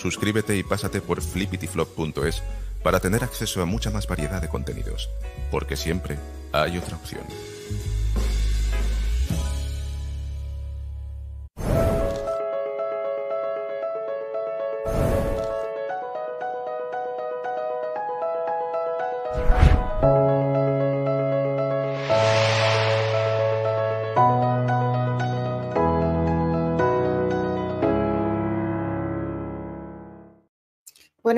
Suscríbete y pásate por flippityflop.es para tener acceso a mucha más variedad de contenidos, porque siempre hay otra opción.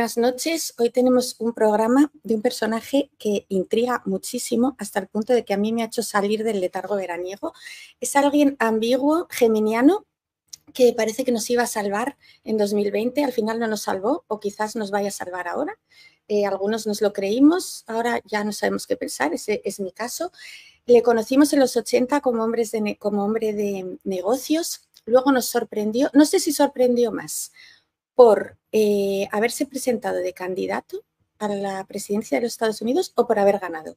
buenas noches. Hoy tenemos un programa de un personaje que intriga muchísimo hasta el punto de que a mí me ha hecho salir del letargo veraniego. Es alguien ambiguo, geminiano, que parece que nos iba a salvar en 2020, al final no nos salvó o quizás nos vaya a salvar ahora. Eh, algunos nos lo creímos, ahora ya no sabemos qué pensar, ese es mi caso. Le conocimos en los 80 como, de como hombre de negocios, luego nos sorprendió, no sé si sorprendió más por eh, haberse presentado de candidato a la presidencia de los Estados Unidos o por haber ganado.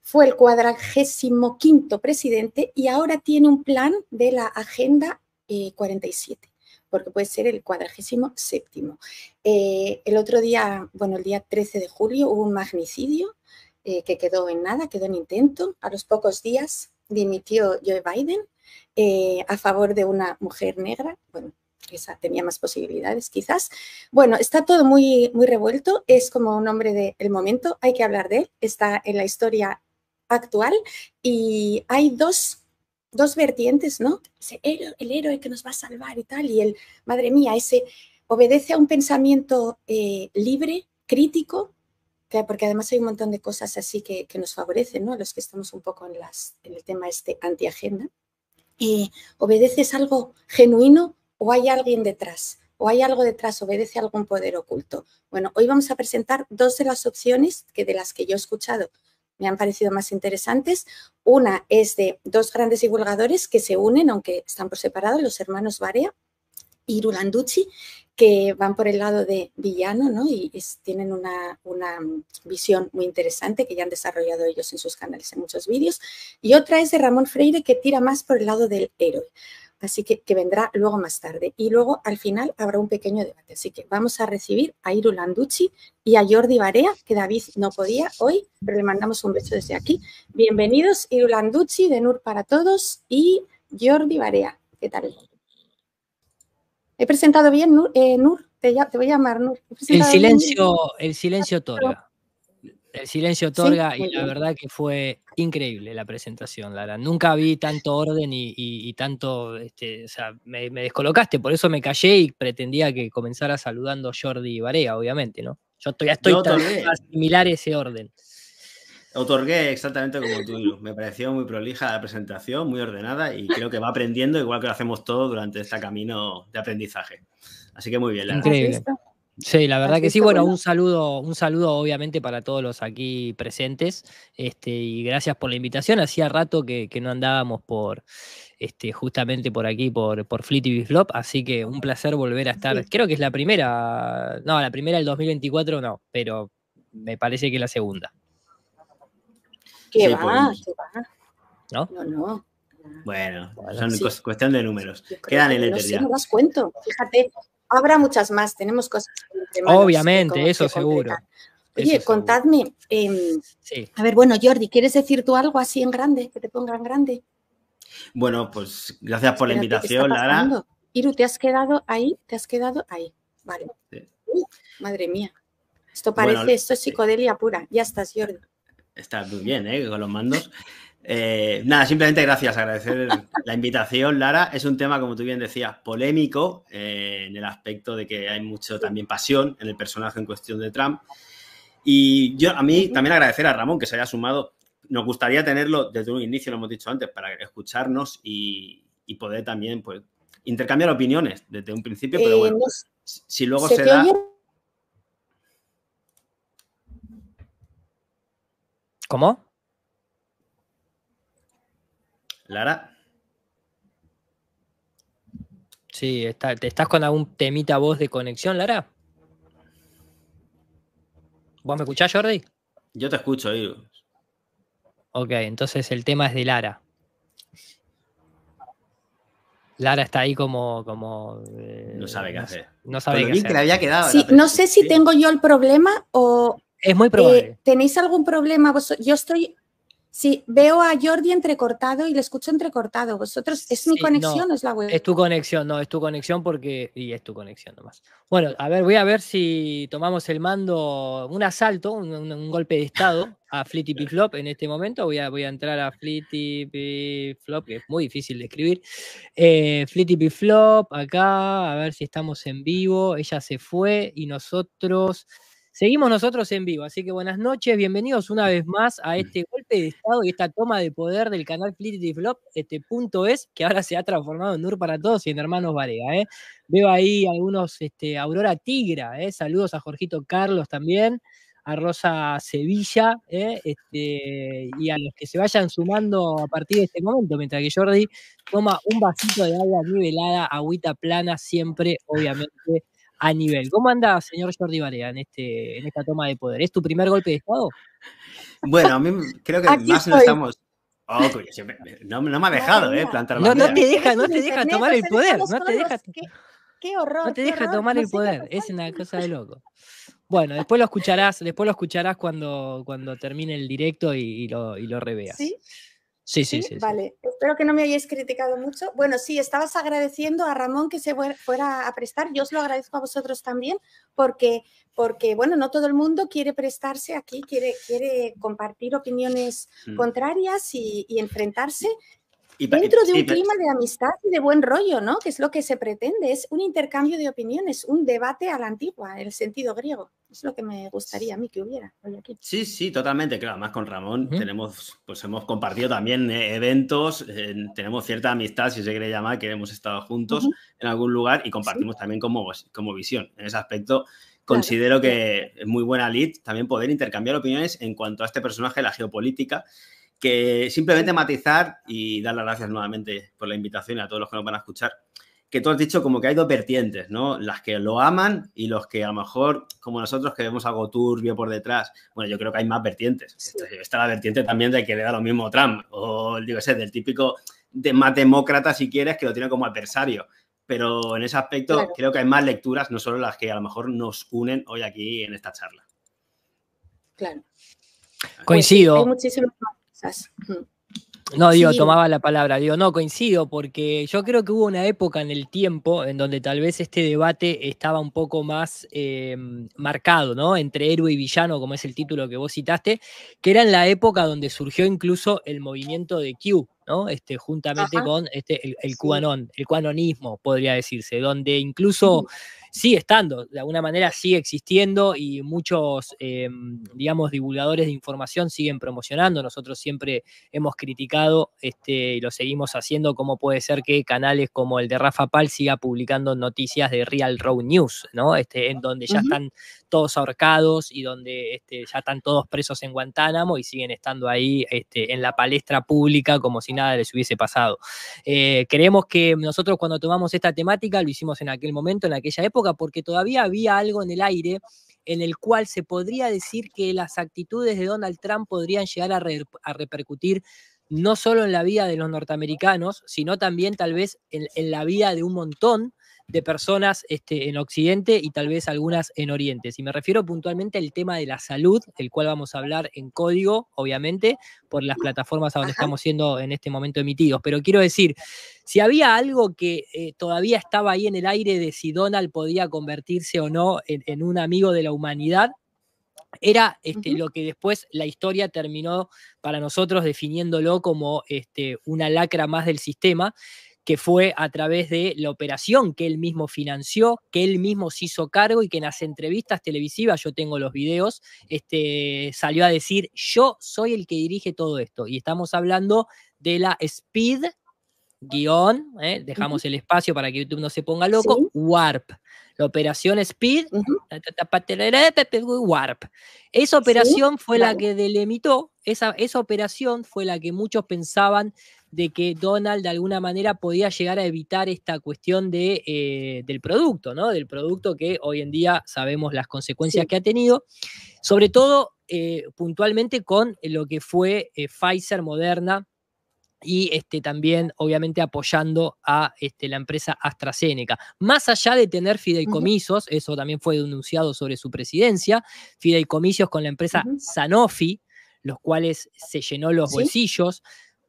Fue el cuadragésimo quinto presidente y ahora tiene un plan de la Agenda 47 eh, porque puede ser el cuadragésimo séptimo. Eh, el otro día, bueno, el día 13 de julio hubo un magnicidio que quedó en nada, quedó en intento. A los pocos días dimitió Joe Biden a favor de una mujer negra. Bueno, esa tenía más posibilidades quizás. Bueno, está todo muy, muy revuelto, es como un hombre del momento, hay que hablar de él, está en la historia actual y hay dos dos vertientes, ¿no? El, héroe que nos va a salvar y tal, y el, madre mía, ese obedece a un pensamiento eh, libre, crítico, porque además hay un montón de cosas así que, que nos favorecen, ¿no? los que estamos un poco en, las, en el tema este antiagenda. obedece obedeces algo genuino, o hay alguien detrás, o hay algo detrás, obedece a algún poder oculto. Bueno, hoy vamos a presentar dos de las opciones que de las que yo he escuchado me han parecido más interesantes. Una es de dos grandes divulgadores que se unen, aunque están por separado, los hermanos Varea y Rulanducci, que van por el lado de villano ¿no? y tienen una, una, mm, visión muy interesante que ya han desarrollado ellos en sus canales en muchos vídeos. Y otra es de Ramón Freire que tira más por el lado del héroe así que, vendrá luego más tarde. Y luego al final habrá un pequeño debate. Así que vamos a recibir a Iru y a Jordi Barea, que David no podía hoy, pero le mandamos un beso desde aquí. Bienvenidos, Iru de NUR para todos y Jordi Barea. ¿Qué tal? ¿He presentado bien, Nur? Eh, Nur te, voy a llamar Nur. El silencio, el silencio otorga. El silencio otorga y la verdad que fue increíble la presentación, Lara. Nunca vi tanto orden y, tanto, este, o sea, me, descolocaste, por eso me callé y pretendía que comenzara saludando Jordi y Barea, obviamente, ¿no? Yo ya estoy asimilando tratando ese orden. Otorgué exactamente como tú, Me pareció muy prolija la presentación, muy ordenada y creo que va aprendiendo igual que lo hacemos todos durante este camino de aprendizaje. Así que muy bien, Lara. Increíble. Sí, la verdad que sí. Bueno, un saludo, un saludo obviamente para todos los aquí presentes. Este, y gracias por la invitación. Hacía rato que, no andábamos por este, justamente por aquí, por, por Fleet y Flop. Así que un placer volver a estar. Creo que es la primera. No, la primera del 2024 no, pero me parece que es la segunda. ¿Qué va? ¿Qué va? ¿No? No, Bueno, son cuestión de números. Quedan en el No no cuento. Fíjate, habrá muchas más, tenemos cosas. Obviamente, eso seguro. Oye, contadme. Em, a ver, bueno, Jordi, ¿quieres decir tú algo así en grande? Que te pongan grande. Bueno, pues gracias por la invitación, Lara. Iru, ¿te has quedado ahí? ¿Te has quedado ahí? Vale. madre mía. Esto parece, esto es psicodelia pura. Ya estás, Jordi. Estás muy bien, ¿eh? Con los mandos. Eh, nada, simplemente gracias, agradecer la invitación, Lara. Es un tema, como tú bien decías, polémico eh, en el aspecto de que hay mucho también pasión en el personaje en cuestión de Trump. Y yo a mí también agradecer a Ramón que se haya sumado. Nos gustaría tenerlo desde un inicio, lo hemos dicho antes, para escucharnos y, poder también pues, intercambiar opiniones desde un principio, pero eh, bueno, si luego se, da... ¿Cómo? Lara. Sí, ¿te estás con algún temita voz de conexión, Lara? ¿Vos me escuchás, Jordi? Yo te escucho, digo. Ok, entonces el tema es de Lara. Lara está ahí como. como eh, no sabe qué hacer. No, sabe qué hacer. Sí, no sé si tengo yo el problema o. Es muy eh, probable. ¿Tenéis algún problema? Yo estoy Sí, veo a Jordi entrecortado y le escucho entrecortado. ¿Vosotros es mi conexión o es la web? Es tu conexión, no, es tu conexión porque. Y es tu conexión nomás. Bueno, a ver, voy a ver si tomamos el mando, un asalto, un, golpe de estado a Flitty Flop en este momento. Voy a, entrar a Flitty Flop, que es muy difícil de escribir. Eh, Flop, acá, a ver si estamos en vivo. Ella se fue y nosotros. Seguimos nosotros en vivo, así que buenas noches, bienvenidos una vez más a este golpe de Estado y esta toma de poder del canal Flippity Flop, este punto es, que ahora se ha transformado en NUR para todos y en Hermanos Varega. ¿eh? Veo ahí algunos, este, Aurora Tigra, ¿eh? saludos a Jorgito Carlos también, a Rosa Sevilla, ¿eh? este, y a los que se vayan sumando a partir de este momento, mientras que Jordi toma un vasito de agua nivelada, agüita plana, siempre, obviamente a nivel. ¿Cómo anda, señor Jordi Barea, en, este, en esta toma de poder? ¿Es tu primer golpe de Estado? Bueno, a mí creo que más o menos estamos... Oh, no, me ha dejado, ¿eh? Plantar no, no te deja, no te deja tomar el poder. No te deja... Qué, horror. No te deja tomar el poder. Es una cosa de loco. Bueno, después lo escucharás, después lo escucharás cuando, cuando termine el directo y, lo, y lo reveas. Sí. Sí, sí, sí, Vale, espero que no me hayáis criticado mucho. Bueno, sí, estabas agradeciendo a Ramón que se fuera a prestar. Yo os lo agradezco a vosotros también porque, porque bueno, no todo el mundo quiere prestarse aquí, quiere, quiere compartir opiniones mm. contrarias y, enfrentarse. Dentro de un clima de amistad y de buen rollo, ¿no? Que es lo que se pretende, es un intercambio de opiniones, un debate a la antigua, en el sentido griego. Es lo que me gustaría a mí que hubiera Sí, sí, totalmente, claro. Además con Ramón tenemos, pues hemos compartido también eh, eventos, eh, tenemos cierta amistad, si se quiere llamar, que hemos estado juntos en algún lugar y compartimos también como, como visión. En ese aspecto considero que es muy buena Lid, también poder intercambiar opiniones en cuanto a este personaje, la geopolítica, que simplemente matizar y dar las gracias nuevamente por la invitación a todos los que nos van a escuchar, que tú has dicho como que hay dos vertientes, ¿no? Las que lo aman y los que a lo mejor, como nosotros, que vemos algo turbio por detrás. Bueno, yo creo que hay más vertientes. Está la vertiente también de que le da lo mismo Trump, o digo, ese del típico de si quieres, que lo tiene como adversario. Pero en ese aspecto creo que hay más lecturas, no solo las que a lo mejor nos unen hoy aquí en esta charla. Claro. Coincido. muchísimas no, digo, tomaba la palabra, digo, no, coincido, porque yo creo que hubo una época en el tiempo en donde tal vez este debate estaba un poco más eh, marcado, ¿no? Entre héroe y villano, como es el título que vos citaste, que era en la época donde surgió incluso el movimiento de Q, ¿no? Este, juntamente con este, el, el el cuanonismo, podría decirse, donde incluso sigue estando, de alguna manera sigue existiendo y muchos, em, digamos, divulgadores de información siguen promocionando. Nosotros siempre hemos criticado este, y lo seguimos haciendo cómo puede ser que canales como el de Rafa Pal siga publicando noticias de Real Road News, ¿no? Este, en donde ya están todos ahorcados y donde este, ya están todos presos en Guantánamo y siguen estando ahí este, en la palestra pública como si nada les hubiese pasado. Eh, creemos que nosotros cuando tomamos esta temática lo hicimos en aquel momento, en aquella época, porque todavía había algo en el aire en el cual se podría decir que las actitudes de Donald Trump podrían llegar a, repercutir no solo en la vida de los norteamericanos, sino también tal vez en la vida de un montón de personas este, en Occidente y tal vez algunas en Oriente. Si me refiero puntualmente al tema de la salud, el cual vamos a hablar en código, obviamente, por las plataformas a donde estamos siendo en este momento emitidos. Pero quiero decir, si había algo que eh, todavía estaba ahí en el aire de si Donald podía convertirse o no en, un amigo de la humanidad, era este, lo que después la historia terminó para nosotros definiéndolo como este, una lacra más del sistema, que fue a través de la operación que él mismo financió, que él mismo se hizo cargo y que en las entrevistas televisivas, yo tengo los videos, este, salió a decir, yo soy el que dirige todo esto. Y estamos hablando de la Speed, guión, ¿eh? dejamos el espacio para que YouTube no se ponga loco, Warp. La operación Speed, Warp. Esa operación fue la que delimitó, esa, esa operación fue la que muchos pensaban de que Donald de alguna manera podía llegar a evitar esta cuestión de, eh, del producto, ¿no? Del producto que hoy en día sabemos las consecuencias que ha tenido, sobre todo eh, puntualmente con lo que fue eh, Pfizer Moderna y este, también obviamente apoyando a este, la empresa AstraZeneca. Más allá de tener fideicomisos, eso también fue denunciado sobre su presidencia, fideicomisos con la empresa Sanofi, los cuales se llenó los bolsillos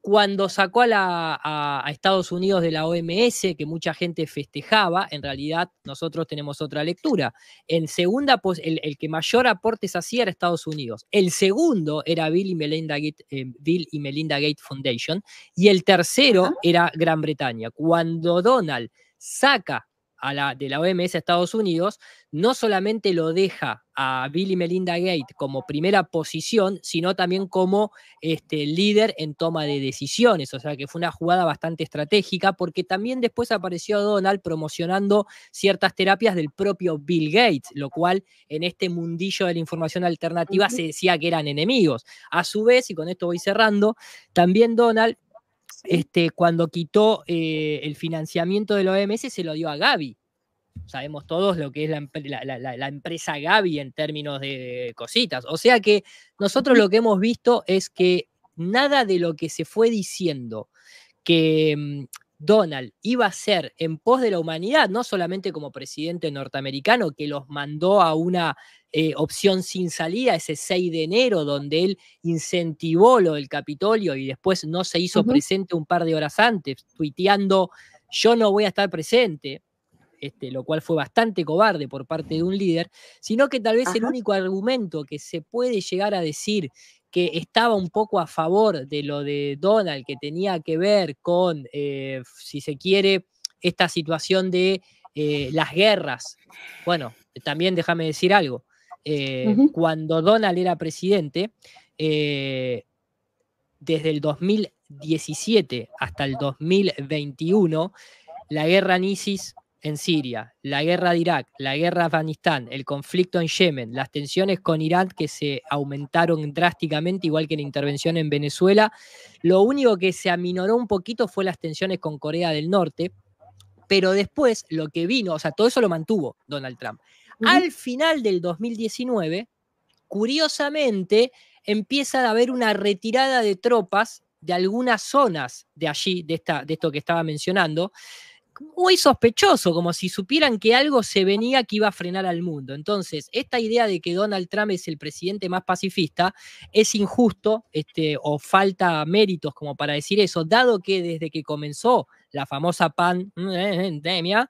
cuando sacó a, Estados Unidos de la OMS, que mucha gente festejaba, en realidad nosotros tenemos otra lectura. En segunda, pues, el, que mayor aportes hacía era Estados Unidos. El segundo era Bill y Melinda, eh, y Gates Foundation. Y el tercero era Gran Bretaña. Cuando Donald saca a la, de la OMS a Estados Unidos, no solamente lo deja a Bill y Melinda Gates como primera posición, sino también como este, líder en toma de decisiones. O sea que fue una jugada bastante estratégica porque también después apareció Donald promocionando ciertas terapias del propio Bill Gates, lo cual en este mundillo de la información alternativa se decía que eran enemigos. A su vez, y con esto voy cerrando, también Donald este, cuando quitó eh, el financiamiento de la OMS, se lo dio a Gaby Sabemos todos lo que es la, empresa Gaby en términos de cositas. O sea que nosotros lo que hemos visto es que nada de lo que se fue diciendo que mm, Donald iba a ser en pos de la humanidad, no solamente como presidente norteamericano que los mandó a una eh, opción sin salida ese 6 de enero, donde él incentivó lo del Capitolio y después no se hizo presente un par de horas antes, tuiteando, yo no voy a estar presente. Este, lo cual fue bastante cobarde por parte de un líder, sino que tal vez el único argumento que se puede llegar a decir que estaba un poco a favor de lo de Donald, que tenía que ver con, eh, si se quiere, esta situación de eh, las guerras. Bueno, también déjame decir algo. Eh, cuando Donald era presidente, desde el 2017 hasta el 2021, la guerra en ISIS en Siria, la guerra de Irak, la guerra de Afganistán, el conflicto en Yemen, las tensiones con Irán que se aumentaron drásticamente, igual que la intervención en Venezuela, lo único que se aminoró un poquito fue las tensiones con Corea del Norte, pero después lo que vino, o sea, todo eso lo mantuvo Donald Trump. Al final del 2019, curiosamente, empieza a haber una retirada de tropas de algunas zonas de allí, de, esta, de esto que estaba mencionando, muy sospechoso, como si supieran que algo se venía que iba a frenar al mundo. Entonces, esta idea de que Donald Trump es el presidente más pacifista es injusto este, o falta méritos como para decir eso, dado que desde que comenzó la famosa pandemia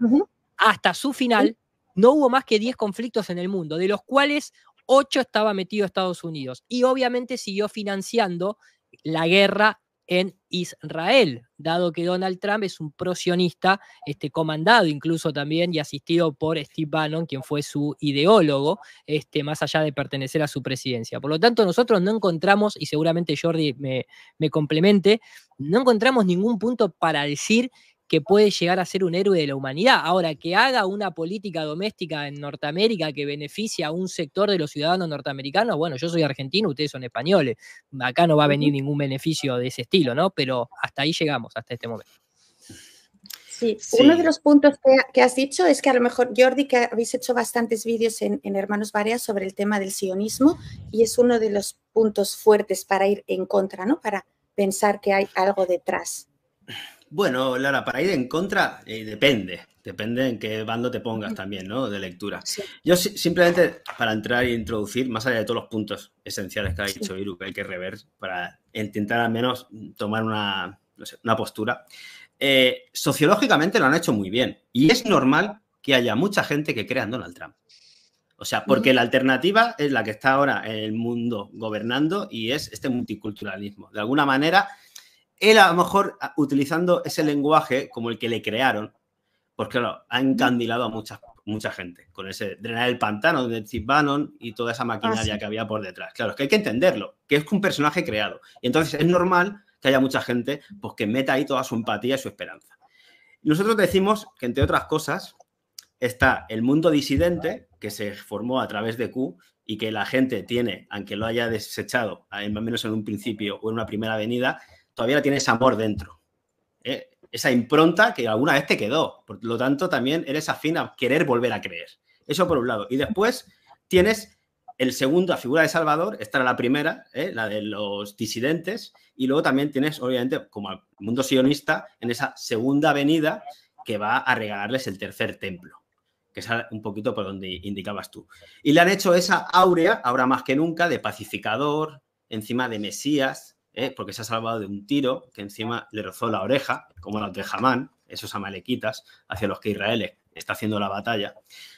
hasta su final, no hubo más que 10 conflictos en el mundo, de los cuales 8 estaba metido Estados Unidos. Y obviamente siguió financiando la guerra en Israel, dado que Donald Trump es un prosionista, este, comandado incluso también y asistido por Steve Bannon, quien fue su ideólogo, este, más allá de pertenecer a su presidencia. Por lo tanto, nosotros no encontramos, y seguramente Jordi me, me complemente, no encontramos ningún punto para decir que puede llegar a ser un héroe de la humanidad. Ahora, que haga una política doméstica en Norteamérica que beneficie a un sector de los ciudadanos norteamericanos, bueno, yo soy argentino, ustedes son españoles, acá no va a venir ningún beneficio de ese estilo, ¿no? Pero hasta ahí llegamos, hasta este momento. Sí, uno de los puntos que, has dicho es que a lo mejor, Jordi, que habéis hecho bastantes vídeos en, Hermanos varias sobre el tema del sionismo y es uno de los puntos fuertes para ir en contra, ¿no? Para pensar que hay algo detrás. Bueno, Lara, para ir en contra, eh, depende. Depende en qué bando te pongas también, ¿no? De lectura. Yo simplemente, para entrar e introducir, más allá de todos los puntos esenciales que ha dicho que hay que rever para intentar al menos tomar una, postura, eh, sociológicamente lo han hecho muy bien. Y es normal que haya mucha gente que crea en Donald Trump. O sea, porque la alternativa es la que está ahora en el mundo gobernando y es este multiculturalismo. De alguna manera, él a lo mejor utilizando ese lenguaje como el que le crearon, porque claro, ha encandilado a mucha, mucha gente con ese drenar el pantano de Steve y toda esa maquinaria ah, que había por detrás. Claro, es que hay que entenderlo, que es un personaje creado. Y entonces es normal que haya mucha gente pues, que meta ahí toda su empatía y su esperanza. Nosotros decimos que, entre otras cosas, está el mundo disidente que se formó a través de Q y que la gente tiene, aunque lo haya desechado, al menos en un principio o en una primera avenida, todavía tienes amor dentro. Eh, esa impronta que alguna vez te quedó. Por lo tanto, también eres afín a querer volver a creer. Eso por un lado. Y después tienes el segundo, la figura de Salvador, esta era la primera, eh, la de los disidentes, y luego también tienes, obviamente, como al mundo sionista, en esa segunda avenida que va a regalarles el tercer templo, que es un poquito por donde indicabas tú. Y le han hecho esa áurea, ahora más que nunca, de pacificador, encima de Mesías, ¿eh? porque se ha salvado de un tiro que encima le rozó la oreja, como los de Hamán, esos amalequitas, hacia los que Israel está haciendo la batalla,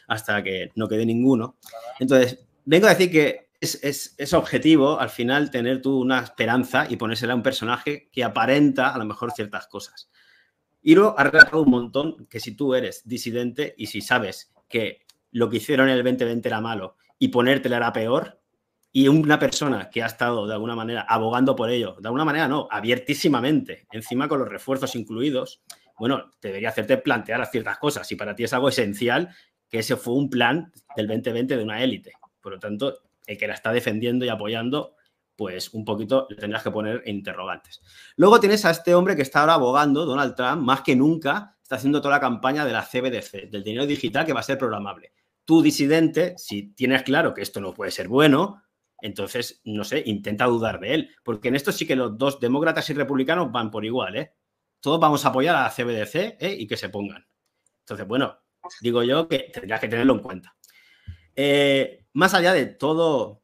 hasta que no quede ninguno. Entonces, vengo a decir que es, objetivo al final tener tú una esperanza y ponérsela a un personaje que aparenta a lo mejor ciertas cosas. Iro ha relatado un montón que si tú eres disidente y si sabes que lo que hicieron en el 2020 era malo y ponértela era peor, y una persona que ha estado de alguna manera abogando por ello, de alguna manera no, abiertísimamente, encima con los refuerzos incluidos, bueno, debería hacerte plantear ciertas cosas. Y para ti es algo esencial que ese fue un plan del 2020 de una élite. Por lo tanto, el que la está defendiendo y apoyando, pues un poquito le tendrás que poner interrogantes. Luego tienes a este hombre que está ahora abogando, Donald Trump, más que nunca está haciendo toda la campaña de la CBDC, del dinero digital que va a ser programable. Tú, disidente, si tienes claro que esto no puede ser bueno, entonces, no sé, intenta dudar de él, porque en esto sí que los dos demócratas y republicanos van por igual, ¿eh? Todos vamos a apoyar a la CBDC ¿eh? y que se pongan. Entonces, bueno, digo yo que tendrás que tenerlo en cuenta. Eh, más allá de todo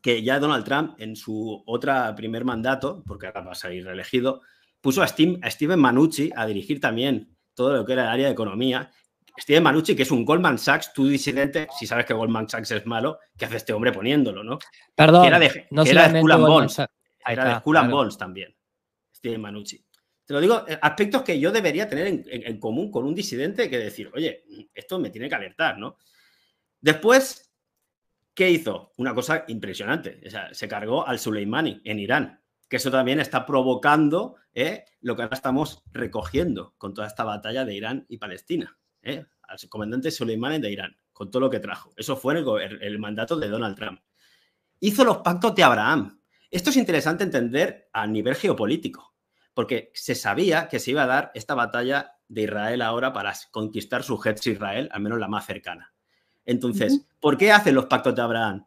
que ya Donald Trump en su otro primer mandato, porque ahora va a salir reelegido, puso a, a Steven Manucci a dirigir también todo lo que era el área de economía Steven Manucci, que es un Goldman Sachs, tu disidente, si sabes que Goldman Sachs es malo, ¿qué hace este hombre poniéndolo, no? Perdón, era de, no and Era de and Bones también, Steven Manucci. Te lo digo, eh, aspectos que yo debería tener en, común con un disidente que decir, oye, esto me tiene que alertar, ¿no? Después, ¿qué hizo? Una cosa impresionante. se cargó al Suleimani en Irán, que eso también está provocando eh, lo que ahora estamos recogiendo con toda esta batalla de Irán y Palestina. ¿eh? al comandante Soleimani de Irán, con todo lo que trajo. Eso fue el, mandato de Donald Trump. Hizo los pactos de Abraham. Esto es interesante entender a nivel geopolítico, porque se sabía que se iba a dar esta batalla de Israel ahora para conquistar su jefe Israel, al menos la más cercana. Entonces, ¿por qué hacen los pactos de Abraham?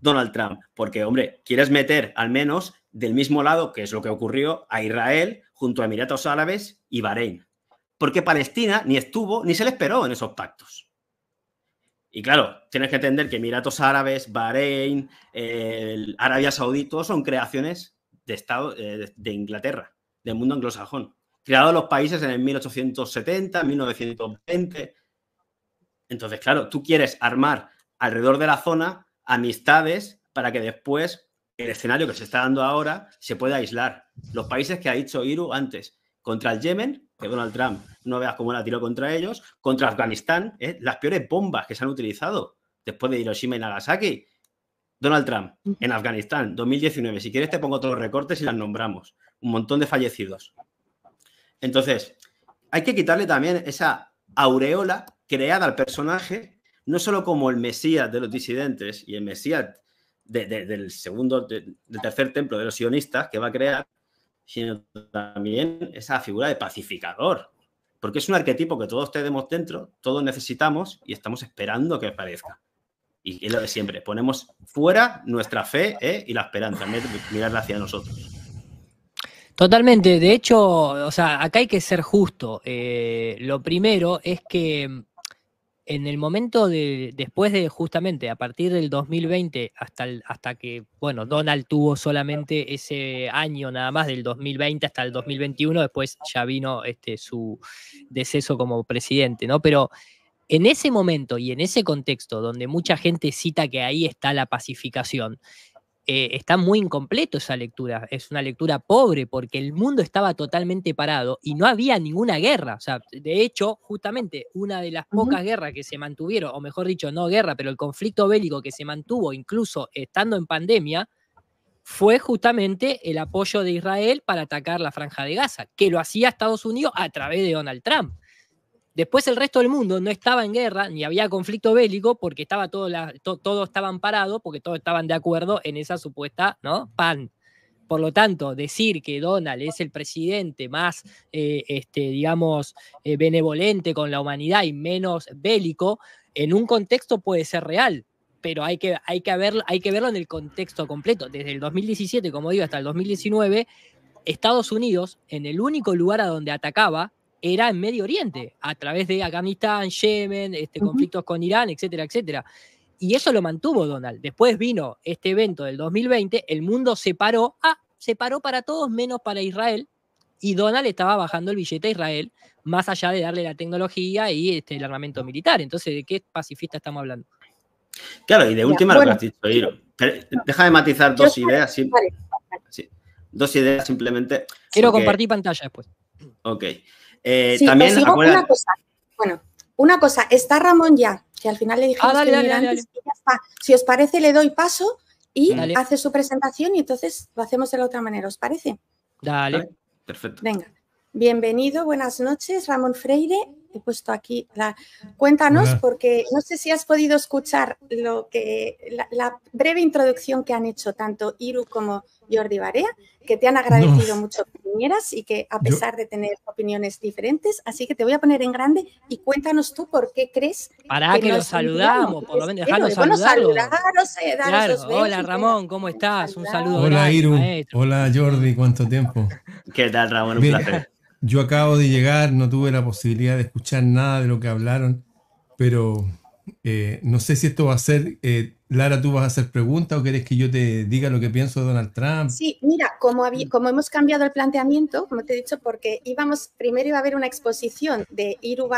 Donald Trump, porque, hombre, quieres meter al menos del mismo lado, que es lo que ocurrió, a Israel junto a Emiratos Árabes y Bahrein porque Palestina ni estuvo ni se le esperó en esos pactos. Y claro, tienes que entender que Emiratos Árabes, Bahrein, Arabia Saudí, todos son creaciones de, Estado, eh, de Inglaterra, del mundo anglosajón. Creados los países en el 1870, 1920. Entonces, claro, tú quieres armar alrededor de la zona amistades para que después el escenario que se está dando ahora se pueda aislar. Los países que ha dicho Iru antes, contra el Yemen, que Donald Trump no veas cómo la tiró contra ellos, contra Afganistán, ¿eh? las peores bombas que se han utilizado después de Hiroshima y Nagasaki. Donald Trump, en Afganistán, 2019. Si quieres, te pongo todos los recortes y las nombramos. Un montón de fallecidos. Entonces, hay que quitarle también esa aureola creada al personaje, no solo como el Mesías de los disidentes y el Mesías del segundo, del tercer templo de los sionistas que va a crear, sino también esa figura de pacificador, porque es un arquetipo que todos tenemos dentro, todos necesitamos y estamos esperando que aparezca. Y es lo de siempre, ponemos fuera nuestra fe ¿eh? y la esperanza, mirarla hacia nosotros. Totalmente, de hecho, o sea, acá hay que ser justo. Eh, lo primero es que en el momento de, después de justamente a partir del 2020 hasta, hasta que, bueno, Donald tuvo solamente ese año nada más, del 2020 hasta el 2021, después ya vino este, su deceso como presidente, ¿no? Pero en ese momento y en ese contexto donde mucha gente cita que ahí está la pacificación, eh, está muy incompleto esa lectura, es una lectura pobre porque el mundo estaba totalmente parado y no había ninguna guerra. O sea, de hecho, justamente una de las pocas guerras que se mantuvieron, o mejor dicho, no guerra, pero el conflicto bélico que se mantuvo incluso estando en pandemia, fue justamente el apoyo de Israel para atacar la franja de Gaza, que lo hacía Estados Unidos a través de Donald Trump. Después el resto del mundo no estaba en guerra ni había conflicto bélico porque estaba todo la, todos estaban parados, porque todos estaban de acuerdo en esa supuesta ¿no? pan. Por lo tanto, decir que Donald es el presidente más, eh, este, digamos, eh, benevolente con la humanidad y menos bélico, en un contexto puede ser real, pero hay que, hay que, hay que verlo en el contexto completo. Desde el 2017, como digo, hasta el 2019, Estados Unidos, en el único lugar a donde atacaba, era en Medio Oriente, a través de Afganistán, Yemen, este, conflictos con Irán, etcétera, etcétera. Y eso lo mantuvo Donald. Después vino este evento del 2020, el mundo se paró, ah, se paró para todos menos para Israel, y Donald estaba bajando el billete a Israel, más allá de darle la tecnología y este, el armamento militar. Entonces, ¿de qué pacifista estamos hablando? Claro, y de última lo que has dicho, Iro. Deja de matizar dos ideas. Dos ideas simplemente. Quiero compartir pantalla después. Ok. Eh, también, una cosa. Bueno, una cosa, está Ramón ya, que al final le dijimos Si os parece, le doy paso y hace su presentación y entonces lo hacemos de la otra manera, ¿os parece? Dale. Perfecto. Venga. Bienvenido, buenas noches, Ramón Freire he puesto aquí. La... Cuéntanos, porque no sé si has podido escuchar lo que la, breve introducción que han hecho tanto Iru como Jordi Barea, que te han agradecido mucho que vinieras y que a pesar de tener opiniones diferentes, así que te voy a poner en grande y cuéntanos tú por qué crees. Para que, los saludamos, por lo menos dejarnos bueno, los eh, Hola eh, Ramón, ¿cómo estás? Un saludo. Hola Iru. Hola Jordi, ¿cuánto tiempo? ¿Qué tal Ramón? Un placer. Yo acabo de llegar, no tuve la posibilidad de escuchar nada de lo que hablaron, pero eh, no sé si esto va a ser, eh, Lara, tú vas a hacer preguntas o querés que yo te diga lo que pienso de Donald Trump. Sí, mira, como, como hemos cambiado el planteamiento, como te he dicho, porque íbamos, primero iba a haber una exposición de Iru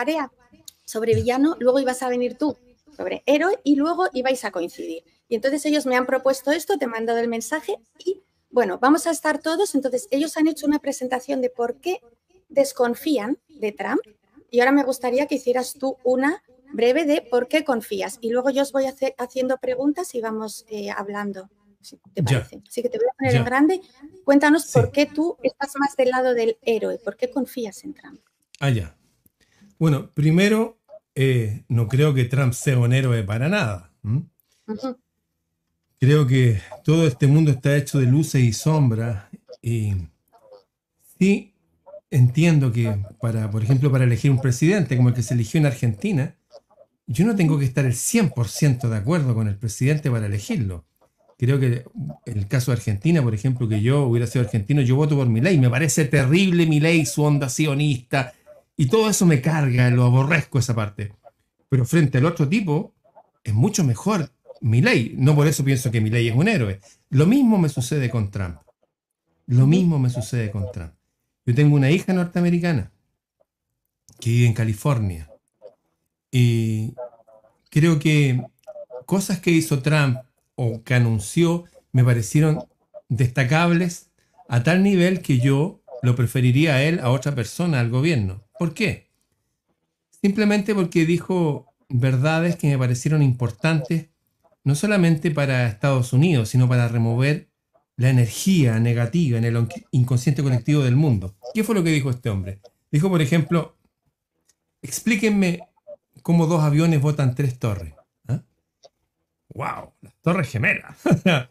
sobre villano, luego ibas a venir tú sobre héroe y luego ibais a coincidir. Y entonces ellos me han propuesto esto, te he mandado el mensaje y bueno, vamos a estar todos. Entonces ellos han hecho una presentación de por qué desconfían de Trump. Y ahora me gustaría que hicieras tú una breve de por qué confías. Y luego yo os voy hacer, haciendo preguntas y vamos eh, hablando. te parece. Así que te voy a poner en grande. Cuéntanos por qué tú estás más del lado del héroe, por qué confías en Trump. Ah, ya. Bueno, primero, eh, no creo que Trump sea un héroe para nada. Creo que todo este mundo está hecho de luces y sombras. Y sí, entiendo que, para, por ejemplo, para elegir un presidente como el que se eligió en Argentina, yo no tengo que estar el 100% de acuerdo con el presidente para elegirlo. Creo que el caso de Argentina, por ejemplo, que yo hubiera sido argentino, yo voto por mi ley. Me parece terrible mi ley, su onda sionista, y todo eso me carga, lo aborrezco esa parte. Pero frente al otro tipo, es mucho mejor mi ley. No por eso pienso que mi ley es un héroe. Lo mismo me sucede con Trump. Lo mismo me sucede con Trump. Yo tengo una hija norteamericana que vive en California. Y creo que cosas que hizo Trump o que anunció me parecieron destacables a tal nivel que yo lo preferiría a él, a otra persona, al gobierno. ¿Por qué? Simplemente porque dijo verdades que me parecieron importantes, no solamente para Estados Unidos, sino para remover la energía negativa en el inconsciente colectivo del mundo. ¿Qué fue lo que dijo este hombre? Dijo, por ejemplo, explíquenme cómo dos aviones votan tres torres. ¡Wow! ¿ah? Las torres gemelas.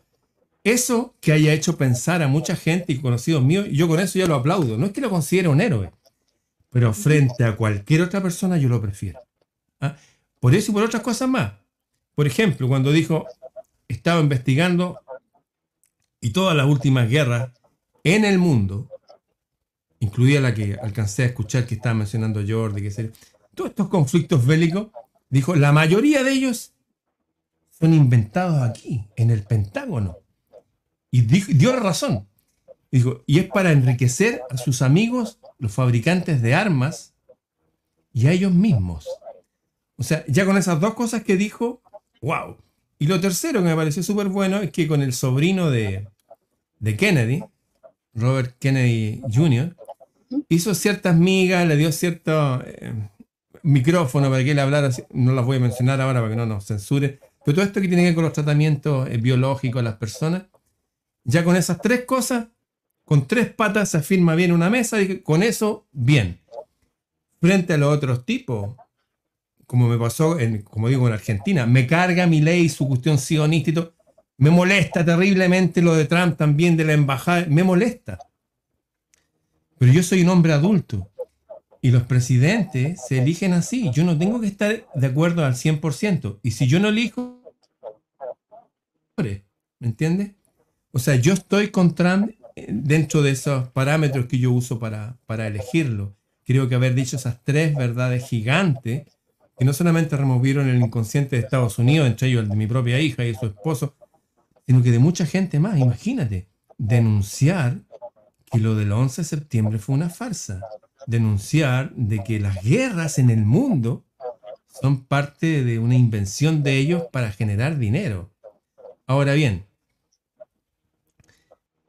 eso que haya hecho pensar a mucha gente y conocidos míos, yo con eso ya lo aplaudo. No es que lo considere un héroe, pero frente a cualquier otra persona yo lo prefiero. ¿ah? Por eso y por otras cosas más. Por ejemplo, cuando dijo, estaba investigando y todas las últimas guerras en el mundo, incluida la que alcancé a escuchar que estaba mencionando Jordi, que todos estos conflictos bélicos, dijo, la mayoría de ellos son inventados aquí, en el Pentágono. Y dio la razón. Dijo, y es para enriquecer a sus amigos, los fabricantes de armas, y a ellos mismos. O sea, ya con esas dos cosas que dijo, wow. Y lo tercero que me pareció súper bueno es que con el sobrino de, de Kennedy, Robert Kennedy Jr., hizo ciertas migas, le dio cierto eh, micrófono para que él hablara, no las voy a mencionar ahora para que no nos censure, pero todo esto que tiene que ver con los tratamientos eh, biológicos de las personas, ya con esas tres cosas, con tres patas se afirma bien una mesa y con eso, bien. Frente a los otros tipos, como me pasó, en, como digo, en Argentina, me carga mi ley, su cuestión sionista me molesta terriblemente lo de Trump también de la embajada. Me molesta. Pero yo soy un hombre adulto y los presidentes se eligen así. Yo no tengo que estar de acuerdo al 100%. Y si yo no elijo, ¿me entiendes? O sea, yo estoy con Trump eh, dentro de esos parámetros que yo uso para, para elegirlo. Creo que haber dicho esas tres verdades gigantes que no solamente removieron el inconsciente de Estados Unidos, entre ellos el de mi propia hija y su esposo, sino que de mucha gente más. Imagínate, denunciar que lo del 11 de septiembre fue una farsa, denunciar de que las guerras en el mundo son parte de una invención de ellos para generar dinero. Ahora bien,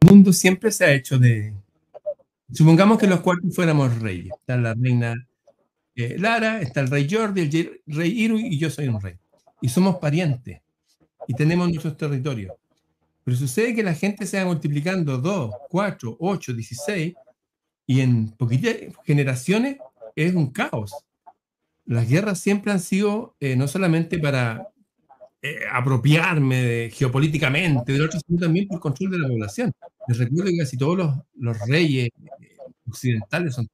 el mundo siempre se ha hecho de... Supongamos que los cuatro fuéramos reyes. Está la reina eh, Lara, está el rey Jordi, el rey Iru y yo soy un rey. Y somos parientes y tenemos nuestros territorios. Pero sucede que la gente se va multiplicando 2, 4, 8, 16 y en poquitas generaciones es un caos. Las guerras siempre han sido eh, no solamente para eh, apropiarme de, geopolíticamente del otro, sino también por control de la población. Les recuerdo que casi todos los, los reyes occidentales son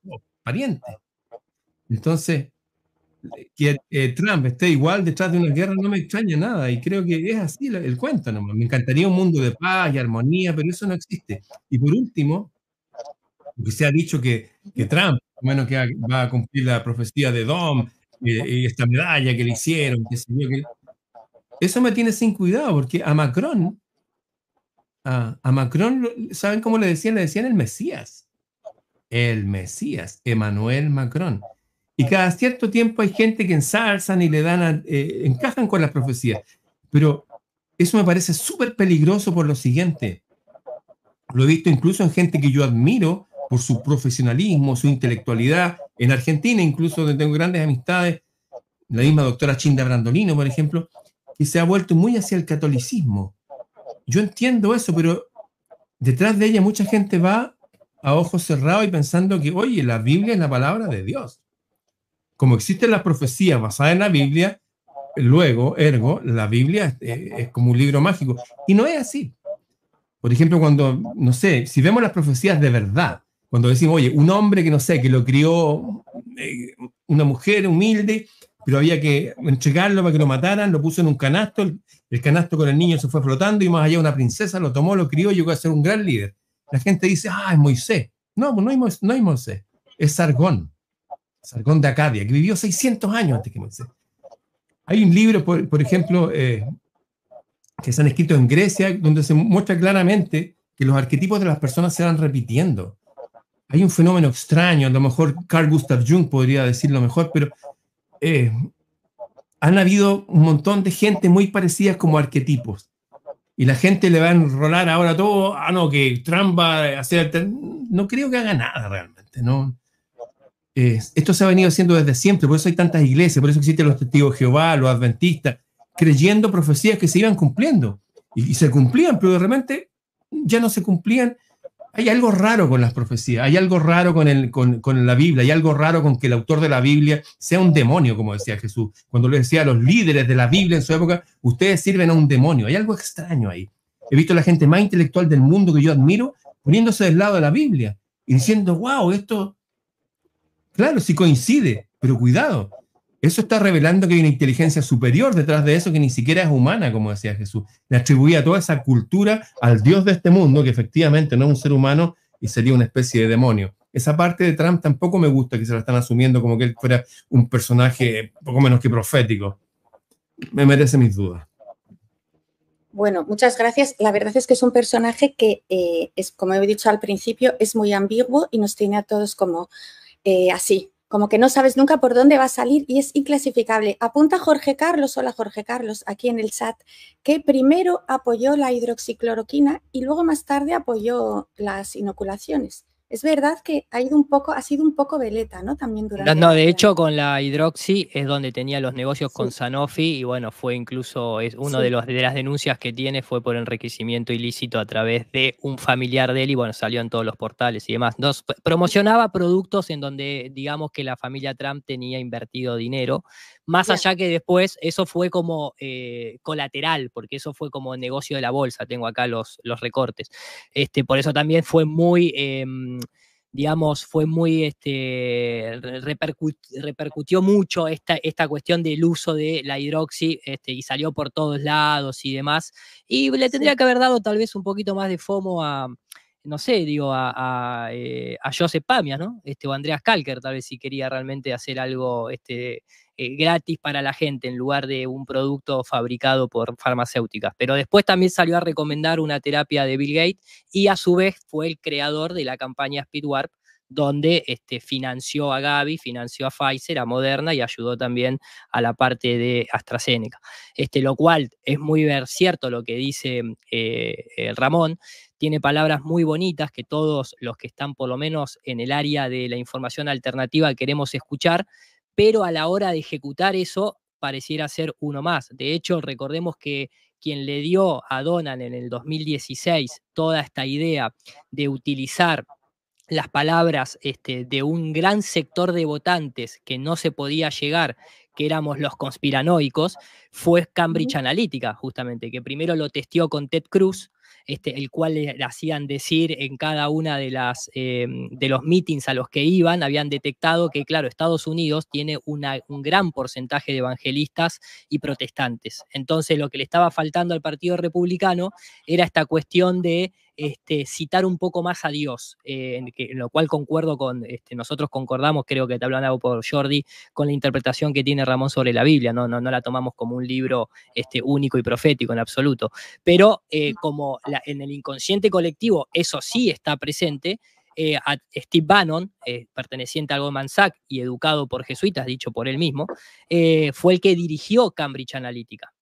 parientes. Entonces, que eh, Trump esté igual detrás de una guerra no me extraña nada y creo que es así el cuento Me encantaría un mundo de paz y armonía, pero eso no existe. Y por último, porque se ha dicho que, que Trump, bueno, que va a cumplir la profecía de Dom, eh, y esta medalla que le hicieron, Eso me tiene sin cuidado porque a Macron, a, a Macron, ¿saben cómo le decían? Le decían el Mesías. El Mesías, Emmanuel Macron. Y cada cierto tiempo hay gente que ensalzan y le dan, eh, encajan con las profecías. Pero eso me parece súper peligroso por lo siguiente. Lo he visto incluso en gente que yo admiro por su profesionalismo, su intelectualidad. En Argentina, incluso donde tengo grandes amistades, la misma doctora Chinda Brandolino, por ejemplo, que se ha vuelto muy hacia el catolicismo. Yo entiendo eso, pero detrás de ella mucha gente va a ojos cerrados y pensando que, oye, la Biblia es la palabra de Dios como existen las profecías basadas en la Biblia, luego, ergo, la Biblia eh, es, como un libro mágico. Y no es así. Por ejemplo, cuando, no sé, si vemos las profecías de verdad, cuando decimos, oye, un hombre que no sé, que lo crió eh, una mujer humilde, pero había que entregarlo para que lo mataran, lo puso en un canasto, el, canasto con el niño se fue flotando y más allá una princesa lo tomó, lo crió y llegó a ser un gran líder. La gente dice, ah, es Moisés. No, pues no es, no es Moisés, es Sargón. Sargón de Acadia, que vivió 600 años antes que Moisés. Hay un libro, por, ejemplo, eh, que se han escrito en Grecia, donde se muestra claramente que los arquetipos de las personas se van repitiendo. Hay un fenómeno extraño, a lo mejor Carl Gustav Jung podría decirlo mejor, pero eh, han habido un montón de gente muy parecidas como arquetipos. Y la gente le va a enrolar ahora todo, ah, no, que Trump va a hacer... No creo que haga nada realmente, no, eh, esto se ha venido haciendo desde siempre, por eso hay tantas iglesias, por eso existen los testigos de Jehová, los adventistas, creyendo profecías que se iban cumpliendo y, se cumplían, pero de repente ya no se cumplían. Hay algo raro con las profecías, hay algo raro con, con, la Biblia, hay algo raro con que el autor de la Biblia sea un demonio, como decía Jesús. Cuando le decía a los líderes de la Biblia en su época, ustedes sirven a un demonio, hay algo extraño ahí. He visto a la gente más intelectual del mundo que yo admiro poniéndose del lado de la Biblia y diciendo, wow, esto Claro, sí coincide, pero cuidado. Eso está revelando que hay una inteligencia superior detrás de eso que ni siquiera es humana, como decía Jesús. Le atribuía toda esa cultura al Dios de este mundo, que efectivamente no es un ser humano y sería una especie de demonio. Esa parte de Trump tampoco me gusta que se la están asumiendo como que él fuera un personaje poco menos que profético. Me merece mis dudas. Bueno, muchas gracias. La verdad es que es un personaje que, eh, es, como he dicho al principio, es muy ambiguo y nos tiene a todos como eh, así, como que no sabes nunca por dónde va a salir y es inclasificable. Apunta Jorge Carlos, hola Jorge Carlos, aquí en el chat, que primero apoyó la hidroxicloroquina y luego más tarde apoyó las inoculaciones es verdad que ha, ido un poco, ha sido un poco veleta, ¿no? También durante. No, de este hecho, con la hidroxi es donde tenía los negocios con Sanofi y bueno, fue incluso, es uno de, los, de las denuncias que tiene fue por enriquecimiento ilícito a través de un familiar de él y bueno, salió en todos los portales y demás. Nos promocionaba productos en donde digamos que la familia Trump tenía invertido dinero, más allá que después eso fue como eh, colateral, porque eso fue como negocio de la bolsa, tengo acá los, los recortes. Este, por eso también fue muy... Em, digamos, fue muy, este, repercutió mucho esta, esta cuestión del uso de la hidroxi este, y salió por todos lados y demás. Y le tendría que haber dado tal vez un poquito más de FOMO a, no sé, digo, a, a, eh, Joseph Pamias, ¿no? Este, o Andreas Kalker, tal vez si quería realmente hacer algo este, eh, gratis para la gente en lugar de un producto fabricado por farmacéuticas. Pero después también salió a recomendar una terapia de Bill Gates y a su vez fue el creador de la campaña Warp, donde este, financió a Gaby, financió a Pfizer, a Moderna y ayudó también a la parte de AstraZeneca. Este, lo cual es muy cierto lo que dice eh, Ramón, tiene palabras muy bonitas que todos los que están por lo menos en el área de la información alternativa queremos escuchar, pero a la hora de ejecutar eso pareciera ser uno más. De hecho, recordemos que quien le dio a Donald en el 2016 toda esta idea de utilizar las palabras este, de un gran sector de votantes que no se podía llegar, que éramos los conspiranoicos, fue Cambridge Analytica, justamente, que primero lo testió con Ted Cruz, este, el cual le hacían decir en cada una de las eh, de los meetings a los que iban, habían detectado que, claro, Estados Unidos tiene un gran porcentaje de evangelistas y protestantes. Entonces, lo que le estaba faltando al Partido Republicano era esta cuestión de este, citar un poco más a Dios, eh, en, lo cual concuerdo con, este, nosotros concordamos, creo que te hablan por Jordi, con la interpretación que tiene Ramón sobre la Biblia, no, no, la tomamos como un libro este, único y profético en absoluto, pero eh, como en el inconsciente colectivo eso sí está presente, eh, Steve Bannon, perteneciente a Goldman Sachs y educado por jesuitas, dicho por él mismo, fue el que dirigió Cambridge Analytica.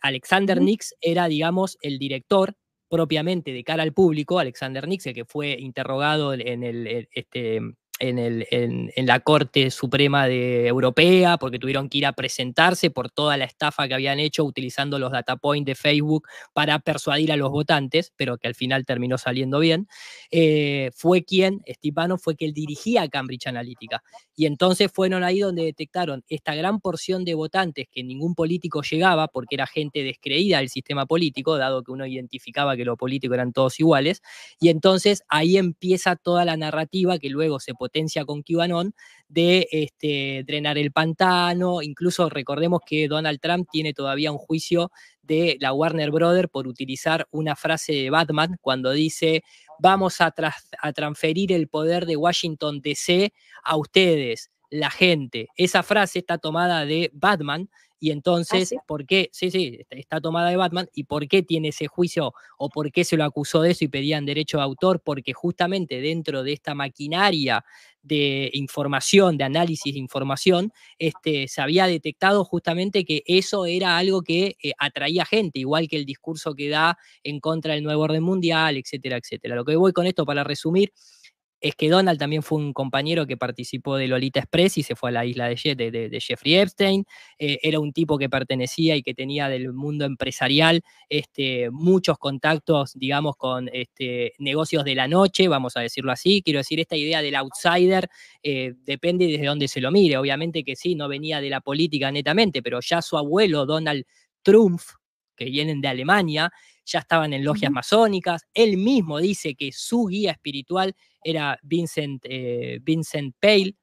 Alexander Nix era, digamos, el director propiamente de cara al público, Alexander Nix, el que fue interrogado en el, este, en, la Corte Suprema de Europea, porque tuvieron que ir a presentarse por toda la estafa que habían hecho utilizando los data points de Facebook para persuadir a los votantes, pero que al final terminó saliendo bien, eh, fue quien, Stipano, fue quien dirigía Cambridge Analytica. Y entonces fueron ahí donde detectaron esta gran porción de votantes que ningún político llegaba, porque era gente descreída del sistema político, dado que uno identificaba que los políticos eran todos iguales, y entonces ahí empieza toda la narrativa que luego se potencia con QAnon de este, drenar el pantano. Incluso recordemos que Donald Trump tiene todavía un juicio de la Warner Brother por utilizar una frase de Batman cuando dice vamos a, a transferir el poder de Washington DC a ustedes la gente. Esa frase está tomada de Batman y ah, entonces, ¿por qué? Sí, sí, está tomada de Batman. ¿Y por qué tiene ese juicio o por qué se lo acusó de eso y pedían derecho de autor? Porque justamente dentro de esta maquinaria de información, de análisis de información, este, se había detectado justamente que eso era algo que eh, atraía gente, igual que el discurso que da en contra del nuevo orden mundial, etcétera, etcétera. Lo que voy con esto para resumir es que Donald también fue un compañero que participó de Lolita Express y se fue a la isla de, Jeffrey Epstein. Eh, era un tipo que pertenecía y que tenía del mundo empresarial este, muchos contactos, digamos, con este, negocios de la noche, vamos a decirlo así. Quiero decir, esta idea del outsider eh, depende desde dónde se lo mire. Obviamente que sí, no venía de la política netamente, pero ya su abuelo, Donald Trump, que vienen de Alemania, ya estaban en logias masónicas, él mismo dice que su guía espiritual era Vincent, eh, Vincent Pale,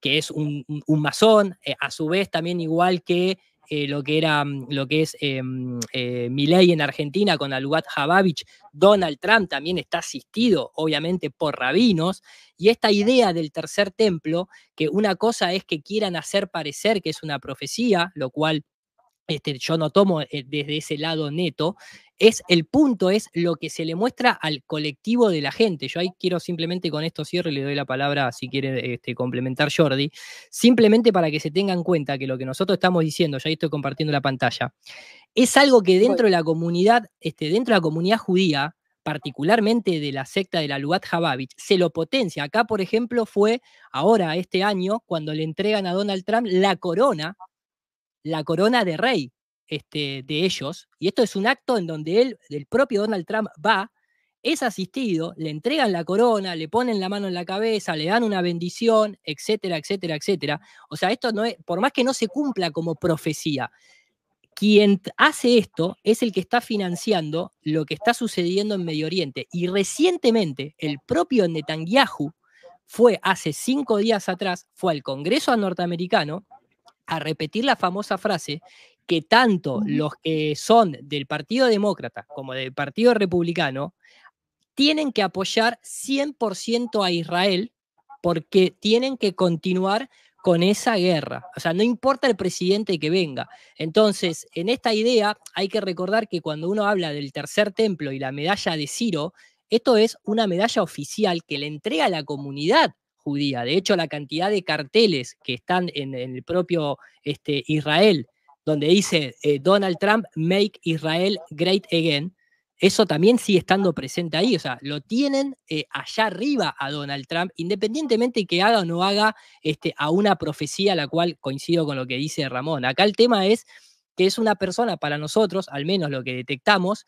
que es un, masón, eh, a su vez también igual que eh, lo que era mm, lo que es em, eh, en Argentina con Aluat Jabavich, Donald Trump también está asistido, obviamente, por rabinos, y esta idea del tercer templo, que una cosa es que quieran hacer parecer que es una profecía, lo cual este, yo no tomo desde ese lado neto, es el punto, es lo que se le muestra al colectivo de la gente. Yo ahí quiero simplemente con esto cierre, le doy la palabra si quiere este, complementar Jordi, simplemente para que se tenga en cuenta que lo que nosotros estamos diciendo, ya ahí estoy compartiendo la pantalla, es algo que dentro de la comunidad, este, dentro de la comunidad judía, particularmente de la secta de la Luat Habavich, se lo potencia. Acá, por ejemplo, fue ahora, este año, cuando le entregan a Donald Trump la corona, la corona de rey, este, de ellos, y esto es un acto en donde él, el propio Donald Trump, va, es asistido, le entregan la corona, le ponen la mano en la cabeza, le dan una bendición, etcétera, etcétera, etcétera. O sea, esto no es, por más que no se cumpla como profecía, quien hace esto es el que está financiando lo que está sucediendo en Medio Oriente. Y recientemente el propio Netanyahu fue hace cinco días atrás, fue al Congreso norteamericano a repetir la famosa frase que tanto los que son del Partido Demócrata como del Partido Republicano tienen que apoyar 100% a Israel porque tienen que continuar con esa guerra. O sea, no importa el presidente que venga. Entonces, en esta idea hay que recordar que cuando uno habla del tercer templo y la medalla de Ciro, esto es una medalla oficial que le entrega a la comunidad judía. De hecho, la cantidad de carteles que están en, el propio este, Israel donde dice eh, Donald Trump, make Israel great again, eso también sigue estando presente ahí, o sea, lo tienen eh, allá arriba a Donald Trump, independientemente que haga o no haga este, a una profecía, la cual coincido con lo que dice Ramón. Acá el tema es que es una persona para nosotros, al menos lo que detectamos,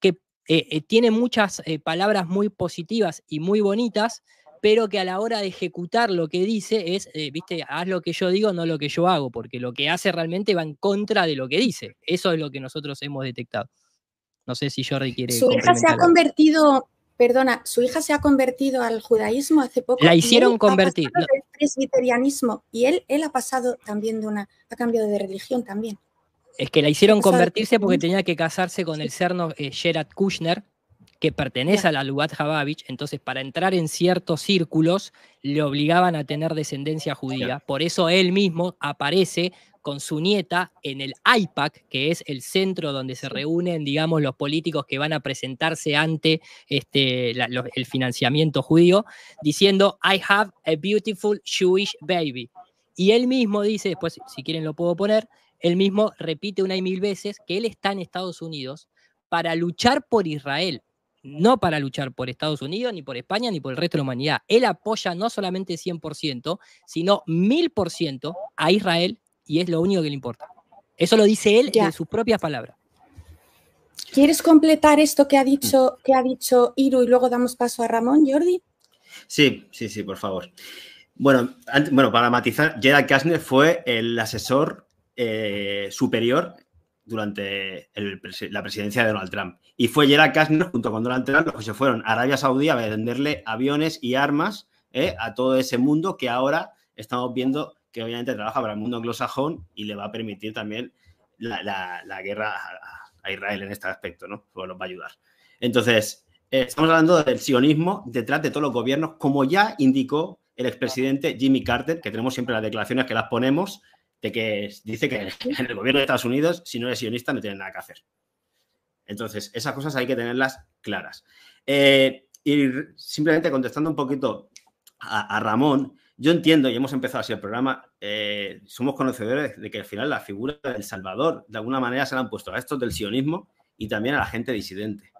que eh, tiene muchas palabras muy positivas y muy bonitas, pero que a la hora de ejecutar lo que dice es, eh, viste, haz lo que yo digo, no lo que yo hago, porque lo que hace realmente va en contra de lo que dice. Eso es lo que nosotros hemos detectado. No sé si Jordi quiere. Su hija se ha convertido, perdona, su hija se ha convertido al judaísmo hace poco. La hicieron convertir. presbiterianismo y él, él ha pasado también de una, ha cambiado de religión también. Es que la hicieron convertirse porque tenía que casarse con el cerno eh, Gerard Kushner, que pertenece a la Lubat Jabavich, entonces para entrar en ciertos círculos le obligaban a tener descendencia judía. Por eso él mismo aparece con su nieta en el IPAC, que es el centro donde se reúnen, digamos, los políticos que van a presentarse ante este, el financiamiento judío, diciendo, I have a beautiful Jewish baby. Y él mismo dice, después si quieren lo puedo poner, él mismo repite una y mil veces que él está en Estados Unidos para luchar por Israel no para luchar por Estados Unidos, ni por España, ni por el resto de la humanidad. Él apoya no solamente 100%, sino 1000% a Israel y es lo único que le importa. Eso lo dice él en sus propias palabras. ¿Quieres completar esto que ha dicho, que ha dicho Iru y luego damos paso a Ramón, Jordi? Sí, sí, sí, por favor. Bueno, bueno para matizar, Jared Kastner fue el asesor eh, superior durante la presidencia de Donald Trump. Y fue Gerald Kastner, junto con Donald Trump, los que se fueron a Arabia Saudí a venderle aviones y armas ¿eh? a todo ese mundo que ahora estamos viendo que obviamente trabaja para el mundo anglosajón y le va a permitir también la, la, guerra a, Israel en este aspecto, ¿no? Pues nos va a ayudar. Entonces, eh, estamos hablando del sionismo detrás de todos los gobiernos, como ya indicó el expresidente Jimmy Carter, que tenemos siempre las declaraciones que las ponemos, de que dice que en el gobierno de Estados Unidos, si no eres sionista, no tienes nada que hacer. Entonces, esas cosas hay que tenerlas claras. Eh, y simplemente contestando un poquito a, Ramón, yo entiendo, y hemos empezado así el programa, eh, somos conocedores de que al final la figura del Salvador, de alguna manera, se la han puesto a estos del sionismo y también a la gente disidente.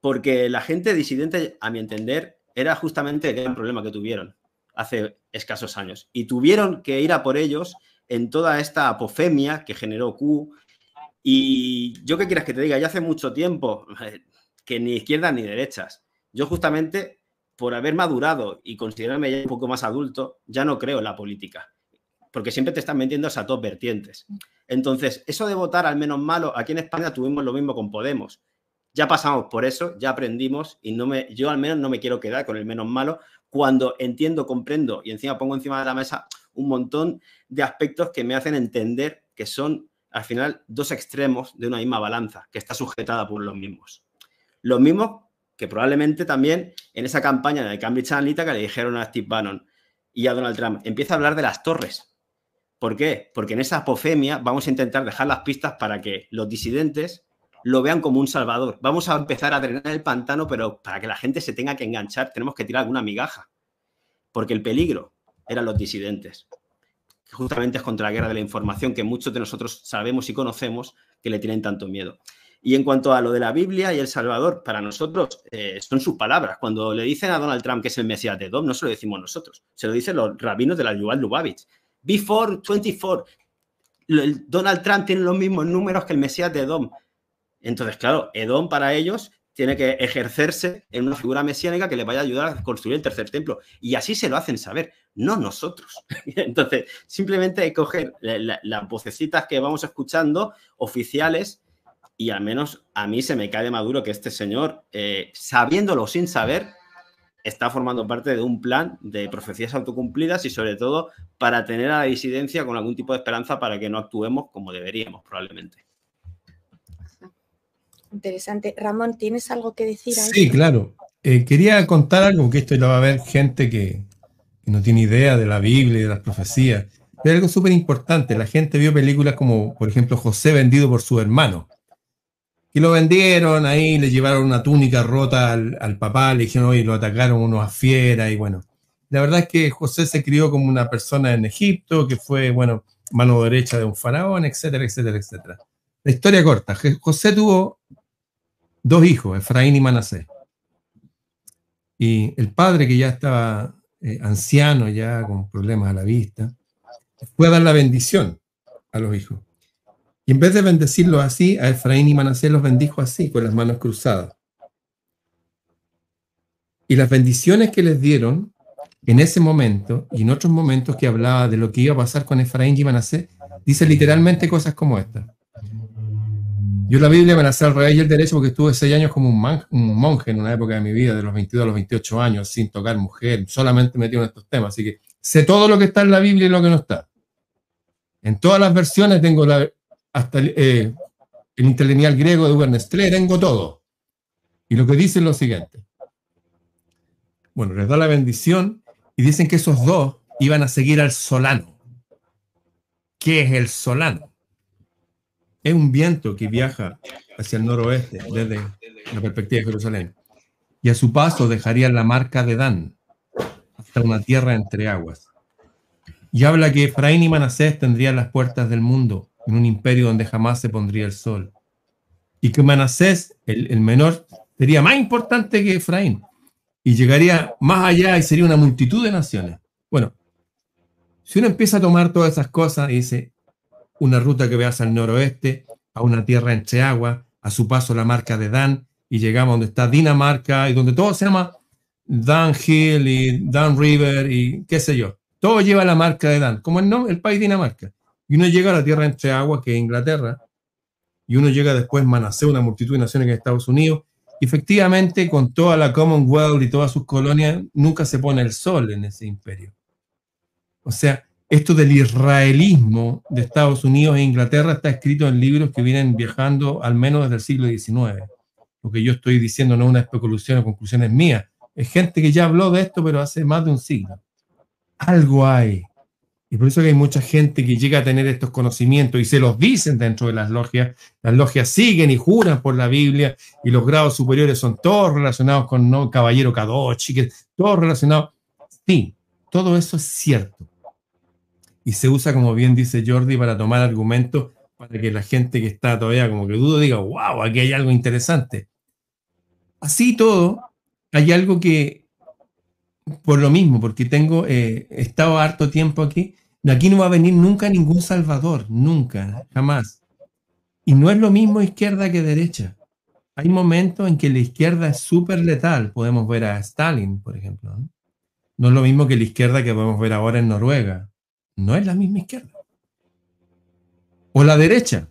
Porque la gente disidente, a mi entender, era justamente el problema que tuvieron hace escasos años. Y tuvieron que ir a por ellos en toda esta apofemia que generó Q. Y yo qué quieras que te diga, ya hace mucho tiempo que ni izquierdas ni derechas. Yo justamente por haber madurado y considerarme ya un poco más adulto, ya no creo en la política, porque siempre te están metiendo a dos vertientes. Mm. Entonces, eso de votar al menos malo, aquí en España tuvimos lo mismo con Podemos. Ya pasamos por eso, ya aprendimos y no me, yo al menos no me quiero quedar con el menos malo, cuando entiendo, comprendo y encima pongo encima de la mesa un montón de aspectos que me hacen entender que son al final dos extremos de una misma balanza que está sujetada por los mismos. Los mismos que probablemente también en esa campaña de Cambridge Analytica le dijeron a Steve Bannon y a Donald Trump, empieza a hablar de las torres. ¿Por qué? Porque en esa apofemia vamos a intentar dejar las pistas para que los disidentes lo vean como un salvador. Vamos a empezar a drenar el pantano, pero para que la gente se tenga que enganchar, tenemos que tirar alguna migaja. Porque el peligro eran los disidentes. Justamente es contra la guerra de la información que muchos de nosotros sabemos y conocemos que le tienen tanto miedo. Y en cuanto a lo de la Biblia y el Salvador, para nosotros eh, son sus palabras. Cuando le dicen a Donald Trump que es el Mesías de Dom, no se lo decimos nosotros, se lo dicen los rabinos de la Yuval Lubavitch. Before 24, Donald Trump tiene los mismos números que el Mesías de Dom. Entonces, claro, Edom para ellos tiene que ejercerse en una figura mesiánica que les vaya a ayudar a construir el tercer templo. Y así se lo hacen saber, no nosotros. Entonces, simplemente hay coger las vocecitas que vamos escuchando, oficiales, y al menos a mí se me cae de maduro que este señor, eh, sabiéndolo sin saber, está formando parte de un plan de profecías autocumplidas y sobre todo para tener a la disidencia con algún tipo de esperanza para que no actuemos como deberíamos probablemente interesante. Ramón, ¿tienes algo que decir? sí, claro. Eh, quería contar algo, que esto lo va a ver gente que, no tiene idea de la Biblia y de las profecías. Pero algo súper importante. La gente vio películas como, por ejemplo, José vendido por su hermano. Y lo vendieron ahí, le llevaron una túnica rota al, papá, le dijeron, oye, lo atacaron unos fiera y bueno. La verdad es que José se crió como una persona en Egipto, que fue, bueno, mano derecha de un faraón, etcétera, etcétera, etcétera. La historia corta. José tuvo dos hijos, Efraín y Manasés. Y el padre, que ya estaba eh, anciano, ya con problemas a la vista, fue a dar la bendición a los hijos. Y en vez de bendecirlos así, a Efraín y Manasés los bendijo así, con las manos cruzadas. Y las bendiciones que les dieron en ese momento y en otros momentos que hablaba de lo que iba a pasar con Efraín y Manasés, dice literalmente cosas como estas. Yo la Biblia me la sé al revés y el derecho porque estuve seis años como un, monje en una época de mi vida, de los 22 a los 28 años, sin tocar mujer, solamente metido en estos temas. Así que sé todo lo que está en la Biblia y lo que no está. En todas las versiones tengo hasta eh, el interlineal griego de Wernestre, tengo todo. Y lo que dice es lo siguiente. Bueno, les da la bendición y dicen que esos dos iban a seguir al Solano. ¿Qué es el Solano? es un viento que viaja hacia el noroeste desde la perspectiva de Jerusalén, y a su paso dejaría la marca de Dan hasta una tierra entre aguas. Y habla que Efraín y Manasés tendrían las puertas del mundo en un imperio donde jamás se pondría el sol. Y que Manasés, el, el menor, sería más importante que Efraín y llegaría más allá y sería una multitud de naciones. Bueno, si uno empieza a tomar todas esas cosas y dice, una ruta que veas al noroeste, a una tierra entre aguas, a su paso la marca de Dan, y llegamos donde está Dinamarca y donde todo se llama Dan Hill y Dan River y qué sé yo. Todo lleva la marca de Dan, como el, el país Dinamarca. Y uno llega a la tierra entre aguas, que es Inglaterra, y uno llega después a una multitud de naciones en es Estados Unidos. efectivamente, con toda la Commonwealth y todas sus colonias, nunca se pone el sol en ese imperio. O sea, esto del israelismo de Estados Unidos e Inglaterra está escrito en libros que vienen viajando al menos desde el siglo XIX. Lo que yo estoy diciendo no es una especulación o conclusiones mías. Es gente que ya habló de esto, pero hace más de un siglo. Algo hay. Y por eso que hay mucha gente que llega a tener estos conocimientos y se los dicen dentro de las logias. Las logias siguen y juran por la Biblia y los grados superiores son todos relacionados con ¿no? Caballero Kadochi, que todo relacionado. Sí, todo eso es cierto y se usa, como bien dice Jordi, para tomar argumentos para que la gente que está todavía como que dudo diga, wow, aquí hay algo interesante. Así todo, hay algo que, por lo mismo, porque tengo, eh, he estado harto tiempo aquí, de aquí no va a venir nunca ningún salvador, nunca, jamás. Y no es lo mismo izquierda que derecha. Hay momentos en que la izquierda es súper letal. Podemos ver a Stalin, por ejemplo. ¿no? es lo mismo que la izquierda que podemos ver ahora en Noruega no es la misma izquierda. O la derecha,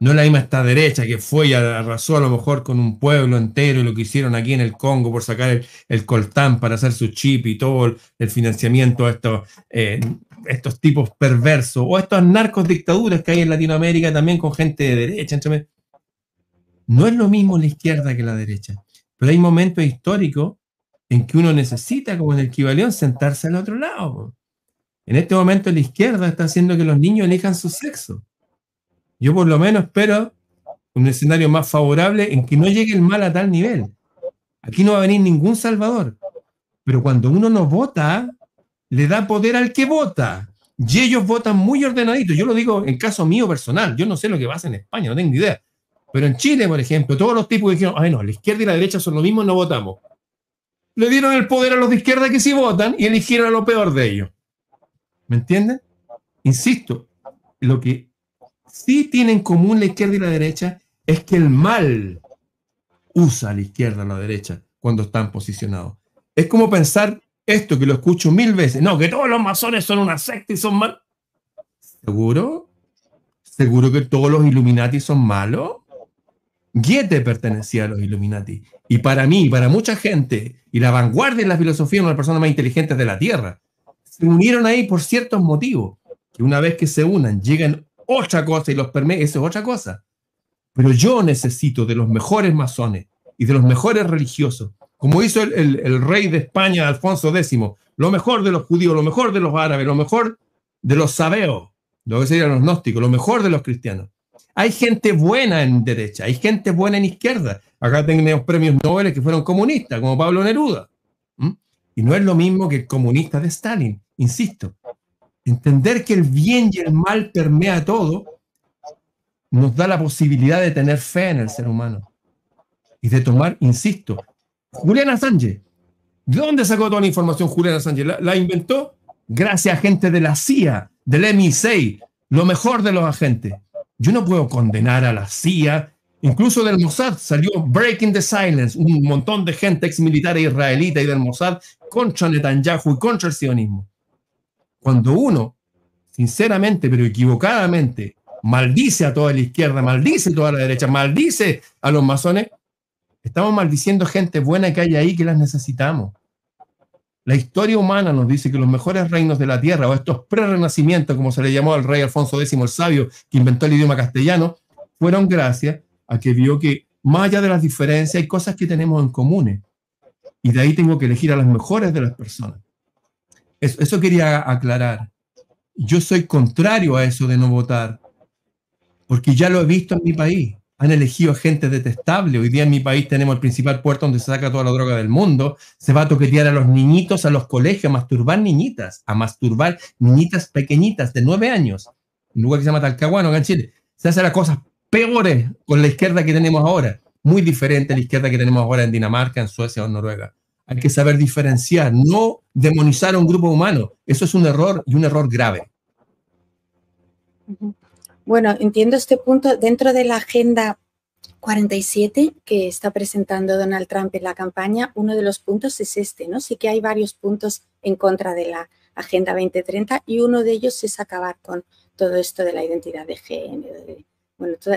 no es la misma esta derecha que fue y arrasó a lo mejor con un pueblo entero y lo que hicieron aquí en el Congo por sacar el, coltán para hacer su chip y todo el, financiamiento a eh, estos, tipos perversos o estos narcos dictaduras que hay en Latinoamérica también con gente de derecha. No es lo mismo la izquierda que la derecha, pero hay momentos históricos en que uno necesita, como en el equivalión, sentarse al otro lado. En este momento la izquierda está haciendo que los niños elijan su sexo. Yo por lo menos espero un escenario más favorable en que no llegue el mal a tal nivel. Aquí no va a venir ningún salvador. Pero cuando uno no vota, le da poder al que vota. Y ellos votan muy ordenaditos. Yo lo digo en caso mío personal. Yo no sé lo que pasa en España, no tengo ni idea. Pero en Chile, por ejemplo, todos los tipos que dijeron, ay no, la izquierda y la derecha son lo mismo, no votamos. Le dieron el poder a los de izquierda que sí votan y eligieron a lo peor de ellos. ¿Me entienden? Insisto, lo que sí tienen en común la izquierda y la derecha es que el mal usa a la izquierda o la derecha cuando están posicionados. Es como pensar esto que lo escucho mil veces. No, que todos los masones son una secta y son malos. ¿Seguro? ¿Seguro que todos los Illuminati son malos? Goethe pertenecía a los Illuminati. Y para mí, para mucha gente, y la vanguardia en la filosofía es una de las personas más inteligentes de la Tierra se unieron ahí por ciertos motivos, y una vez que se unan, llegan otra cosa y los permite eso es otra cosa. Pero yo necesito de los mejores masones y de los mejores religiosos, como hizo el, el rey de España, Alfonso X, lo mejor de los judíos, lo mejor de los árabes, lo mejor de los sabeos, lo que serían los gnósticos, lo mejor de los cristianos. Hay gente buena en derecha, hay gente buena en izquierda. Acá tenemos premios Nobel que fueron comunistas, como Pablo Neruda. Y no es lo mismo que el comunista de Stalin, insisto. Entender que el bien y el mal permea todo nos da la posibilidad de tener fe en el ser humano y de tomar, insisto, Juliana Sánchez. ¿De dónde sacó toda la información Juliana Sánchez? la inventó? Gracias a gente de la CIA, del MI6, lo mejor de los agentes. Yo no puedo condenar a la CIA Incluso del Mossad salió Breaking the Silence, un montón de gente ex militar israelita y del Mossad contra Netanyahu y contra el sionismo. Cuando uno, sinceramente pero equivocadamente, maldice a toda la izquierda, maldice a toda la derecha, maldice a los masones, estamos maldiciendo gente buena que hay ahí que las necesitamos. La historia humana nos dice que los mejores reinos de la tierra, o estos pre como se le llamó al rey Alfonso X el sabio, que inventó el idioma castellano, fueron gracias que vio que más allá de las diferencias hay cosas que tenemos en comunes. Y de ahí tengo que elegir a las mejores de las personas. Eso, quería aclarar. Yo soy contrario a eso de no votar, porque ya lo he visto en mi país. Han elegido gente detestable. Hoy día en mi país tenemos el principal puerto donde se saca toda la droga del mundo. Se va a toquetear a los niñitos, a los colegios, a masturbar niñitas, a masturbar niñitas pequeñitas de nueve años. Un lugar que se llama Talcahuano, en Chile. Se hace las cosas peores con la izquierda que tenemos ahora, muy diferente a la izquierda que tenemos ahora en Dinamarca, en Suecia o en Noruega. Hay que saber diferenciar, no demonizar a un grupo humano. Eso es un error y un error grave. Bueno, entiendo este punto. Dentro de la agenda 47 que está presentando Donald Trump en la campaña, uno de los puntos es este, ¿no? Sí que hay varios puntos en contra de la Agenda 2030 y uno de ellos es acabar con todo esto de la identidad de género,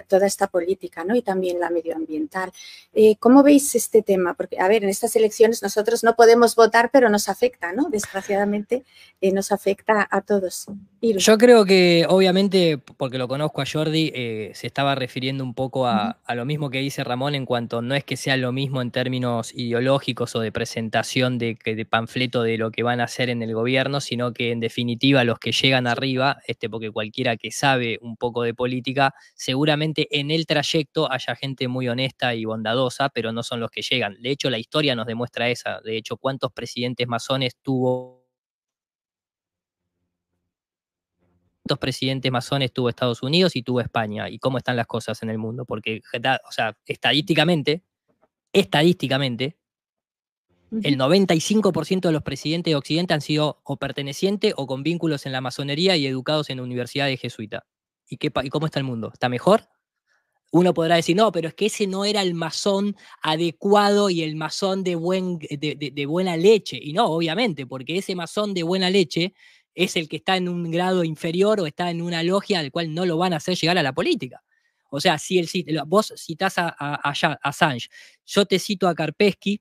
toda, esta política ¿no? y también la medioambiental. Eh, ¿Cómo veis este tema? Porque, a ver, en estas elecciones nosotros no podemos votar, pero nos afecta, ¿no? Desgraciadamente eh, nos afecta a todos. Yo creo que, obviamente, porque lo conozco a Jordi, eh, se estaba refiriendo un poco a, a, lo mismo que dice Ramón en cuanto no es que sea lo mismo en términos ideológicos o de presentación de, de panfleto de lo que van a hacer en el gobierno, sino que en definitiva los que llegan arriba, este, porque cualquiera que sabe un poco de política, se seguramente en el trayecto haya gente muy honesta y bondadosa, pero no son los que llegan. De hecho, la historia nos demuestra esa. De hecho, cuántos presidentes masones tuvo presidentes masones tuvo Estados Unidos y tuvo España y cómo están las cosas en el mundo, porque o sea, estadísticamente, estadísticamente el 95% de los presidentes de Occidente han sido o pertenecientes o con vínculos en la masonería y educados en universidades jesuitas. ¿Y, qué, ¿Y cómo está el mundo? ¿Está mejor? Uno podrá decir, no, pero es que ese no era el masón adecuado y el masón de, buen, de, buena leche. Y no, obviamente, porque ese masón de buena leche es el que está en un grado inferior o está en una logia al cual no lo van a hacer llegar a la política. O sea, si el, vos citás a, a, yo te cito a Karpesky,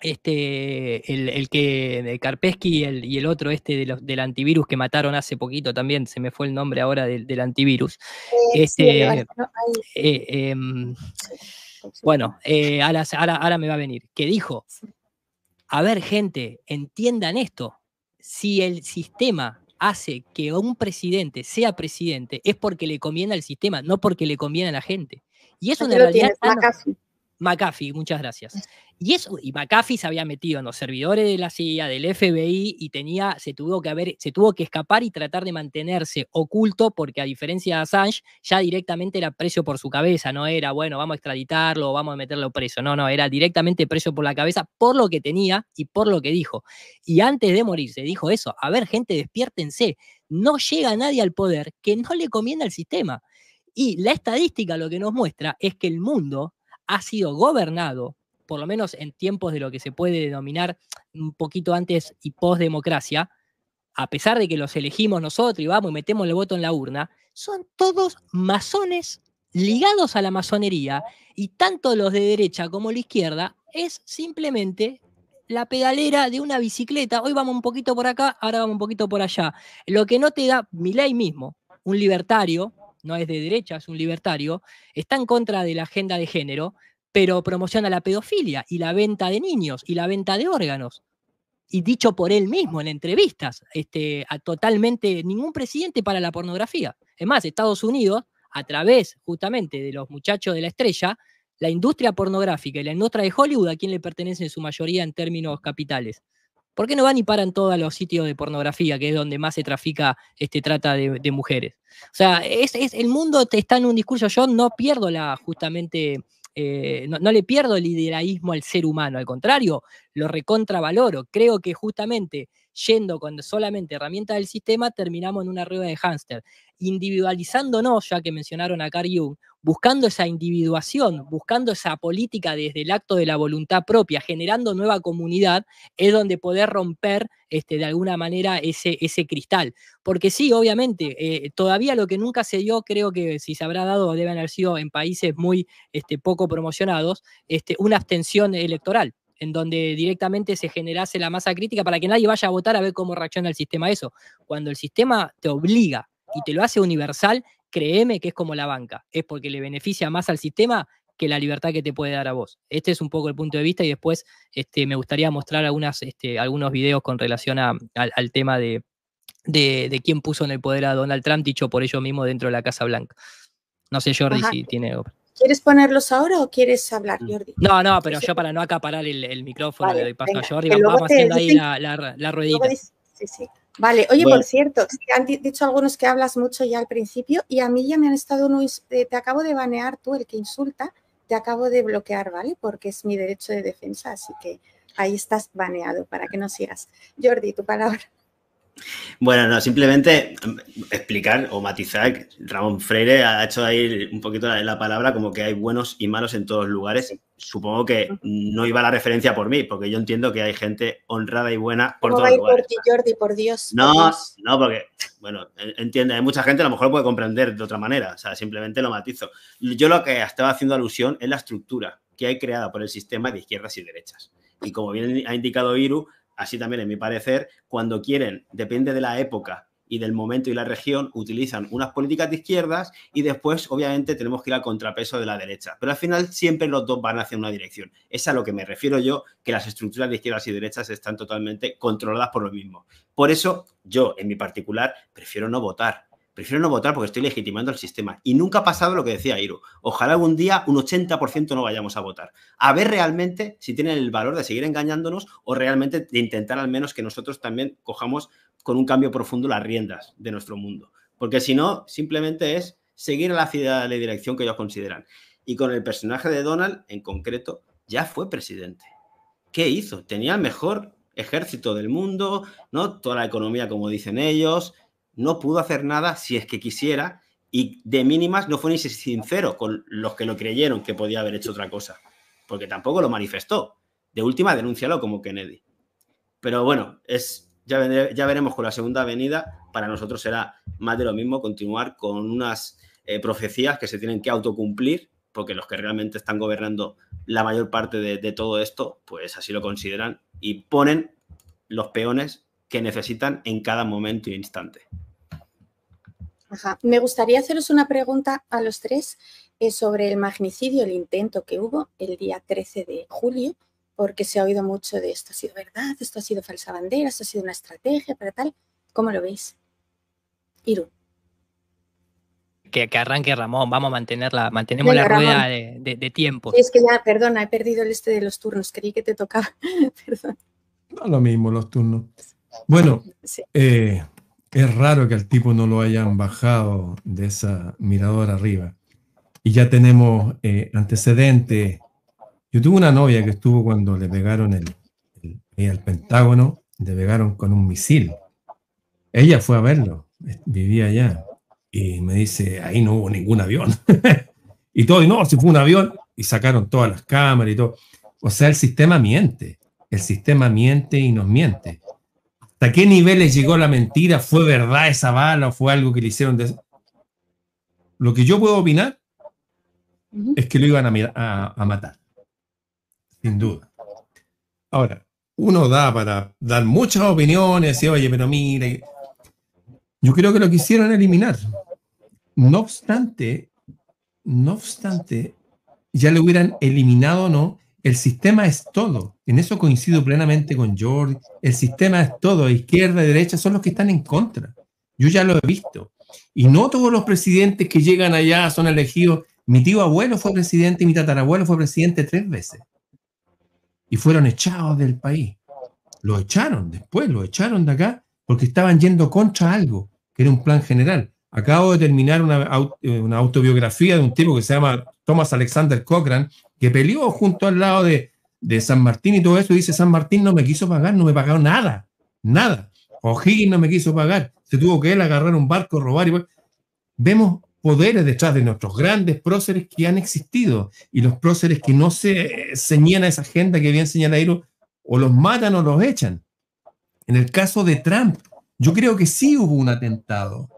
este, el, que Karpesky y el, otro este del antivirus que mataron hace poquito también, se me fue el nombre ahora del, antivirus. Eh, este, bueno, eh, em, eh, ahora, me va a venir, que dijo, a ver gente, entiendan esto, si el sistema hace que un presidente sea presidente, es porque le conviene al sistema, no porque le conviene a la gente. Y eso en realidad... McAfee, muchas gracias. Y eso, y McAfee se había metido en los servidores de la CIA, del FBI, y tenía, se tuvo que haber, se tuvo que escapar y tratar de mantenerse oculto, porque a diferencia de Assange, ya directamente era precio por su cabeza, no era, bueno, vamos a extraditarlo, vamos a meterlo preso. No, no, era directamente precio por la cabeza por lo que tenía y por lo que dijo. Y antes de morirse, dijo eso: a ver, gente, despiértense. No llega nadie al poder que no le comienda el sistema. Y la estadística lo que nos muestra es que el mundo ha sido gobernado, por lo menos en tiempos de lo que se puede denominar un poquito antes y post-democracia, a pesar de que los elegimos nosotros y vamos y metemos el voto en la urna, son todos masones ligados a la masonería y tanto los de derecha como la izquierda es simplemente la pedalera de una bicicleta. Hoy vamos un poquito por acá, ahora vamos un poquito por allá. Lo que no te da, mi ley mismo, un libertario, no es de derecha, es un libertario, está en contra de la agenda de género, pero promociona la pedofilia y la venta de niños y la venta de órganos. Y dicho por él mismo en entrevistas, este, a totalmente ningún presidente para la pornografía. Es más, Estados Unidos, a través justamente de los muchachos de la estrella, la industria pornográfica y la industria de Hollywood, a quien le pertenece en su mayoría en términos capitales. ¿Por qué no van y paran todos los sitios de pornografía, que es donde más se trafica este trata de, mujeres? O sea, es, el mundo está en un discurso, yo no pierdo la justamente... Eh, no, no, le pierdo el idealismo al ser humano, al contrario, lo recontravaloro. Creo que justamente yendo con solamente herramientas del sistema, terminamos en una rueda de hámster. Individualizándonos, ya que mencionaron a Carl Jung, buscando esa individuación, buscando esa política desde el acto de la voluntad propia, generando nueva comunidad, es donde poder romper este, de alguna manera ese, ese cristal. Porque sí, obviamente, eh, todavía lo que nunca se dio, creo que si se habrá dado, deben haber sido en países muy este, poco promocionados, este, una abstención electoral en donde directamente se generase la masa crítica para que nadie vaya a votar a ver cómo reacciona el sistema eso. Cuando el sistema te obliga y te lo hace universal, créeme que es como la banca, es porque le beneficia más al sistema que la libertad que te puede dar a vos. Este es un poco el punto de vista y después este, me gustaría mostrar algunas, este, algunos videos con relación al, tema de, de, quién puso en el poder a Donald Trump, dicho por ellos mismos dentro de la Casa Blanca. No sé, Jordi, si tiene... ¿Quieres ponerlos ahora o quieres hablar, mm. Jordi? No, no, pero yo para no acaparar el, micrófono le doy paso a Jordi, vamos haciendo ahí la, la, ruedita. sí, sí. Vale, oye, por cierto, han dicho algunos que hablas mucho ya al principio y a mí ya me han estado, eh, te acabo de banear tú, el que insulta, te acabo de bloquear, ¿vale? Porque es mi derecho de defensa, así que ahí estás baneado para que no sigas. Jordi, tu palabra. Bueno, no, simplemente em, explicar o matizar. Ramón Freire ha hecho ahí un poquito la, la, palabra como que hay buenos y malos en todos los lugares. Supongo que no iba la referencia por mí, porque yo entiendo que hay gente honrada y buena por todos Por ti, Jordi, por Dios. No, no, porque, bueno, entiende, hay mucha gente a lo mejor puede comprender de otra manera. O sea, simplemente lo matizo. Yo lo que estaba haciendo alusión es la estructura que hay creada por el sistema de izquierdas y derechas. Y como bien ha indicado Iru, así también en mi parecer, cuando quieren, depende de la época y del momento y la región, utilizan unas políticas de izquierdas y después, obviamente, tenemos que ir al contrapeso de la derecha. Pero al final siempre los dos van hacia una dirección. Es a lo que me refiero yo, que las estructuras de izquierdas y derechas están totalmente controladas por lo mismo. Por eso yo, en mi particular, prefiero no votar. Prefiero no votar porque estoy legitimando el sistema. Y nunca ha pasado lo que decía Iro. Ojalá algún día un 80% no vayamos a votar. A ver realmente si tienen el valor de seguir engañándonos o realmente de intentar al menos que nosotros también cojamos con un cambio profundo las riendas de nuestro mundo. Porque si no, simplemente es seguir a la ciudad de dirección que ellos consideran. Y con el personaje de Donald, en concreto, ya fue presidente. ¿Qué hizo? Tenía el mejor ejército del mundo, ¿no? Toda la economía, como dicen ellos, no pudo hacer nada si es que quisiera y de mínimas no fue ni sincero con los que lo creyeron que podía haber hecho otra cosa, porque tampoco lo manifestó. De última, denúncialo como Kennedy. Pero bueno, es, ya, ya veremos con la segunda avenida. Para nosotros será más de lo mismo continuar con unas eh, profecías que se tienen que autocumplir, porque los que realmente están gobernando la mayor parte de, de todo esto, pues así lo consideran y ponen los peones que necesitan en cada momento e instante. Me gustaría haceros una pregunta a los tres eh, sobre el magnicidio, el intento que hubo el día 13 de julio, porque se ha oído mucho de esto ha sido verdad, esto ha sido falsa bandera, esto ha sido una estrategia para tal. ¿Cómo lo veis? Iru. Que, arranque Ramón, vamos a mantenerla, mantenemos la rueda de, tiempo. es que ya, perdona, he perdido el este de los turnos, creí que te tocaba, perdón. No, lo mismo, los turnos. Bueno, eh, es raro que al tipo no lo hayan bajado de esa miradora arriba. Y ya tenemos eh, antecedentes. Yo tuve una novia que estuvo cuando le pegaron el, el Pentágono, le pegaron con un misil. Ella fue a verlo, vivía allá. Y me dice, ahí no hubo ningún avión. y todo, y no, si fue un avión, y sacaron todas las cámaras y todo. O sea, el sistema miente, el sistema miente y nos miente. ¿Hasta qué niveles llegó la mentira? ¿Fue verdad esa bala o fue algo que le hicieron? Lo que yo puedo opinar es que lo iban a, matar, sin duda. Ahora, uno da para dar muchas opiniones y, oye, pero mire, yo creo que lo quisieron eliminar. No obstante, no obstante, ya lo hubieran eliminado o no, el sistema es todo. En eso coincido plenamente con Jordi. El sistema es todo. Izquierda y derecha son los que están en contra. Yo ya lo he visto. Y no todos los presidentes que llegan allá son elegidos. Mi tío abuelo fue presidente y mi tatarabuelo fue presidente tres veces. Y fueron echados del país. Lo echaron después, lo echaron de acá porque estaban yendo contra algo, que era un plan general. Acabo de terminar una, eh, una autobiografía de un tipo que se llama Thomas Alexander Cochran, que peleó junto al lado de, San Martín y todo eso, y dice, San Martín no me quiso pagar, no me pagaron nada, nada. O'Higgins no me quiso pagar, se tuvo que él agarrar un barco, robar Vemos poderes detrás de nuestros grandes próceres que han existido y los próceres que no se ceñían a esa agenda que bien señalado, o los matan o los echan. En el caso de Trump, yo creo que sí hubo un atentado,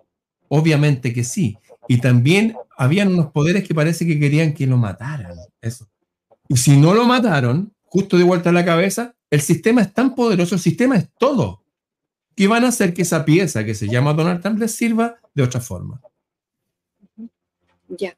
obviamente que sí, y también habían unos poderes que parece que querían que lo mataran. Eso. Y si no lo mataron, justo de vuelta a la cabeza, el sistema es tan poderoso, el sistema es todo, que van a hacer que esa pieza que se llama Donald Trump les sirva de otra forma. Ya.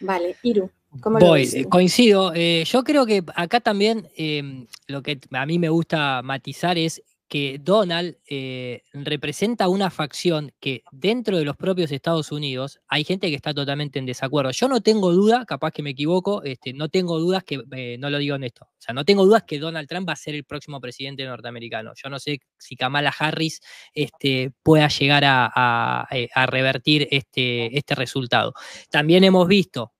Vale, Iru. Voy, coincido. Eh, yo creo que acá también eh, lo que a mí me gusta matizar es que Donald eh, representa una facción que dentro de los propios Estados Unidos hay gente que está totalmente en desacuerdo. Yo no tengo duda, capaz que me equivoco, este, no tengo dudas que, eh, no lo digo en esto, o sea, no tengo dudas que Donald Trump va a ser el próximo presidente norteamericano. Yo no sé si Kamala Harris este, pueda llegar eh, a, revertir este, este resultado. También hemos visto,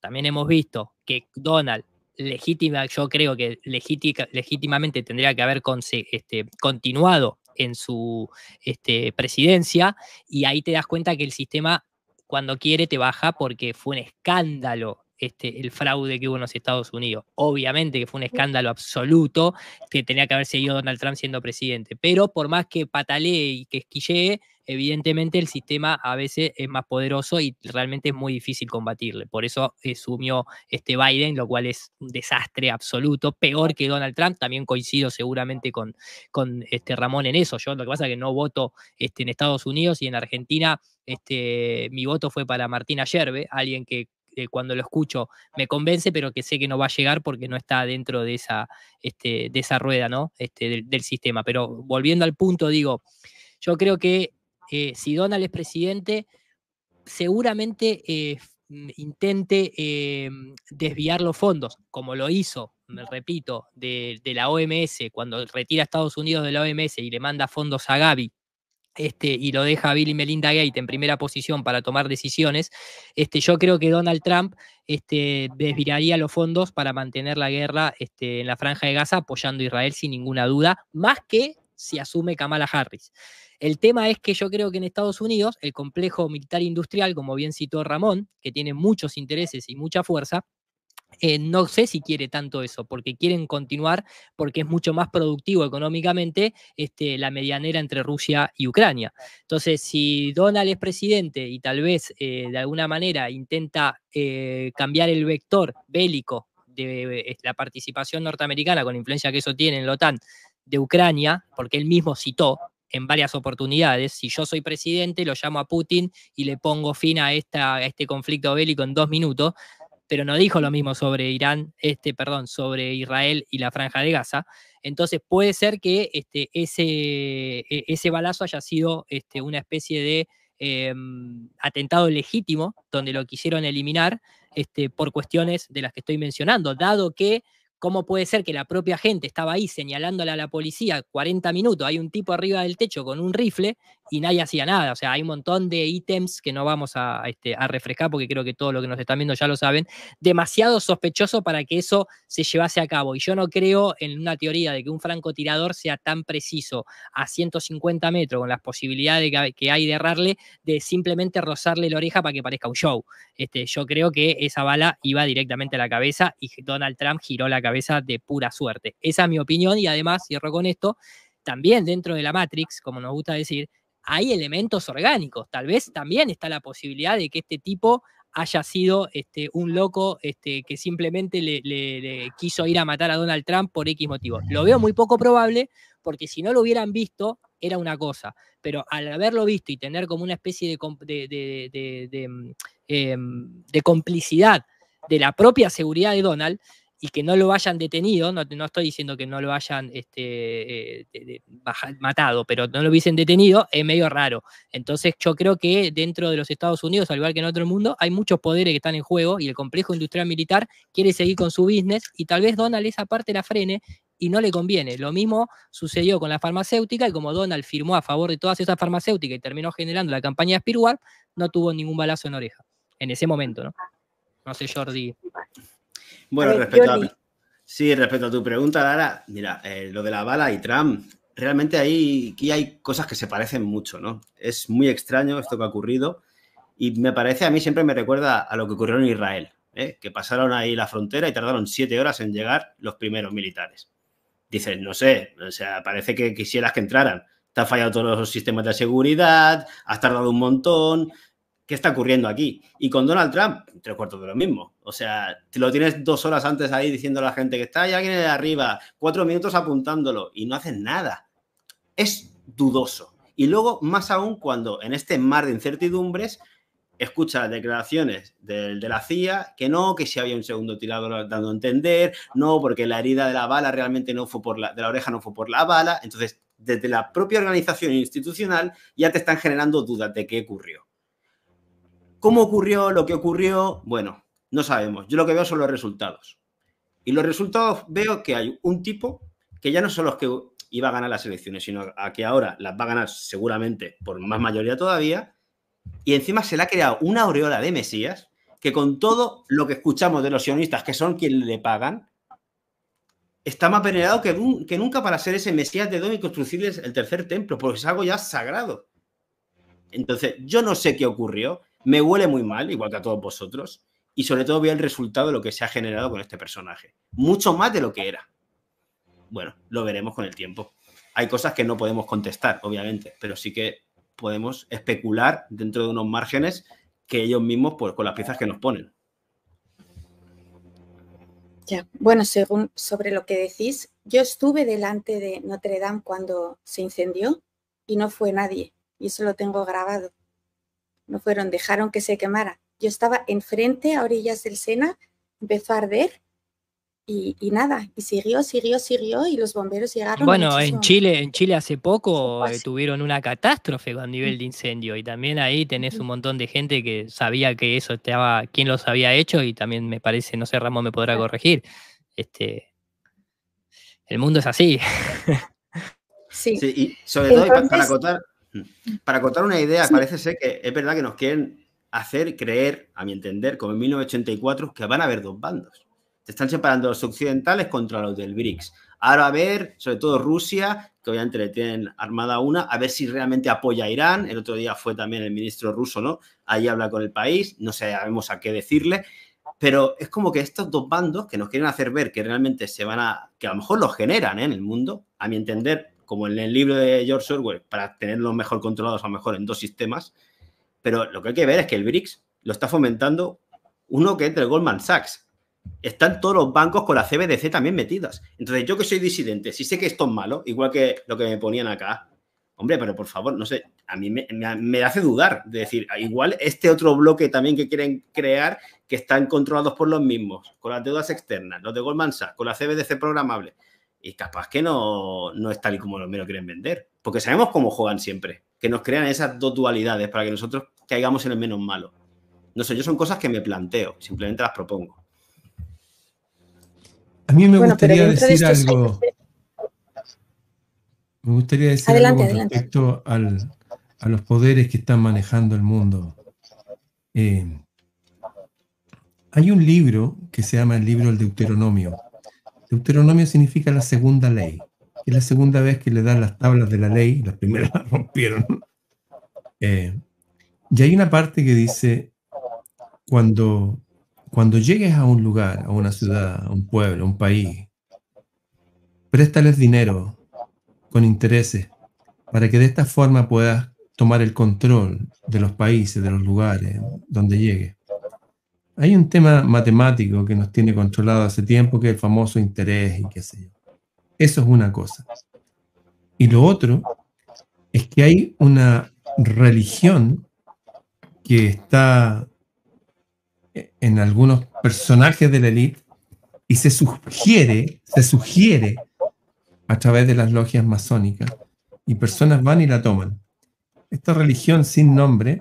también hemos visto que Donald legítima, yo creo que legítimamente tendría que haber este, continuado en su este, presidencia, y ahí te das cuenta que el sistema cuando quiere te baja porque fue un escándalo este, el fraude que hubo en los Estados Unidos. Obviamente que fue un escándalo absoluto que tenía que haber seguido Donald Trump siendo presidente, pero por más que patalee y que esquillee, evidentemente el sistema a veces es más poderoso y realmente es muy difícil combatirle. Por eso sumió este Biden, lo cual es un desastre absoluto, peor que Donald Trump. También coincido seguramente con, con este Ramón en eso. Yo lo que pasa es que no voto este, en Estados Unidos y en Argentina. Este, mi voto fue para Martina Yerbe, alguien que eh, cuando lo escucho me convence, pero que sé que no va a llegar porque no está dentro de esa, este, de esa rueda ¿no? este, del sistema. Pero volviendo al punto, digo, yo creo que eh, si Donald es presidente, seguramente eh, mm, intente eh, desviar los fondos, como lo hizo, me repito, de, la OMS, cuando retira a Estados Unidos de la OMS y le manda fondos a Gaby Este, y lo deja a Bill y Melinda Gates en primera posición para tomar decisiones, este, yo creo que Donald Trump este, desviraría los fondos para mantener la guerra este, en la franja de Gaza apoyando a Israel sin ninguna duda, más que si asume Kamala Harris. El tema es que yo creo que en Estados Unidos el complejo militar industrial, como bien citó Ramón, que tiene muchos intereses y mucha fuerza, eh, no sé si quiere tanto eso, porque quieren continuar, porque es mucho más productivo económicamente este, la medianera entre Rusia y Ucrania. Entonces, si Donald es presidente y tal vez eh, de alguna manera intenta eh, cambiar el vector bélico de la participación norteamericana, con la influencia que eso tiene en la OTAN, de Ucrania, porque él mismo citó en varias oportunidades. Si yo soy presidente, lo llamo a Putin y le pongo fin a, esta, este conflicto bélico en dos minutos, pero no dijo lo mismo sobre Irán, este, perdón, sobre Israel y la franja de Gaza. Entonces puede ser que este, ese, e, ese balazo haya sido este, una especie de em, atentado legítimo, donde lo quisieron eliminar este, por cuestiones de las que estoy mencionando, dado que ¿Cómo puede ser que la propia gente estaba ahí señalándole a la policía 40 minutos, hay un tipo arriba del techo con un rifle y nadie hacía nada. O sea, hay un montón de ítems que no vamos a, este, refrescar porque creo que todo lo que nos están viendo ya lo saben. Demasiado sospechoso para que eso se llevase a cabo. Y yo no creo en una teoría de que un francotirador sea tan preciso a 150 metros con las posibilidades que, hay de errarle, de simplemente rozarle la oreja para que parezca un show. Este, yo creo que esa bala iba directamente a la cabeza y Donald Trump giró la cabeza de pura suerte. Esa es mi opinión y además cierro con esto. También dentro de la Matrix, como nos gusta decir, hay elementos orgánicos. Tal vez también está la posibilidad de que este tipo haya sido este, un loco este, que simplemente le, quiso ir a matar a Donald Trump por X motivos. Lo veo muy poco probable porque si no lo hubieran visto era una cosa, pero al haberlo visto y tener como una especie de, mm, em, complicidad de la propia seguridad de Donald, y que no lo hayan detenido, no, no estoy diciendo que no lo hayan este, eh, matado, pero no lo hubiesen detenido, es medio raro. Entonces yo creo que dentro de los Estados Unidos, al igual que en otro mundo, hay muchos poderes que están en juego y el complejo industrial militar quiere seguir con su business y tal vez Donald esa parte la frene y no le conviene. Lo mismo sucedió con la farmacéutica y como Donald firmó a favor de todas esas farmacéuticas y terminó generando la campaña de Spirwar, no tuvo ningún balazo en oreja en ese momento, ¿no? No sé, Jordi. Bueno, respecto, a, sí, respecto a tu pregunta, Lara, mira, eh, lo de la bala y Trump, realmente ahí aquí hay cosas que se parecen mucho, ¿no? Es muy extraño esto que ha ocurrido y me parece, a mí siempre me recuerda a lo que ocurrió en Israel, ¿eh? que pasaron ahí la frontera y tardaron siete horas en llegar los primeros militares. Dices, no sé, o sea, parece que quisieras que entraran. Te han fallado todos los sistemas de seguridad, has tardado un montón. ¿Qué está ocurriendo aquí? Y con Donald Trump, tres cuartos de lo mismo. O sea, te lo tienes dos horas antes ahí diciendo a la gente que está ya alguien de arriba, cuatro minutos apuntándolo y no haces nada. Es dudoso. Y luego, más aún, cuando en este mar de incertidumbres escuchas declaraciones de, la CIA que no, que si había un segundo tirado dando a entender, no, porque la herida de la bala realmente no fue por la, de la oreja no fue por la bala. Entonces, desde la propia organización institucional ya te están generando dudas de qué ocurrió. ¿Cómo ocurrió? ¿Lo que ocurrió? Bueno, no sabemos. Yo lo que veo son los resultados. Y los resultados veo que hay un tipo que ya no son los que iba a ganar las elecciones, sino a que ahora las va a ganar seguramente por más mayoría todavía. Y encima se le ha creado una aureola de Mesías que con todo lo que escuchamos de los sionistas, que son quienes le pagan, está más venerado que, nunca para ser ese Mesías de Don y construirles el tercer templo, porque es algo ya sagrado. Entonces, yo no sé qué ocurrió, me huele muy mal, igual que a todos vosotros, y sobre todo veo el resultado de lo que se ha generado con este personaje. Mucho más de lo que era. Bueno, lo veremos con el tiempo. Hay cosas que no podemos contestar, obviamente, pero sí que podemos especular dentro de unos márgenes que ellos mismos, pues con las piezas que nos ponen. Ya, bueno, según sobre lo que decís, yo estuve delante de Notre Dame cuando se incendió y no fue nadie, y eso lo tengo grabado. No fueron, dejaron que se quemara yo estaba enfrente, a orillas del Sena, empezó a arder y, nada, y siguió, siguió, siguió y los bomberos llegaron. Bueno, en Chile, en Chile hace poco eh, tuvieron una catástrofe a nivel de incendio y también ahí tenés un montón de gente que sabía que eso estaba, quién los había hecho y también me parece, no sé, Ramón me podrá corregir, este, el mundo es así. Sí, y sobre todo para, acotar una idea, parece ser que es verdad que nos quieren hacer creer, a mi entender, como en 1984, que van a haber dos bandos. Se están separando los occidentales contra los del BRICS. Ahora a ver, sobre todo Rusia, que obviamente le tienen armada una, a ver si realmente apoya a Irán. El otro día fue también el ministro ruso, ¿no? Ahí habla con el país, no sabemos a qué decirle. Pero es como que estos dos bandos que nos quieren hacer ver que realmente se van a, que a lo mejor los generan ¿eh? en el mundo, a mi entender, como en el libro de George Orwell, para tenerlos mejor controlados a lo mejor en dos sistemas, pero lo que hay que ver es que el BRICS lo está fomentando uno que entre Goldman Sachs. Están todos los bancos con la CBDC también metidas. Entonces, yo que soy disidente, sí sé que esto es malo, igual que lo que me ponían acá, hombre, pero por favor, no sé, a mí me, hace dudar de decir, igual este otro bloque también que quieren crear, que están controlados por los mismos, con las deudas externas, los de Goldman Sachs, con la CBDC programable y capaz que no, es tal y como los menos quieren vender. Porque sabemos cómo juegan siempre, que nos crean esas dos dualidades para que nosotros caigamos en el menos malo. No sé, yo son cosas que me planteo, simplemente las propongo. A mí me gustaría decir algo. Me gustaría decir algo respecto a los poderes que están manejando el mundo. Eh, hay un libro que se llama el libro del Deuteronomio. Deuteronomio significa la segunda ley. Es la segunda vez que le dan las tablas de la ley, las primeras las rompieron. Eh, y hay una parte que dice, cuando, cuando llegues a un lugar, a una ciudad, a un pueblo, a un país, préstales dinero con intereses para que de esta forma puedas tomar el control de los países, de los lugares donde llegues. Hay un tema matemático que nos tiene controlado hace tiempo, que es el famoso interés y qué sé yo. Eso es una cosa. Y lo otro es que hay una religión que está eh, en algunos personajes de la élite y se sugiere, se sugiere a través de las logias masónicas y personas van y la toman. Esta religión sin nombre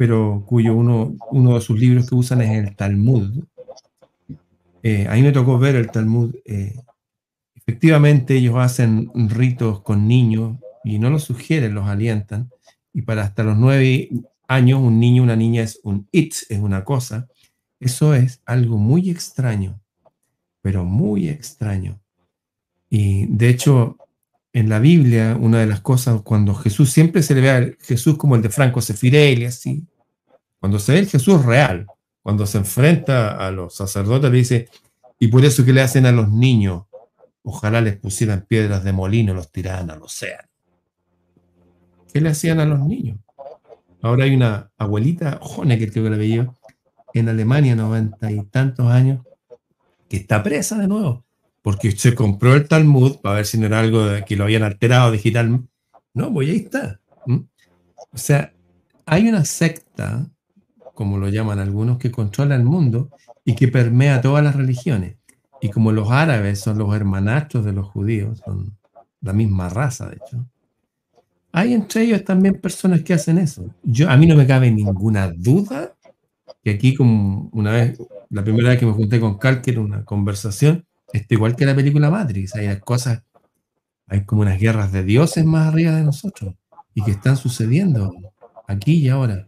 pero cuyo uno, uno de sus libros que usan es el Talmud. Eh, a mí me tocó ver el Talmud. Eh, efectivamente, ellos hacen ritos con niños y no los sugieren, los alientan. Y para hasta los nueve años, un niño, una niña es un it, es una cosa. Eso es algo muy extraño, pero muy extraño. Y de hecho, en la Biblia, una de las cosas, cuando Jesús siempre se le ve a Jesús como el de Franco Sefirelli, así, cuando se ve el Jesús real, cuando se enfrenta a los sacerdotes, le dice, y por eso que le hacen a los niños, ojalá les pusieran piedras de molino, los tiraran al océano. ¿Qué le hacían a los niños? Ahora hay una abuelita, Honecker creo que la veía, en Alemania, noventa y tantos años, que está presa de nuevo, porque se compró el Talmud para ver si no era algo que lo habían alterado digital. No, pues ahí está. O sea, hay una secta como lo llaman algunos, que controla el mundo y que permea todas las religiones. Y como los árabes son los hermanastros de los judíos, son la misma raza, de hecho, hay entre ellos también personas que hacen eso. Yo, a mí no me cabe ninguna duda que aquí, como una vez, la primera vez que me junté con que era una conversación, esto igual que la película Matrix, hay cosas, hay como unas guerras de dioses más arriba de nosotros y que están sucediendo aquí y ahora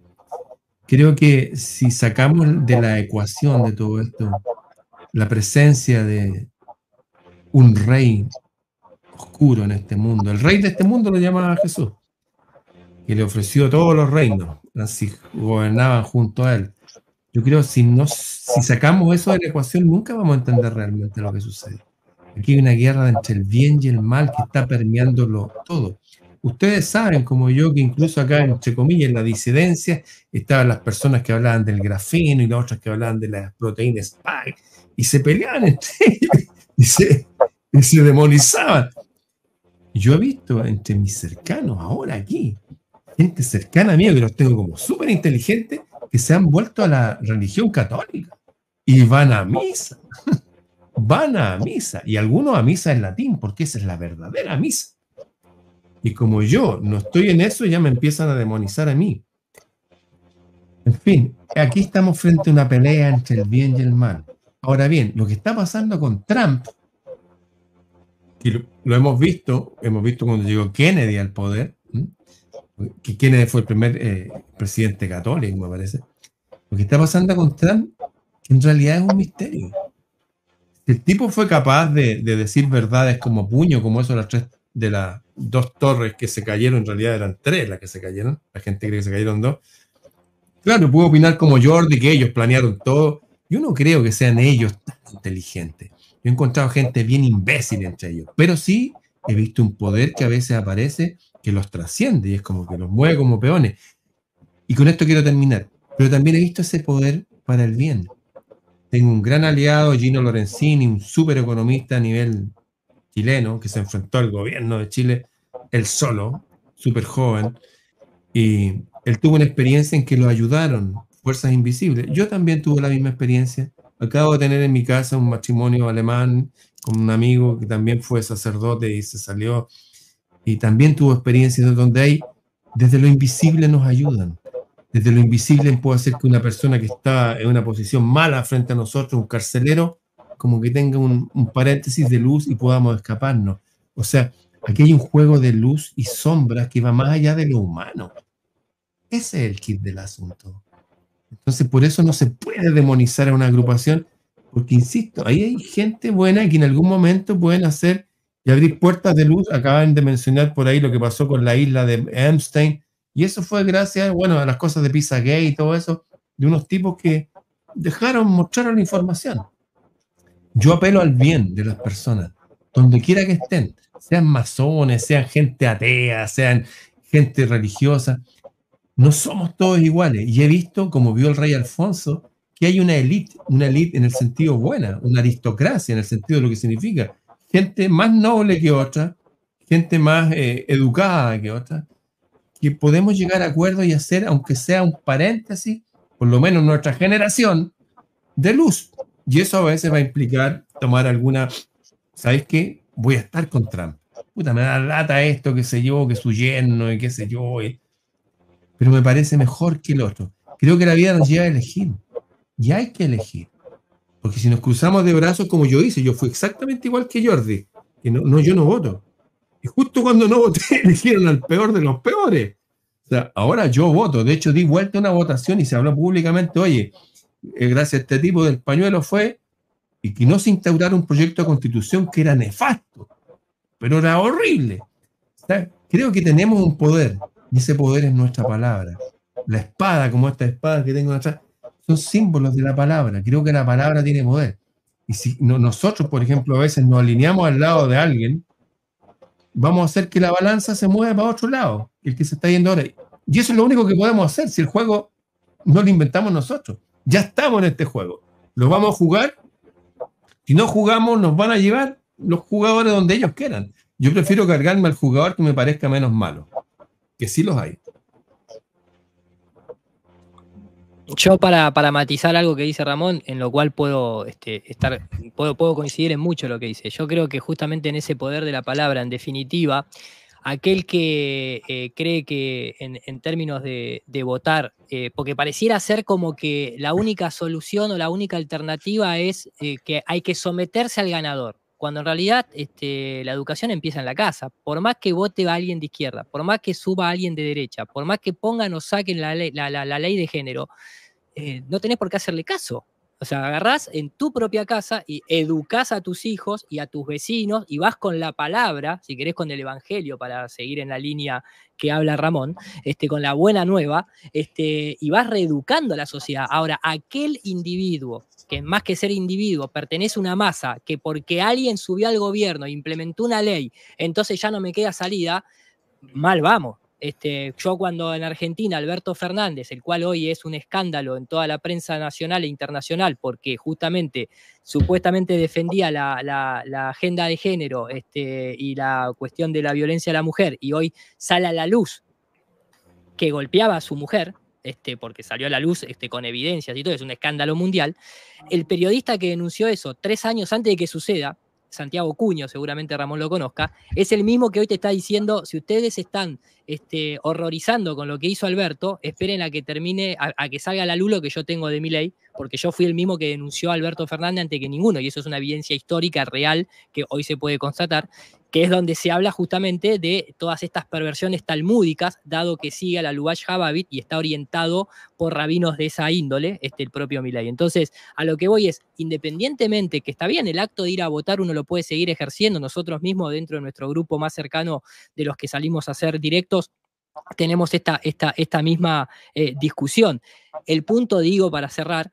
creo que si sacamos de la ecuación de todo esto la presencia de un rey oscuro en este mundo, el rey de este mundo lo llamaba Jesús, que le ofreció todos los reinos, así gobernaban junto a él. Yo creo que si, no, si sacamos eso de la ecuación, nunca vamos a entender realmente lo que sucede. Aquí hay una guerra entre el bien y el mal que está permeándolo todo. Ustedes saben, como yo, que incluso acá, entre comillas, en la disidencia, estaban las personas que hablaban del grafeno y las otras que hablaban de las proteínas Spike, y se peleaban entre ellos y se, y se demonizaban. Yo he visto entre mis cercanos, ahora aquí, gente cercana a mí, que los tengo como súper inteligentes, que se han vuelto a la religión católica y van a misa. van a misa, y algunos a misa en latín, porque esa es la verdadera misa. Y como yo no estoy en eso, ya me empiezan a demonizar a mí. En fin, aquí estamos frente a una pelea entre el bien y el mal. Ahora bien, lo que está pasando con Trump, y lo, hemos visto, hemos visto cuando llegó Kennedy al poder, que Kennedy fue el primer eh, presidente católico, me parece. Lo que está pasando con Trump, en realidad es un misterio. El tipo fue capaz de, de decir verdades como puño, como eso las tres de las dos torres que se cayeron, en realidad eran tres las que se cayeron, la gente cree que se cayeron dos. Claro, puedo opinar como Jordi, que ellos planearon todo. Yo no creo que sean ellos tan inteligentes. Yo he encontrado gente bien imbécil entre ellos, pero sí he visto un poder que a veces aparece que los trasciende y es como que los mueve como peones. Y con esto quiero terminar, pero también he visto ese poder para el bien. Tengo un gran aliado, Gino Lorenzini, un super economista a nivel chileno que se enfrentó al gobierno de Chile él solo, súper joven, y él tuvo una experiencia en que lo ayudaron fuerzas invisibles. Yo también tuve la misma experiencia. Acabo de tener en mi casa un matrimonio alemán con un amigo que también fue sacerdote y se salió y también tuvo experiencias donde hay, desde lo invisible nos ayudan. Desde lo invisible puede hacer que una persona que está en una posición mala frente a nosotros, un carcelero, como que tenga un, paréntesis de luz y podamos escaparnos. O sea, aquí hay un juego de luz y sombra que va más allá de lo humano. Ese es el kit del asunto. Entonces, por eso no se puede demonizar a una agrupación, porque insisto, ahí hay gente buena que en algún momento pueden hacer y abrir puertas de luz. Acaban de mencionar por ahí lo que pasó con la isla de Amstein, y eso fue gracias, bueno, a las cosas de Pizza Gay y todo eso, de unos tipos que dejaron, mostraron información. Yo apelo al bien de las personas, donde quiera que estén, sean masones, sean gente atea, sean gente religiosa. No somos todos iguales. Y he visto, como vio el rey Alfonso, que hay una élite, una élite en el sentido buena, una aristocracia en el sentido de lo que significa. Gente más noble que otra, gente más eh, educada que otra, que podemos llegar a acuerdos y hacer, aunque sea un paréntesis, por lo menos nuestra generación, de luz y eso a veces va a implicar tomar alguna, ¿sabes qué? Voy a estar con Trump. Puta, me da lata esto, que se yo, que su yerno y qué sé yo. Pero me parece mejor que el otro. Creo que la vida nos lleva a elegir. Y hay que elegir. Porque si nos cruzamos de brazos como yo hice, yo fui exactamente igual que Jordi. no, no, yo no voto. Y justo cuando no voté, eligieron al peor de los peores. O sea, ahora yo voto. De hecho, di vuelta una votación y se habló públicamente, oye, eh, gracias a este tipo del pañuelo fue y que no se instaurara un proyecto de constitución que era nefasto, pero era horrible. Creo que tenemos un poder y ese poder es nuestra palabra. La espada, como esta espada que tengo atrás, son símbolos de la palabra. Creo que la palabra tiene poder. Y si nosotros, por ejemplo, a veces nos alineamos al lado de alguien, vamos a hacer que la balanza se mueva para otro lado, el que se está yendo ahora. Y eso es lo único que podemos hacer si el juego no lo inventamos nosotros. Ya estamos en este juego. los vamos a jugar. Si no jugamos, nos van a llevar los jugadores donde ellos quieran. Yo prefiero cargarme al jugador que me parezca menos malo. Que sí los hay. Yo para, matizar algo que dice Ramón, en lo cual puedo este, estar, puedo, puedo coincidir en mucho lo que dice. Yo creo que justamente en ese poder de la palabra, en definitiva, aquel que eh, cree que en, términos de, votar, eh, porque pareciera ser como que la única solución o la única alternativa es eh, que hay que someterse al ganador, cuando en realidad este, la educación empieza en la casa. Por más que vote a alguien de izquierda, por más que suba a alguien de derecha, por más que pongan o saquen la la ley de género, no tenés por qué hacerle caso o sea, agarrás en tu propia casa y educás a tus hijos y a tus vecinos y vas con la palabra, si querés con el Evangelio, para seguir en la línea que habla Ramón, este, con la buena nueva, este, y vas reeducando a la sociedad. Ahora, aquel individuo que más que ser individuo pertenece a una masa, que porque alguien subió al gobierno e implementó una ley, entonces ya no me queda salida, mal vamos. Este, yo cuando en Argentina Alberto Fernández, el cual hoy es un escándalo en toda la prensa nacional e internacional, porque justamente supuestamente defendía la, agenda de género este, y la cuestión de la violencia a la mujer, y hoy sale a la luz que golpeaba a su mujer, este, porque salió a la luz con evidencias y todo, es un escándalo mundial, el periodista que denunció eso tres años antes de que suceda, Santiago Cuño, seguramente Ramón lo conozca, es el mismo que hoy te está diciendo, si ustedes están este, horrorizando con lo que hizo Alberto, esperen a que termine, a, que salga la Lulo que yo tengo de mi ley, porque yo fui el mismo que denunció a Alberto Fernández ante que ninguno, y eso es una evidencia histórica real que hoy se puede constatar que es donde se habla justamente de todas estas perversiones talmúdicas, dado que sigue la Lubash Hababit y está orientado por rabinos de esa índole, este, el propio Milay. Entonces, a lo que voy es, independientemente que está bien el acto de ir a votar, uno lo puede seguir ejerciendo, nosotros mismos dentro de nuestro grupo más cercano de los que salimos a hacer directos, tenemos esta, esta, esta misma eh, discusión. El punto, digo, para cerrar,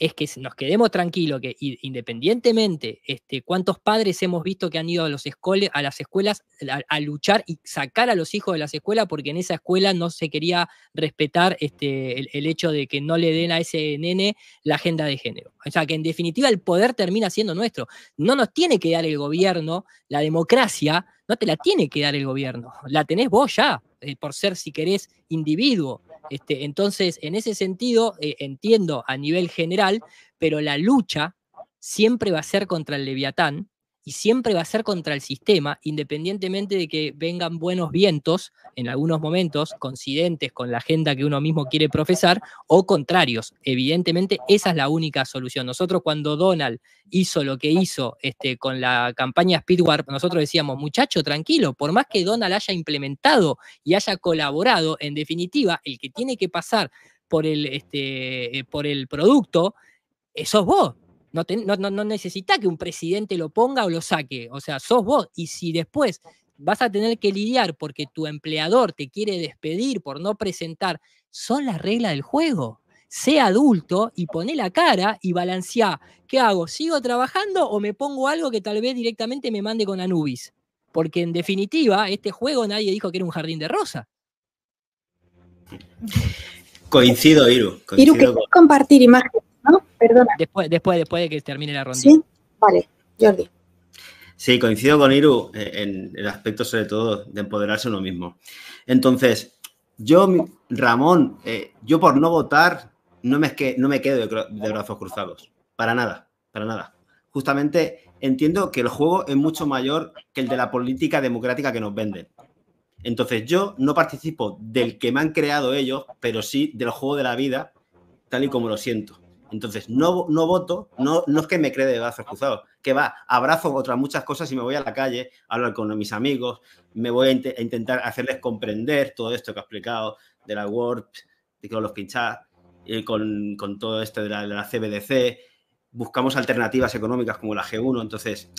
es que nos quedemos tranquilos que independientemente este, cuántos padres hemos visto que han ido a, los a las escuelas a, luchar y sacar a los hijos de las escuelas porque en esa escuela no se quería respetar este, el, hecho de que no le den a ese nene la agenda de género. O sea, que en definitiva el poder termina siendo nuestro. No nos tiene que dar el gobierno, la democracia no te la tiene que dar el gobierno, la tenés vos ya, eh, por ser si querés individuo. Este, entonces, en ese sentido, eh, entiendo a nivel general, pero la lucha siempre va a ser contra el leviatán y siempre va a ser contra el sistema, independientemente de que vengan buenos vientos en algunos momentos, coincidentes con la agenda que uno mismo quiere profesar, o contrarios. Evidentemente, esa es la única solución. Nosotros cuando Donald hizo lo que hizo este, con la campaña War, nosotros decíamos, muchacho, tranquilo, por más que Donald haya implementado y haya colaborado, en definitiva, el que tiene que pasar por el, este, eh, por el producto, eh, sos vos, no, necesita que un presidente lo ponga o lo saque. O sea, sos vos. Y si después vas a tener que lidiar porque tu empleador te quiere despedir por no presentar, son las reglas del juego. Sé adulto y poné la cara y balancea ¿Qué hago? ¿Sigo trabajando o me pongo algo que tal vez directamente me mande con Anubis? Porque en definitiva, este juego nadie dijo que era un jardín de rosa. Coincido, Iru. Iru, compartir imágenes Perdona. Después, después, después de que termine la ronda. Sí, vale, Jordi. Sí, coincido con Iru eh, en el aspecto sobre todo de empoderarse uno mismo. Entonces, yo, Ramón, eh, yo por no votar no me, no me quedo de brazos cruzados. Para nada, para nada. Justamente entiendo que el juego es mucho mayor que el de la política democrática que nos venden. Entonces yo no participo del que me han creado ellos, pero sí del juego de la vida, tal y como lo siento. Entonces, no, voto, no, no es que me cree de brazos cruzados, que va, abrazo otras muchas cosas y me voy a la calle, a hablar con mis amigos, me voy a, intentar hacerles comprender todo esto que ha explicado de la Word, de con los pinchas, eh, con, con, todo esto de la, de la CBDC, buscamos alternativas económicas como la G1, entonces,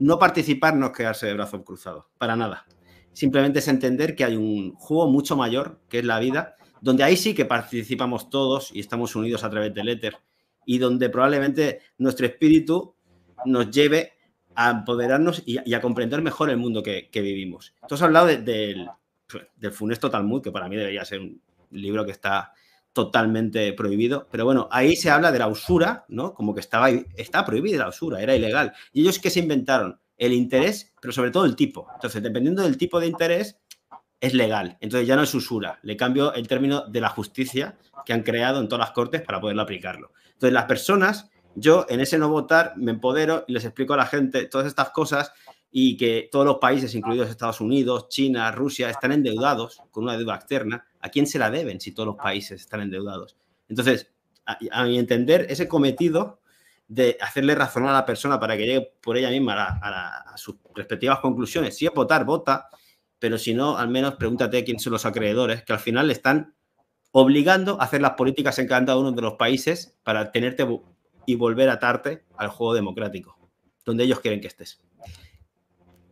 no participar no es quedarse de brazos cruzados, para nada. Simplemente es entender que hay un juego mucho mayor, que es la vida, donde ahí sí que participamos todos y estamos unidos a través del éter y donde probablemente nuestro espíritu nos lleve a empoderarnos y, a comprender mejor el mundo que, vivimos. Entonces, has hablado del, funesto Talmud, que para mí debería ser un libro que está totalmente prohibido, pero bueno, ahí se habla de la usura, ¿no? Como que estaba, está prohibida la usura, era ilegal. Y ellos que se inventaron el interés, pero sobre todo el tipo. Entonces, dependiendo del tipo de interés, es legal. Entonces ya no es usura. Le cambio el término de la justicia que han creado en todas las cortes para poderlo aplicarlo. Entonces las personas, yo en ese no votar me empodero y les explico a la gente todas estas cosas y que todos los países, incluidos Estados Unidos, China, Rusia, están endeudados con una deuda externa. ¿A quién se la deben si todos los países están endeudados? Entonces, a, mi entender, ese cometido de hacerle razonar a la persona para que llegue por ella misma a, sus respectivas conclusiones, si es votar, vota, pero si no, al menos pregúntate quiénes son los acreedores, que al final le están obligando a hacer las políticas en cada uno de los países para tenerte y volver a atarte al juego democrático, donde ellos quieren que estés.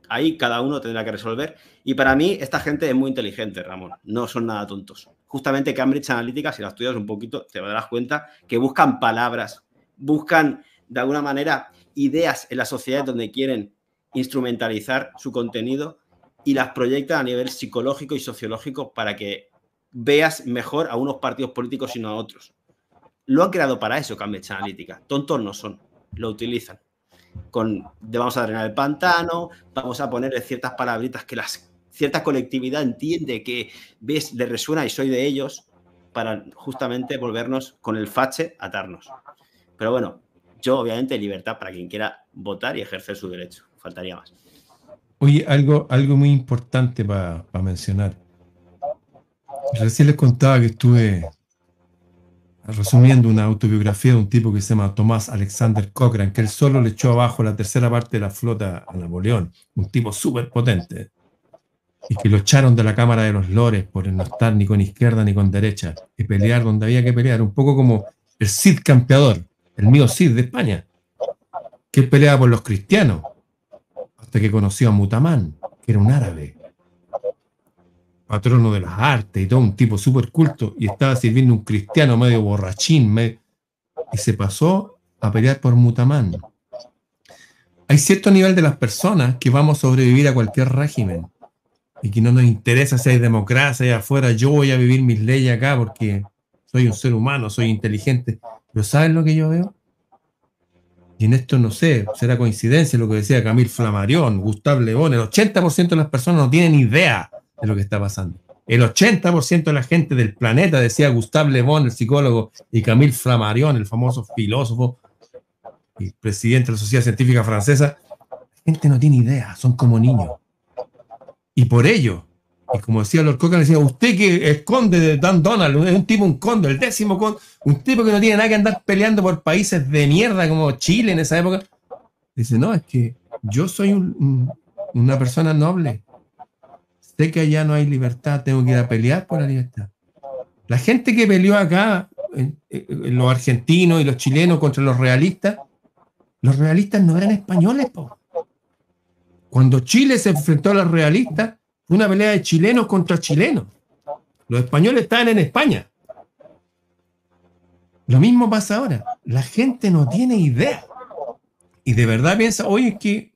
Ahí cada uno tendrá que resolver. Y para mí, esta gente es muy inteligente, Ramón. No son nada tontos. Justamente Cambridge Analytica, si la estudias un poquito, te darás cuenta que buscan palabras, buscan de alguna manera ideas en la sociedad donde quieren instrumentalizar su contenido y las proyectas a nivel psicológico y sociológico para que veas mejor a unos partidos políticos y no a otros. Lo han creado para eso, Cambridge Analytica. Tontos no son, lo utilizan. Con, vamos a drenar el pantano, vamos a ponerle ciertas palabritas que las cierta colectividad entiende que ves, le resuena y soy de ellos, para justamente volvernos con el fache, atarnos. Pero bueno, yo obviamente libertad para quien quiera votar y ejercer su derecho, faltaría más. Oye, algo, algo muy importante para mencionar. Recién les contaba que estuve resumiendo una autobiografía de un tipo que se llama Tomás Alexander Cochran, que él solo le echó abajo la tercera parte de la flota a Napoleón, un tipo súper potente, y que lo echaron de la Cámara de los Lores por no estar ni con izquierda ni con derecha, y pelear donde había que pelear, un poco como el Cid campeador, el mío Cid de España, que peleaba por los cristianos, que conoció a Mutamán, que era un árabe, patrono de las artes y todo, un tipo súper culto, y estaba sirviendo un cristiano medio borrachín, y se pasó a pelear por Mutamán. Hay cierto nivel de las personas que vamos a sobrevivir a cualquier régimen y que no nos interesa si hay democracia allá afuera, yo voy a vivir mis leyes acá porque soy un ser humano, soy inteligente, pero ¿saben lo que yo veo? Y en esto no sé, será coincidencia lo que decía Camil Flamarión, Le León, el 80% de las personas no tienen idea de lo que está pasando. El 80% de la gente del planeta, decía Gustave Le Bon, el psicólogo, y Camille Flammarion, el famoso filósofo y presidente de la Sociedad Científica Francesa, la gente no tiene idea, son como niños. Y por ello, y como decía Lord Coca, decía, usted que esconde de Dan Donald, es un tipo un condo, el décimo condo, un tipo que no tiene nada que andar peleando por países de mierda como Chile en esa época. Dice, no, es que yo soy una persona noble. Sé que allá no hay libertad, tengo que ir a pelear por la libertad. La gente que peleó acá, eh, eh, los argentinos y los chilenos contra los realistas, los realistas no eran españoles. Po. Cuando Chile se enfrentó a los realistas, una pelea de chilenos contra chilenos. Los españoles están en España. Lo mismo pasa ahora. La gente no tiene idea. Y de verdad piensa, oye, es que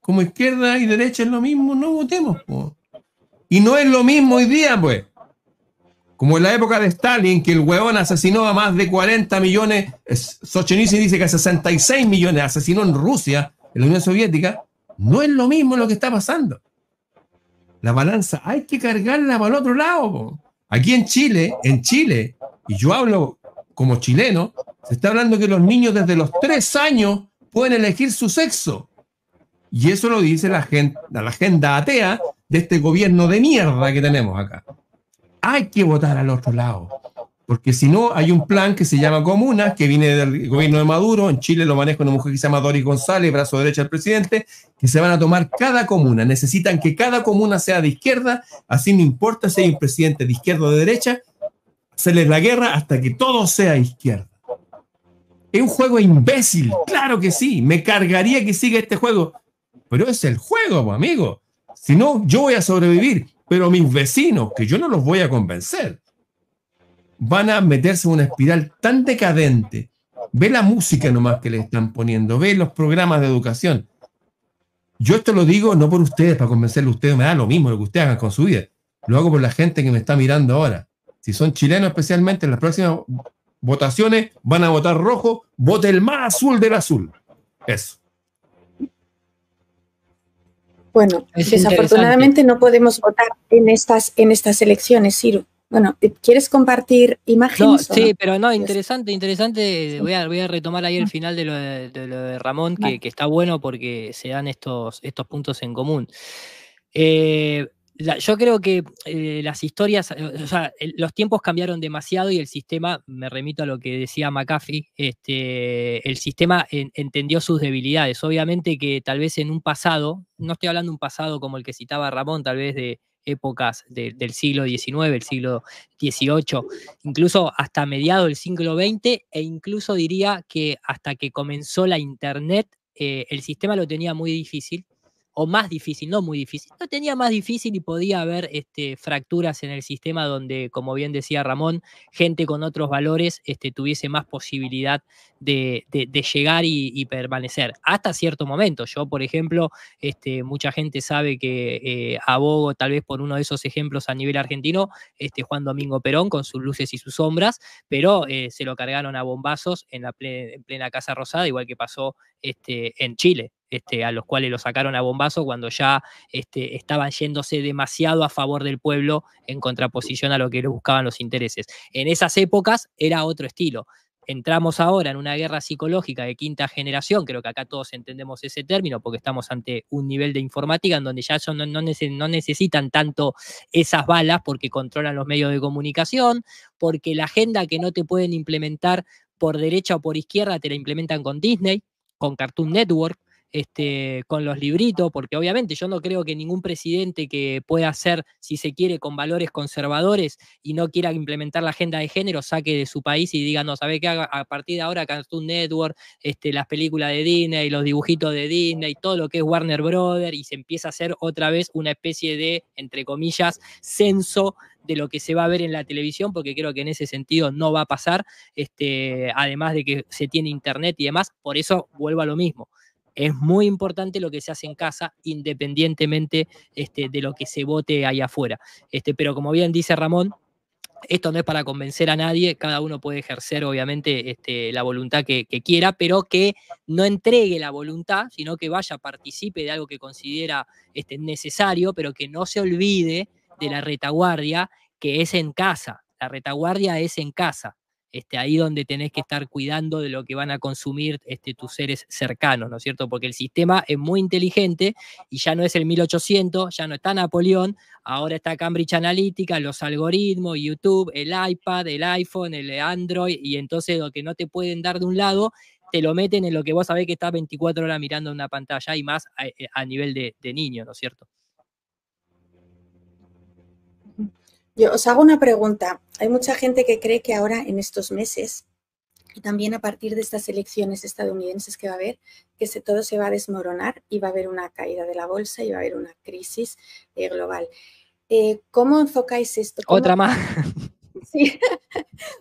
como izquierda y derecha es lo mismo, no votemos. Y no es lo mismo hoy día, pues. Como en la época de Stalin, que el huevón asesinó a más de 40 millones, Sochenice dice que a 66 millones asesinó en Rusia, en la Unión Soviética, no es lo mismo lo que está pasando la balanza hay que cargarla para el otro lado. Aquí en Chile, en Chile, y yo hablo como chileno, se está hablando que los niños desde los tres años pueden elegir su sexo. Y eso lo dice la, la agenda atea de este gobierno de mierda que tenemos acá. Hay que votar al otro lado. Porque si no, hay un plan que se llama Comuna, que viene del gobierno de Maduro. En Chile lo maneja una mujer que se llama Doris González, brazo derecho del presidente, que se van a tomar cada comuna. Necesitan que cada comuna sea de izquierda, así no importa si hay un presidente de izquierda o de derecha, se les la guerra hasta que todo sea izquierda. Es un juego imbécil, claro que sí. Me cargaría que siga este juego. Pero es el juego, amigo. Si no, yo voy a sobrevivir. Pero mis vecinos, que yo no los voy a convencer van a meterse en una espiral tan decadente. Ve la música nomás que le están poniendo, ve los programas de educación. Yo esto lo digo no por ustedes, para convencerle a ustedes, me da lo mismo lo que ustedes hagan con su vida. Lo hago por la gente que me está mirando ahora. Si son chilenos especialmente, en las próximas votaciones van a votar rojo, vote el más azul del azul. Eso. Bueno, desafortunadamente no podemos votar en estas, en estas elecciones, Ciro. Bueno, ¿quieres compartir imágenes? sí, pero no, interesante, interesante. Voy a, voy a retomar ahí el ah. final de lo de, Ramón, que, está bueno porque se dan estos, estos puntos en común. Eh, yo creo que eh, las historias, eh, o sea, los tiempos cambiaron demasiado y el sistema, me remito a lo que decía McAfee, este, el sistema entendió sus debilidades. Obviamente que tal vez en un pasado, no estoy hablando de un pasado como el que citaba Ramón, tal vez de épocas del siglo XIX, el siglo XVIII, incluso hasta mediados del siglo XX e incluso diría que hasta que comenzó la Internet, eh, el sistema lo tenía muy difícil o más difícil, no muy difícil, no tenía más difícil y podía haber este, fracturas en el sistema donde, como bien decía Ramón, gente con otros valores este, tuviese más posibilidad de, llegar y, permanecer, hasta cierto momento. Yo, por ejemplo, este, mucha gente sabe que eh, abogo tal vez por uno de esos ejemplos a nivel argentino, este, Juan Domingo Perón, con sus luces y sus sombras, pero eh, se lo cargaron a bombazos en, la plena, plena Casa Rosada, igual que pasó este, en Chile. Este, a los cuales lo sacaron a bombazo cuando ya este, estaban yéndose demasiado a favor del pueblo en contraposición a lo que buscaban los intereses. En esas épocas era otro estilo. Entramos ahora en una guerra psicológica de quinta generación, creo que acá todos entendemos ese término porque estamos ante un nivel de informática en donde ya no, no necesitan tanto esas balas porque controlan los medios de comunicación, porque la agenda que no te pueden implementar por derecha o por izquierda te la implementan con Disney, con Cartoon Network, este, con los libritos, porque obviamente yo no creo que ningún presidente que pueda hacer, si se quiere, con valores conservadores y no quiera implementar la agenda de género, saque de su país y diga, no, ¿sabe qué? A partir de ahora Cartoon Network, este, las películas de Disney, los dibujitos de Disney, todo lo que es Warner Brothers, y se empieza a hacer otra vez una especie de, entre comillas, censo de lo que se va a ver en la televisión, porque creo que en ese sentido no va a pasar, este, además de que se tiene internet y demás, por eso vuelvo a lo mismo es muy importante lo que se hace en casa, independientemente este, de lo que se vote ahí afuera. Este, pero como bien dice Ramón, esto no es para convencer a nadie, cada uno puede ejercer obviamente este, la voluntad que, quiera, pero que no entregue la voluntad, sino que vaya, participe de algo que considera este, necesario, pero que no se olvide de la retaguardia que es en casa. La retaguardia es en casa, este, ahí donde tenés que estar cuidando de lo que van a consumir este, tus seres cercanos, ¿no es cierto? Porque el sistema es muy inteligente y ya no es el 1800, ya no está Napoleón, ahora está Cambridge Analytica, los algoritmos, YouTube, el iPad, el iPhone, el Android, y entonces lo que no te pueden dar de un lado te lo meten en lo que vos sabés que estás 24 horas mirando una pantalla y más a, eh, nivel de, de niño, ¿no es cierto? Yo os hago una pregunta. Hay mucha gente que cree que ahora en estos meses y también a partir de estas elecciones estadounidenses que va a haber, que todo se va a desmoronar y va a haber una caída de la bolsa y va a haber una crisis eh, global. Eh, ¿Cómo enfocáis esto? Otra más. Sí.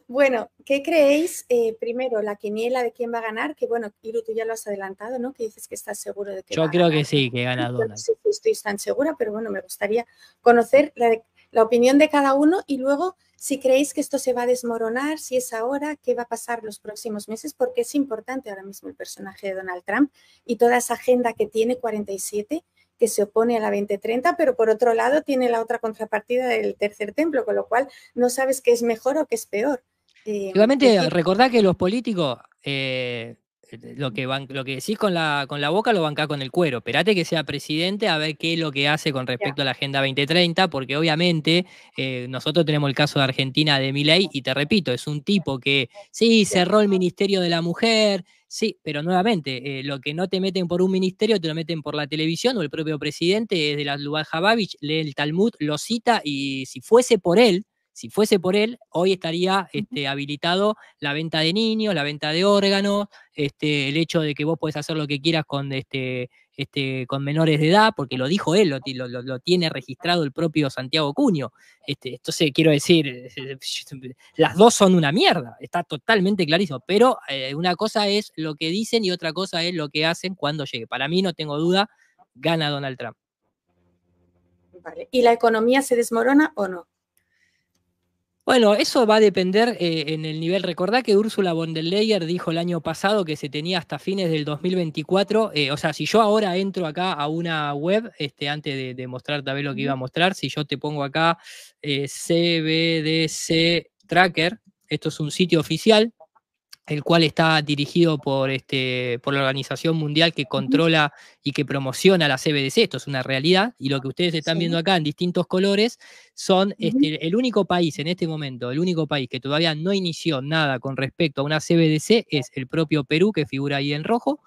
bueno, ¿qué creéis? Eh, primero, la quiniela de quién va a ganar, que bueno, Iru, tú ya lo has adelantado, ¿no? Que dices que estás seguro de que. Yo creo que sí, que gana Donald. No sé si estoy tan segura, pero bueno, me gustaría conocer la de la opinión de cada uno y luego si creéis que esto se va a desmoronar, si es ahora, qué va a pasar los próximos meses, porque es importante ahora mismo el personaje de Donald Trump y toda esa agenda que tiene 47 que se opone a la 2030, pero por otro lado tiene la otra contrapartida del tercer templo, con lo cual no sabes qué es mejor o qué es peor. Eh, Igualmente, recordad que los políticos eh, eh, lo que, lo que decís con la, con la boca lo bancás con el cuero. Esperate que sea presidente a ver qué es lo que hace con respecto a la Agenda 2030, porque obviamente eh, nosotros tenemos el caso de Argentina de Milei, y te repito, es un tipo que sí, cerró el Ministerio de la Mujer, sí, pero nuevamente, eh, lo que no te meten por un ministerio, te lo meten por la televisión o el propio presidente de la Lubal lee el Talmud, lo cita, y si fuese por él, si fuese por él, hoy estaría este, habilitado la venta de niños, la venta de órganos, este, el hecho de que vos podés hacer lo que quieras con, este, menores de edad, porque lo dijo él, lo, tiene registrado el propio Santiago Cuño. Este, entonces, quiero decir, eh, eh, eh, las dos son una mierda, está totalmente clarísimo, pero una cosa es lo que dicen y otra cosa es lo que hacen cuando llegue. Para mí, no tengo duda, gana Donald Trump. ¿Y la economía se desmorona o no? Bueno, eso va a depender eh, en el nivel. Recordá que Úrsula von der Leyen dijo el año pasado que se tenía hasta fines del 2024. Eh, o sea, si yo ahora entro acá a una web, este, antes de, de mostrar tal lo que iba a mostrar, si yo te pongo acá CBDC eh, Tracker, esto es un sitio oficial, el cual está dirigido por, este, por la organización mundial que controla y que promociona la CBDC, esto es una realidad, y lo que ustedes están viendo acá en distintos colores son este, el único país en este momento, el único país que todavía no inició nada con respecto a una CBDC es el propio Perú, que figura ahí en rojo,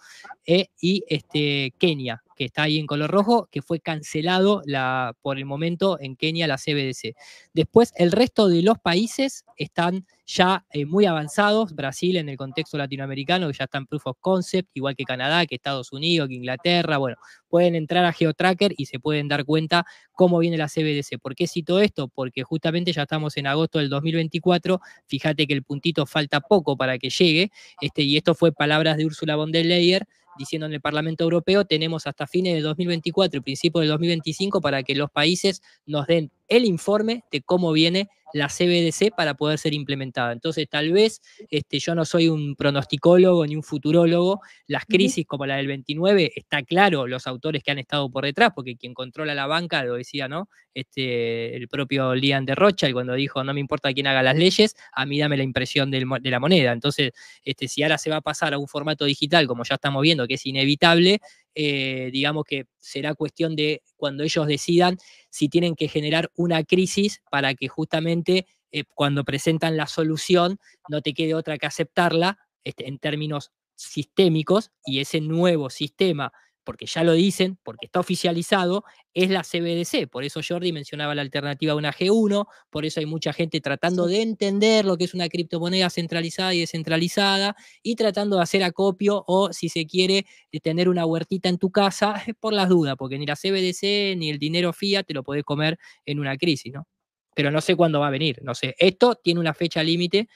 eh, y este, Kenia, que está ahí en color rojo, que fue cancelado la, por el momento en Kenia la CBDC. Después, el resto de los países están ya eh, muy avanzados, Brasil en el contexto latinoamericano, que ya está en Proof of Concept, igual que Canadá, que Estados Unidos, que Inglaterra, bueno, pueden entrar a GeoTracker y se pueden dar cuenta cómo viene la CBDC. ¿Por qué cito esto? Porque justamente ya estamos en agosto del 2024, fíjate que el puntito falta poco para que llegue, este, y esto fue palabras de Úrsula von der Leyen, diciendo en el Parlamento Europeo, tenemos hasta fines de 2024 y principios del 2025 para que los países nos den el informe de cómo viene la CBDC para poder ser implementada. Entonces, tal vez este, yo no soy un pronosticólogo ni un futurólogo. Las crisis como la del 29, está claro los autores que han estado por detrás, porque quien controla la banca, lo decía, ¿no? Este, el propio Lian de Rocha, cuando dijo, no me importa quién haga las leyes, a mí dame la impresión de la moneda. Entonces, este, si ahora se va a pasar a un formato digital, como ya estamos viendo, que es inevitable, eh, digamos que será cuestión de cuando ellos decidan si tienen que generar una crisis para que justamente eh, cuando presentan la solución no te quede otra que aceptarla este, en términos sistémicos y ese nuevo sistema porque ya lo dicen, porque está oficializado, es la CBDC. Por eso Jordi mencionaba la alternativa a una G1, por eso hay mucha gente tratando de entender lo que es una criptomoneda centralizada y descentralizada y tratando de hacer acopio o, si se quiere, de tener una huertita en tu casa por las dudas, porque ni la CBDC ni el dinero fiat te lo podés comer en una crisis, ¿no? Pero no sé cuándo va a venir, no sé. Esto tiene una fecha límite,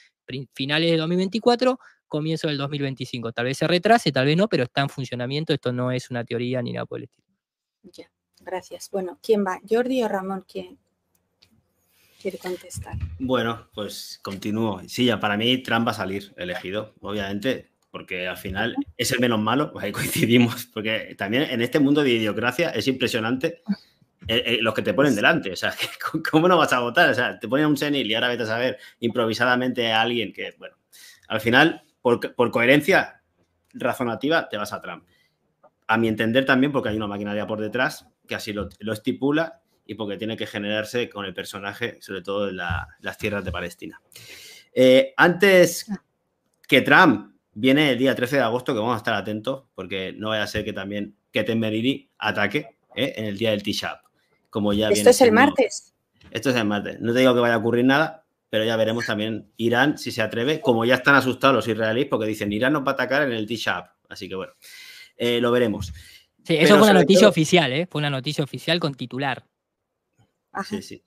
finales de 2024, comienzo del 2025. Tal vez se retrase, tal vez no, pero está en funcionamiento. Esto no es una teoría ni nada por gracias. Bueno, ¿quién va? ¿Jordi o Ramón? ¿Quién quiere contestar? Bueno, pues continúo. Sí, ya para mí Trump va a salir elegido, obviamente, porque al final es el menos malo, pues ahí coincidimos, porque también en este mundo de idiocracia es impresionante. Eh, eh, los que te ponen delante. O sea, ¿cómo no vas a votar? O sea, te ponen un senil y ahora vete a saber improvisadamente a alguien que, bueno, al final por, coherencia razonativa, te vas a Trump. A mi entender también, porque hay una maquinaria por detrás que así lo, estipula y porque tiene que generarse con el personaje, sobre todo en las tierras de Palestina. Eh, antes que Trump viene el día 13 de agosto, que vamos a estar atentos, porque no vaya a ser que también que Temeridi ataque eh, en el día del t Shop. Esto es el martes. Esto es el martes. No te digo que vaya a ocurrir nada, pero ya veremos también Irán si se atreve, como ya están asustados los israelíes porque dicen Irán nos va a atacar en el t así que bueno, eh, lo veremos. Sí, eso fue una noticia oficial, ¿eh? Fue una noticia oficial con titular. Sí, sí.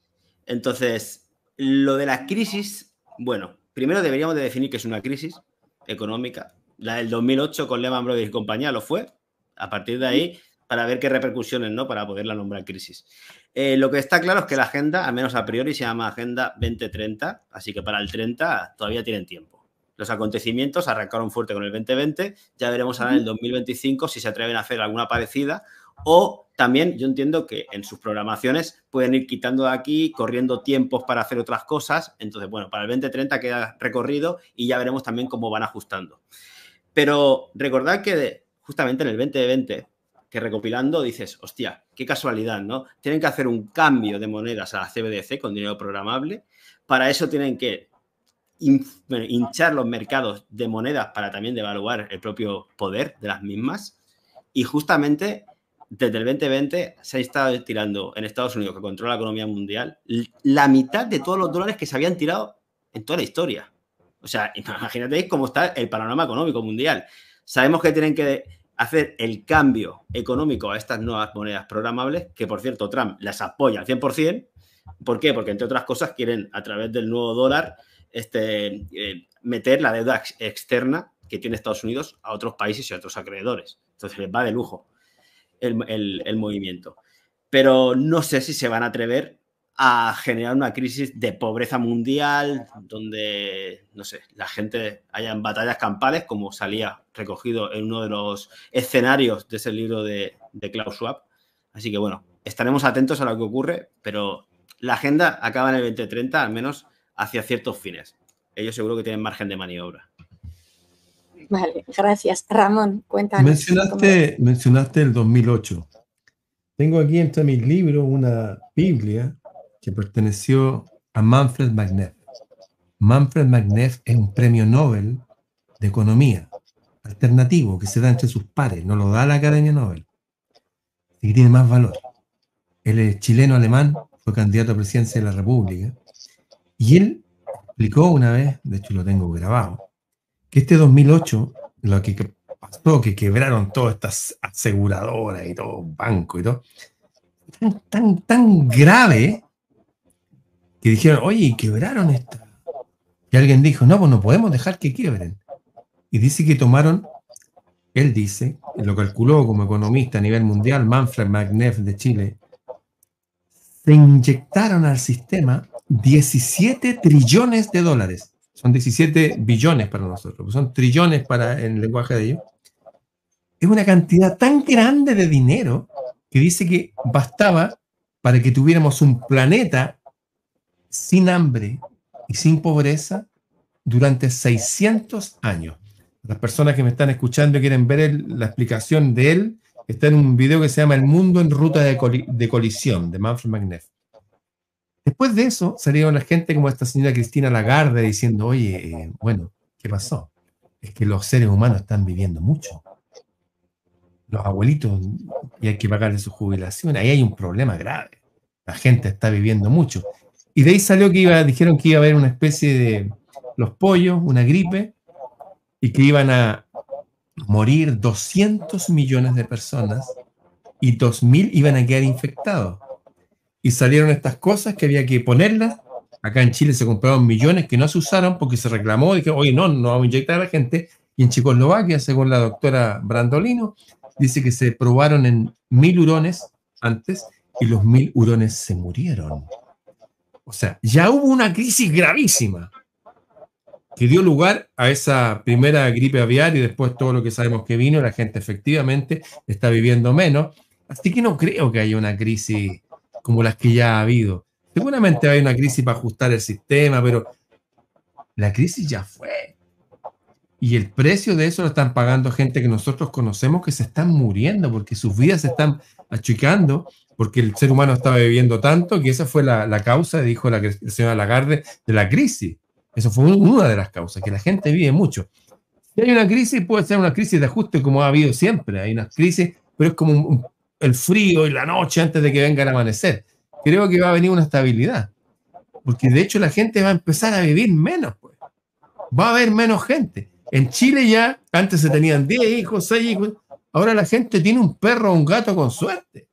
Entonces, lo de la crisis, bueno, primero deberíamos de definir que es una crisis económica. La del 2008 con Lehman Brothers y compañía lo fue. A partir de ahí, para ver qué repercusiones, ¿no? Para poderla nombrar crisis. Eh, lo que está claro es que la agenda, al menos a priori, se llama Agenda 2030, así que para el 30 todavía tienen tiempo. Los acontecimientos arrancaron fuerte con el 2020, ya veremos ahora en el 2025 si se atreven a hacer alguna parecida o también yo entiendo que en sus programaciones pueden ir quitando de aquí, corriendo tiempos para hacer otras cosas. Entonces, bueno, para el 2030 queda recorrido y ya veremos también cómo van ajustando. Pero recordad que justamente en el 2020 que recopilando dices, hostia, qué casualidad, ¿no? Tienen que hacer un cambio de monedas a la CBDC con dinero programable. Para eso tienen que hinchar los mercados de monedas para también devaluar el propio poder de las mismas. Y justamente desde el 2020 se ha estado tirando en Estados Unidos, que controla la economía mundial, la mitad de todos los dólares que se habían tirado en toda la historia. O sea, imagínate cómo está el panorama económico mundial. Sabemos que tienen que hacer el cambio económico a estas nuevas monedas programables, que por cierto Trump las apoya al 100%. ¿Por qué? Porque entre otras cosas quieren a través del nuevo dólar este, eh, meter la deuda externa que tiene Estados Unidos a otros países y a otros acreedores. Entonces les va de lujo el, el movimiento. Pero no sé si se van a atrever a generar una crisis de pobreza mundial donde, no sé, la gente haya en batallas campales, como salía recogido en uno de los escenarios de ese libro de, de Klaus Schwab. Así que bueno, estaremos atentos a lo que ocurre, pero la agenda acaba en el 2030, al menos hacia ciertos fines. Ellos seguro que tienen margen de maniobra. Vale, gracias. Ramón, cuéntanos. Mencionaste, mencionaste el 2008. Tengo aquí entre mis libros una Biblia que perteneció a Manfred Magneff. Manfred Magneff es un premio Nobel de Economía alternativo que se da entre sus pares, no lo da la Academia Nobel, y tiene más valor. Él es chileno-alemán, fue candidato a presidencia de la República, y él explicó una vez, de hecho lo tengo grabado, que este 2008, lo que pasó, que quebraron todas estas aseguradoras y todo, banco y todo, tan, tan, tan grave y dijeron, oye, quebraron esto? Y alguien dijo, no, pues no podemos dejar que quiebren. Y dice que tomaron, él dice, lo calculó como economista a nivel mundial, Manfred Magneff de Chile, se inyectaron al sistema 17 trillones de dólares. Son 17 billones para nosotros, son trillones para el lenguaje de ellos. Es una cantidad tan grande de dinero que dice que bastaba para que tuviéramos un planeta sin hambre y sin pobreza durante 600 años. Las personas que me están escuchando y quieren ver la explicación de él, está en un video que se llama El mundo en ruta de, colisión, de Manfred Magné. Después de eso salieron la gente como esta señora Cristina Lagarde diciendo, oye, eh, bueno, ¿qué pasó? Es que los seres humanos están viviendo mucho. Los abuelitos y hay que pagarle su jubilación. Ahí hay un problema grave. La gente está viviendo mucho. Y de ahí salió que iba, dijeron que iba a haber una especie de los pollos, una gripe, y que iban a morir 200 millones de personas y 2.000 iban a quedar infectados. Y salieron estas cosas que había que ponerlas. Acá en Chile se compraron millones que no se usaron porque se reclamó, dije, oye, no, no vamos a inyectar a la gente. Y en Checoslovaquia, según la doctora Brandolino, dice que se probaron en mil hurones antes y los mil hurones se murieron. O sea, ya hubo una crisis gravísima que dio lugar a esa primera gripe aviar y después todo lo que sabemos que vino, la gente efectivamente está viviendo menos. Así que no creo que haya una crisis como las que ya ha habido. Seguramente hay una crisis para ajustar el sistema, pero la crisis ya fue. Y el precio de eso lo están pagando gente que nosotros conocemos que se están muriendo porque sus vidas se están achicando porque el ser humano estaba viviendo tanto que esa fue la, la causa, dijo la, señora Lagarde, de la crisis. Eso fue una de las causas, que la gente vive mucho. Si hay una crisis, puede ser una crisis de ajuste como ha habido siempre. Hay unas crisis, pero es como el frío y la noche antes de que venga el amanecer. Creo que va a venir una estabilidad, porque de hecho la gente va a empezar a vivir menos. Pues. Va a haber menos gente. En Chile ya, antes se tenían 10 hijos, 6 hijos. Ahora la gente tiene un perro o un gato con suerte.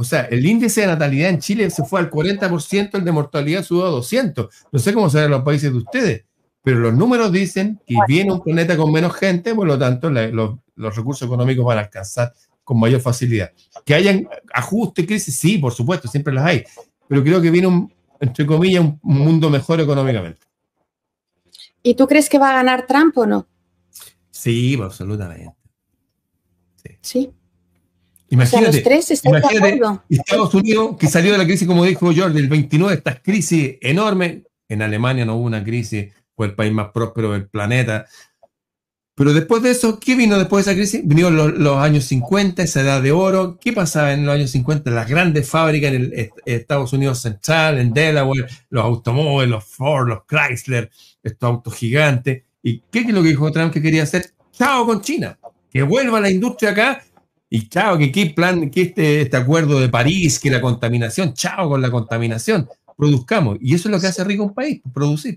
O sea, el índice de natalidad en Chile se fue al 40%, el de mortalidad subió a 200. No sé cómo serán los países de ustedes, pero los números dicen que viene un planeta con menos gente, por lo tanto los, recursos económicos van a alcanzar con mayor facilidad. Que hayan ajustes, crisis, sí, por supuesto, siempre las hay, pero creo que viene un, entre comillas, un mundo mejor económicamente. ¿Y tú crees que va a ganar Trump o no? Sí, absolutamente. ¿Sí? Imagínate, los tres están Estados Unidos, que salió de la crisis, como dijo George, del 29, esta crisis enorme, En Alemania no hubo una crisis, fue el país más próspero del planeta. Pero después de eso, ¿qué vino después de esa crisis? Vinieron los, años 50, esa edad de oro. ¿Qué pasaba en los años 50? Las grandes fábricas en Estados Unidos Central, en Delaware, los automóviles, los Ford, los Chrysler, estos autos gigantes. ¿Y qué es lo que dijo Trump que quería hacer? Chao con China. Que vuelva la industria acá y chao, que qué plan, que este, este acuerdo de París, que la contaminación, chao con la contaminación, produzcamos. Y eso es lo que hace rico un país, producir.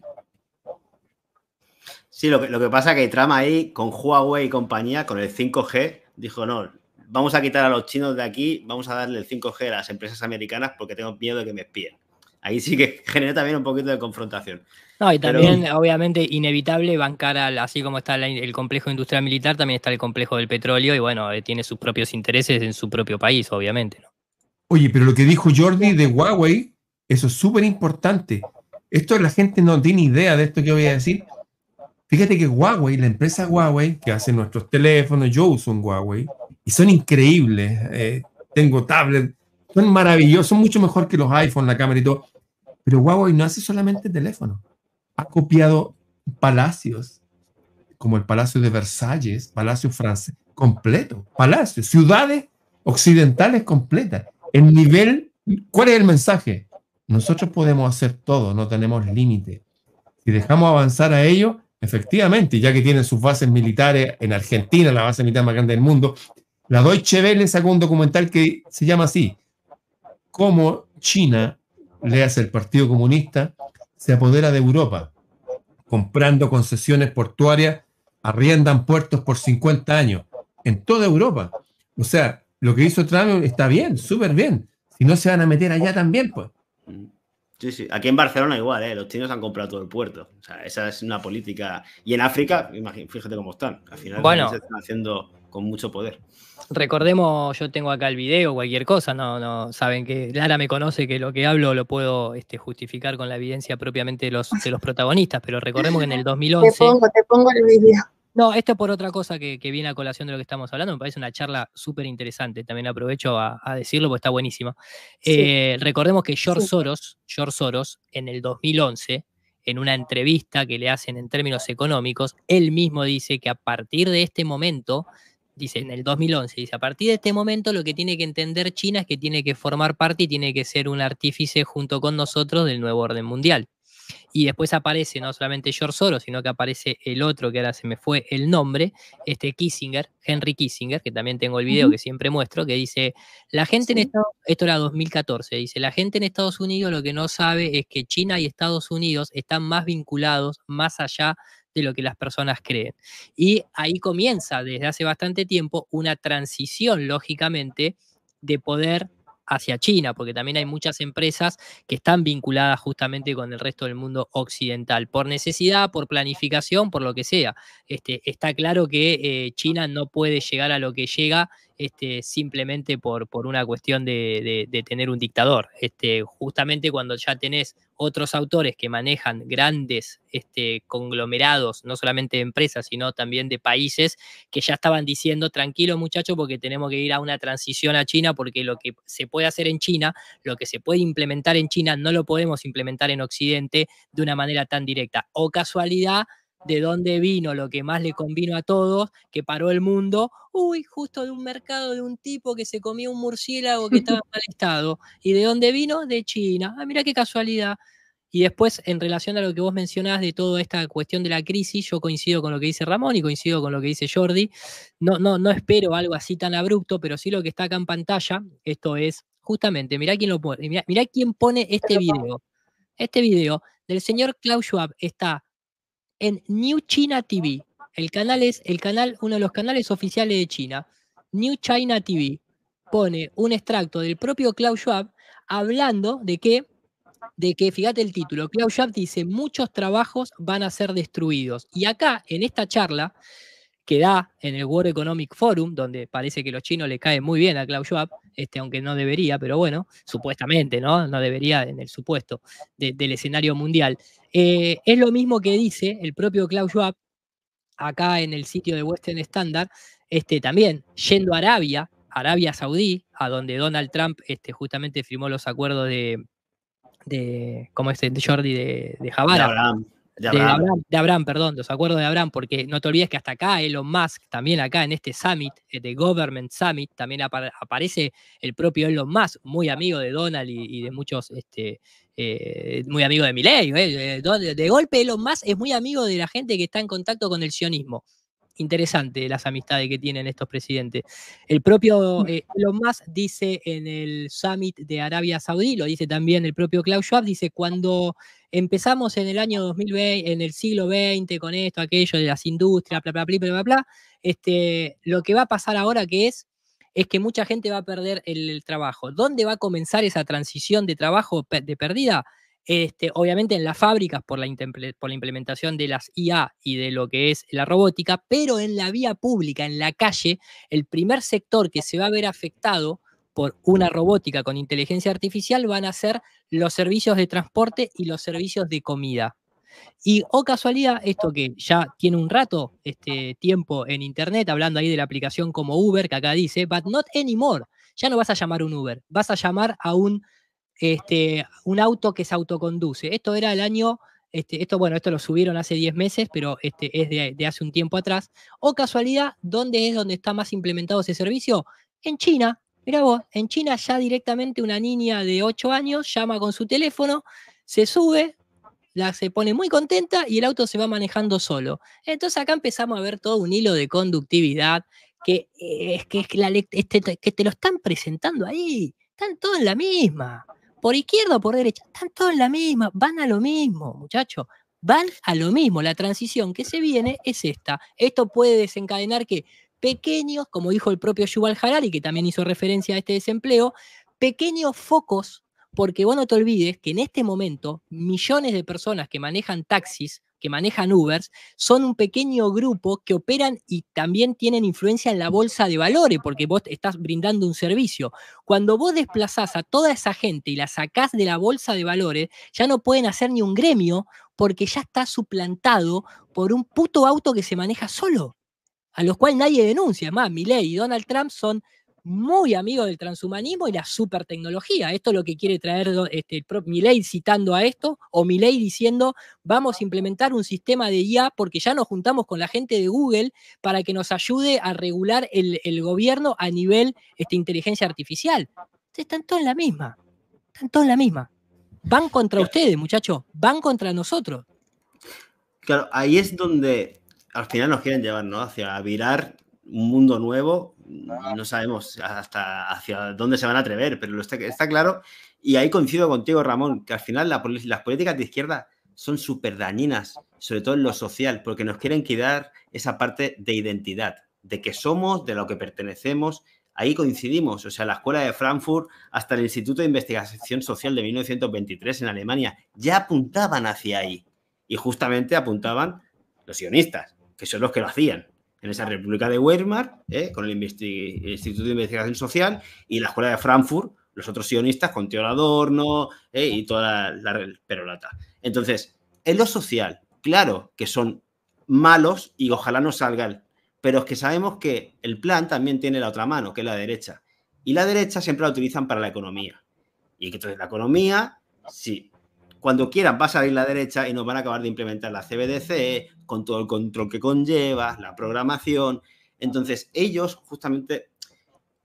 Sí, lo que, pasa es que trama ahí con Huawei y compañía, con el 5G, dijo, no, vamos a quitar a los chinos de aquí, vamos a darle el 5G a las empresas americanas porque tengo miedo de que me espíen. Ahí sí que genera también un poquito de confrontación. No, y también, obviamente, inevitable bancar, al, así como está el complejo industrial militar, también está el complejo del petróleo y bueno, eh, tiene sus propios intereses en su propio país, obviamente. ¿no? Oye, pero lo que dijo Jordi de Huawei, eso es súper importante. Esto la gente no tiene idea de esto que voy a decir. Fíjate que Huawei, la empresa Huawei, que hace nuestros teléfonos, yo uso un Huawei, y son increíbles. Eh, tengo tablet, son maravillosos, son mucho mejor que los iPhone, la cámara y todo. Pero Huawei no hace solamente teléfonos ha copiado palacios, como el Palacio de Versalles, Palacio francés, completo, palacios, ciudades occidentales completas. El nivel, ¿cuál es el mensaje? Nosotros podemos hacer todo, no tenemos límite. Si dejamos avanzar a ellos, efectivamente, ya que tienen sus bases militares en Argentina, la base militar más grande del mundo, la Deutsche Welle sacó un documental que se llama así, cómo China, le hace el Partido Comunista, se apodera de Europa, comprando concesiones portuarias, arriendan puertos por 50 años, en toda Europa. O sea, lo que hizo Trump está bien, súper bien. Si no se van a meter allá también, pues. Sí, sí. Aquí en Barcelona igual, ¿eh? los chinos han comprado todo el puerto. O sea, esa es una política. Y en África, fíjate cómo están. Al final se están haciendo con mucho poder. Recordemos, yo tengo acá el video, cualquier cosa, no, no, saben que Lara me conoce que lo que hablo lo puedo este, justificar con la evidencia propiamente de los, de los protagonistas, pero recordemos que en el 2011... Te pongo, te pongo el video. No, esto por otra cosa que, viene a colación de lo que estamos hablando, me parece una charla súper interesante, también aprovecho a, decirlo porque está buenísima. Eh, recordemos que George Soros, George Soros, en el 2011, en una entrevista que le hacen en términos económicos, él mismo dice que a partir de este momento dice en el 2011, dice, a partir de este momento lo que tiene que entender China es que tiene que formar parte y tiene que ser un artífice junto con nosotros del nuevo orden mundial. Y después aparece no solamente George Soros, sino que aparece el otro que ahora se me fue el nombre, este Kissinger, Henry Kissinger, que también tengo el video que siempre muestro, que dice, la gente en Estados esto era 2014, dice, la gente en Estados Unidos lo que no sabe es que China y Estados Unidos están más vinculados más allá de lo que las personas creen. Y ahí comienza desde hace bastante tiempo una transición, lógicamente, de poder hacia China, porque también hay muchas empresas que están vinculadas justamente con el resto del mundo occidental, por necesidad, por planificación, por lo que sea. Este, está claro que eh, China no puede llegar a lo que llega este, simplemente por, por una cuestión de, tener un dictador. Este, justamente cuando ya tenés otros autores que manejan grandes este, conglomerados, no solamente de empresas, sino también de países, que ya estaban diciendo, tranquilo muchachos, porque tenemos que ir a una transición a China, porque lo que se puede hacer en China, lo que se puede implementar en China, no lo podemos implementar en Occidente de una manera tan directa. O casualidad, de dónde vino lo que más le convino a todos, que paró el mundo, uy, justo de un mercado de un tipo que se comió un murciélago que estaba en mal estado. ¿Y de dónde vino? De China. Ah, mira qué casualidad. Y después, en relación a lo que vos mencionás de toda esta cuestión de la crisis, yo coincido con lo que dice Ramón y coincido con lo que dice Jordi. No, no, no espero algo así tan abrupto, pero sí lo que está acá en pantalla, esto es justamente, mira quién, lo mirá quién pone este video. Este video del señor Klaus Schwab está en New China TV. El canal es el canal, uno de los canales oficiales de China, New China TV. Pone un extracto del propio Klaus Schwab hablando de que, de que, fíjate el título, Klaus Schwab dice, muchos trabajos van a ser destruidos. Y acá, en esta charla, que da en el World Economic Forum, donde parece que los chinos le caen muy bien a Klaus Schwab, este, aunque no debería, pero bueno, supuestamente, ¿no? No debería en el supuesto del escenario mundial. Eh, es lo mismo que dice el propio Klaus Schwab acá en el sitio de Western Standard, este, también yendo a Arabia, Arabia Saudí, a donde Donald Trump este, justamente firmó los acuerdos de, de ¿cómo es? De Jordi de, de Javara de Abraham. perdón, los acuerdos de Abraham, porque no te olvides que hasta acá Elon Musk, también acá en este summit, eh, de Government Summit, también aparece el propio Elon Musk, muy amigo de Donald y, de muchos, este, eh, muy amigo de Milei. Eh, de, de golpe Elon Musk es muy amigo de la gente que está en contacto con el sionismo interesante las amistades que tienen estos presidentes. El propio mm. eh, Elon Musk dice en el summit de Arabia Saudí, lo dice también el propio Klaus Schwab, dice cuando empezamos en el año 2020, en el siglo XX con esto, aquello de las industrias, bla, bla, bla, bla, bla, bla este, lo que va a pasar ahora que es es que mucha gente va a perder el, el trabajo. ¿Dónde va a comenzar esa transición de trabajo de pérdida? Este, obviamente en las fábricas por la, implementación de las IA y de lo que es la robótica, pero en la vía pública, en la calle, el primer sector que se va a ver afectado por una robótica con inteligencia artificial van a ser los servicios de transporte y los servicios de comida. Y, o oh casualidad, esto que ya tiene un rato, este tiempo en internet, hablando ahí de la aplicación como Uber, que acá dice, but not anymore. Ya no vas a llamar un Uber, vas a llamar a un este, un auto que se autoconduce. Esto era el año, este, esto, bueno, esto lo subieron hace 10 meses, pero este, es de, hace un tiempo atrás. O casualidad, ¿dónde es donde está más implementado ese servicio? En China. mira vos, en China ya directamente una niña de 8 años llama con su teléfono, se sube, la, se pone muy contenta y el auto se va manejando solo. Entonces acá empezamos a ver todo un hilo de conductividad que eh, es que, este, que te lo están presentando ahí, están todos en la misma por izquierda o por derecha, están todos en la misma, van a lo mismo, muchachos, van a lo mismo. La transición que se viene es esta. Esto puede desencadenar que pequeños, como dijo el propio Yuval Harari, que también hizo referencia a este desempleo, pequeños focos, porque vos no te olvides que en este momento millones de personas que manejan taxis que manejan Ubers son un pequeño grupo que operan y también tienen influencia en la bolsa de valores, porque vos estás brindando un servicio. Cuando vos desplazás a toda esa gente y la sacás de la bolsa de valores, ya no pueden hacer ni un gremio porque ya está suplantado por un puto auto que se maneja solo, a los cual nadie denuncia. Es más, y Donald Trump son muy amigo del transhumanismo y la supertecnología. Esto es lo que quiere traer este, el citando a esto, o ley diciendo, vamos a implementar un sistema de IA porque ya nos juntamos con la gente de Google para que nos ayude a regular el, gobierno a nivel de este, inteligencia artificial. Están todos en la misma, están todos en la misma. Van contra ustedes, muchachos, van contra nosotros. Claro, ahí es donde al final nos quieren llevar, ¿no? Hacia virar un mundo nuevo, ah. no sabemos hasta hacia dónde se van a atrever, pero está, está claro. Y ahí coincido contigo, Ramón, que al final las políticas de izquierda son súper dañinas, sobre todo en lo social, porque nos quieren quitar esa parte de identidad, de que somos, de lo que pertenecemos. Ahí coincidimos, o sea, la Escuela de Frankfurt hasta el Instituto de Investigación Social de 1923 en Alemania ya apuntaban hacia ahí. Y justamente apuntaban los sionistas, que son los que lo hacían en esa República de Weimar, ¿eh? con el, Instituto de Investigación Social y la Escuela de Frankfurt, los otros sionistas con el Adorno ¿eh? y toda la, la, perolata. Entonces, en lo social, claro que son malos y ojalá no salgan, pero es que sabemos que el plan también tiene la otra mano, que es la derecha. Y la derecha siempre la utilizan para la economía. Y que entonces la economía, sí, cuando quieran va a salir la derecha y nos van a acabar de implementar la CBDC con todo el control que conlleva, la programación. Entonces, ellos justamente,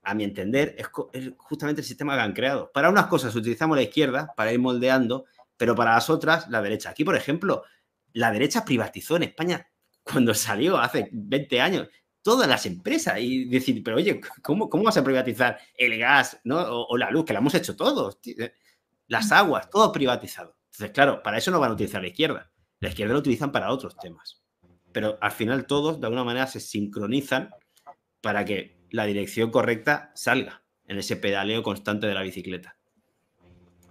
a mi entender, es, justamente el sistema que han creado. Para unas cosas utilizamos la izquierda para ir moldeando, pero para las otras la derecha. Aquí, por ejemplo, la derecha privatizó en España cuando salió hace 20 años todas las empresas y decir, pero oye, ¿cómo, cómo vas a privatizar el gas o, la luz? Que la hemos hecho todos, las aguas, todo privatizado. Entonces, claro, para eso no van a utilizar la izquierda. La izquierda la utilizan para otros temas. Pero al final todos de alguna manera se sincronizan para que la dirección correcta salga en ese pedaleo constante de la bicicleta.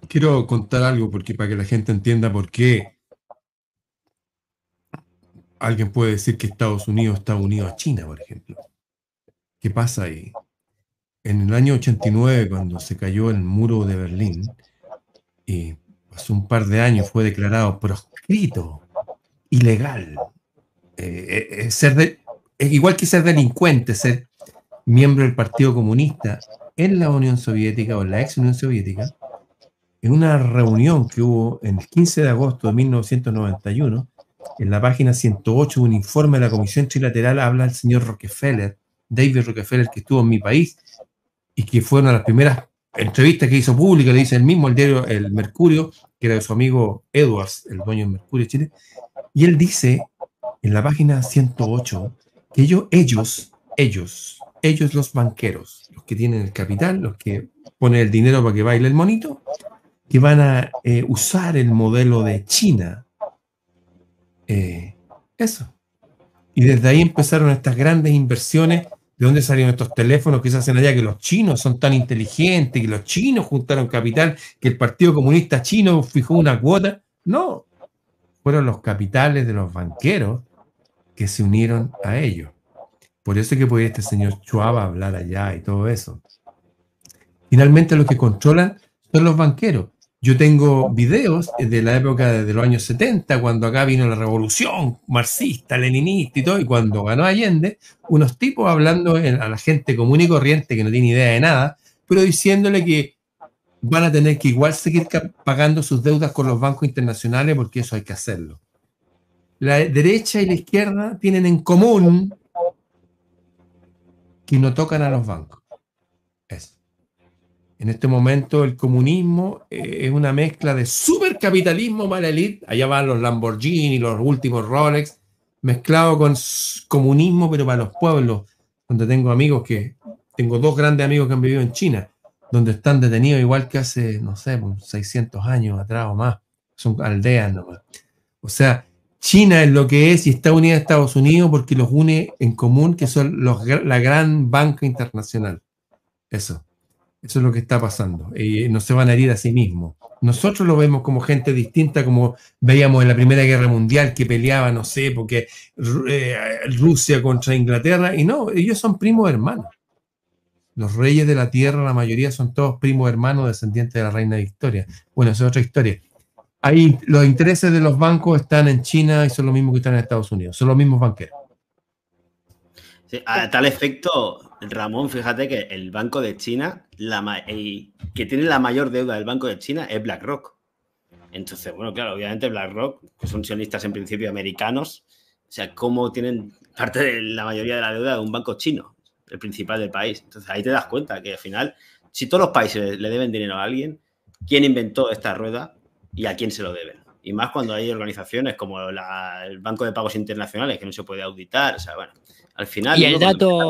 Quiero contar algo porque para que la gente entienda por qué alguien puede decir que Estados Unidos está unido a China, por ejemplo. ¿Qué pasa ahí? En el año 89, cuando se cayó el muro de Berlín, y eh, hace un par de años fue declarado proscrito, ilegal. Eh, eh, eh, ser de, igual que ser delincuente, ser miembro del Partido Comunista en la Unión Soviética o en la ex Unión Soviética, en una reunión que hubo el 15 de agosto de 1991, en la página 108 un informe de la Comisión Trilateral habla el señor Rockefeller, David Rockefeller, que estuvo en mi país y que fue una de las primeras entrevistas que hizo pública, le dice el mismo el diario El Mercurio, que era de su amigo Edwards, el dueño de Mercurio Chile, y él dice en la página 108 que ellos, ellos, ellos, ellos los banqueros, los que tienen el capital, los que ponen el dinero para que baile el monito, que van a eh, usar el modelo de China. Eh, eso. Y desde ahí empezaron estas grandes inversiones ¿De dónde salieron estos teléfonos que se hacen allá? Que los chinos son tan inteligentes, que los chinos juntaron capital, que el Partido Comunista Chino fijó una cuota. No, fueron los capitales de los banqueros que se unieron a ellos. Por eso es que podía este señor Chuaba hablar allá y todo eso. Finalmente los que controlan son los banqueros. Yo tengo videos de la época de, los años 70, cuando acá vino la revolución marxista, leninista y todo, y cuando ganó Allende, unos tipos hablando a la gente común y corriente que no tiene idea de nada, pero diciéndole que van a tener que igual seguir pagando sus deudas con los bancos internacionales porque eso hay que hacerlo. La derecha y la izquierda tienen en común que no tocan a los bancos. En este momento el comunismo eh, es una mezcla de supercapitalismo para elite, allá van los Lamborghini, los últimos Rolex, mezclado con comunismo pero para los pueblos, donde tengo amigos que, tengo dos grandes amigos que han vivido en China, donde están detenidos igual que hace, no sé, 600 pues, años atrás o más, son aldeas O sea, China es lo que es y está unida a Estados Unidos porque los une en común, que son la gran banca internacional. Eso. Eso es lo que está pasando. y eh, no se van a herir a sí mismos. Nosotros lo vemos como gente distinta, como veíamos en la Primera Guerra Mundial que peleaba, no sé, porque eh, Rusia contra Inglaterra. Y no, ellos son primos hermanos. Los reyes de la tierra, la mayoría son todos primos hermanos descendientes de la reina de Victoria. Bueno, esa es otra historia. Ahí los intereses de los bancos están en China y son los mismos que están en Estados Unidos. Son los mismos banqueros. a tal efecto, Ramón, fíjate que el Banco de China la que tiene la mayor deuda del Banco de China es BlackRock. Entonces, bueno, claro, obviamente BlackRock, que son sionistas en principio americanos, o sea, ¿cómo tienen parte de la mayoría de la deuda de un banco chino, el principal del país? Entonces ahí te das cuenta que al final, si todos los países le deben dinero a alguien, ¿quién inventó esta rueda y a quién se lo deben? Y más cuando hay organizaciones como el Banco de Pagos Internacionales que no se puede auditar, o sea, bueno, al final... Y el dato...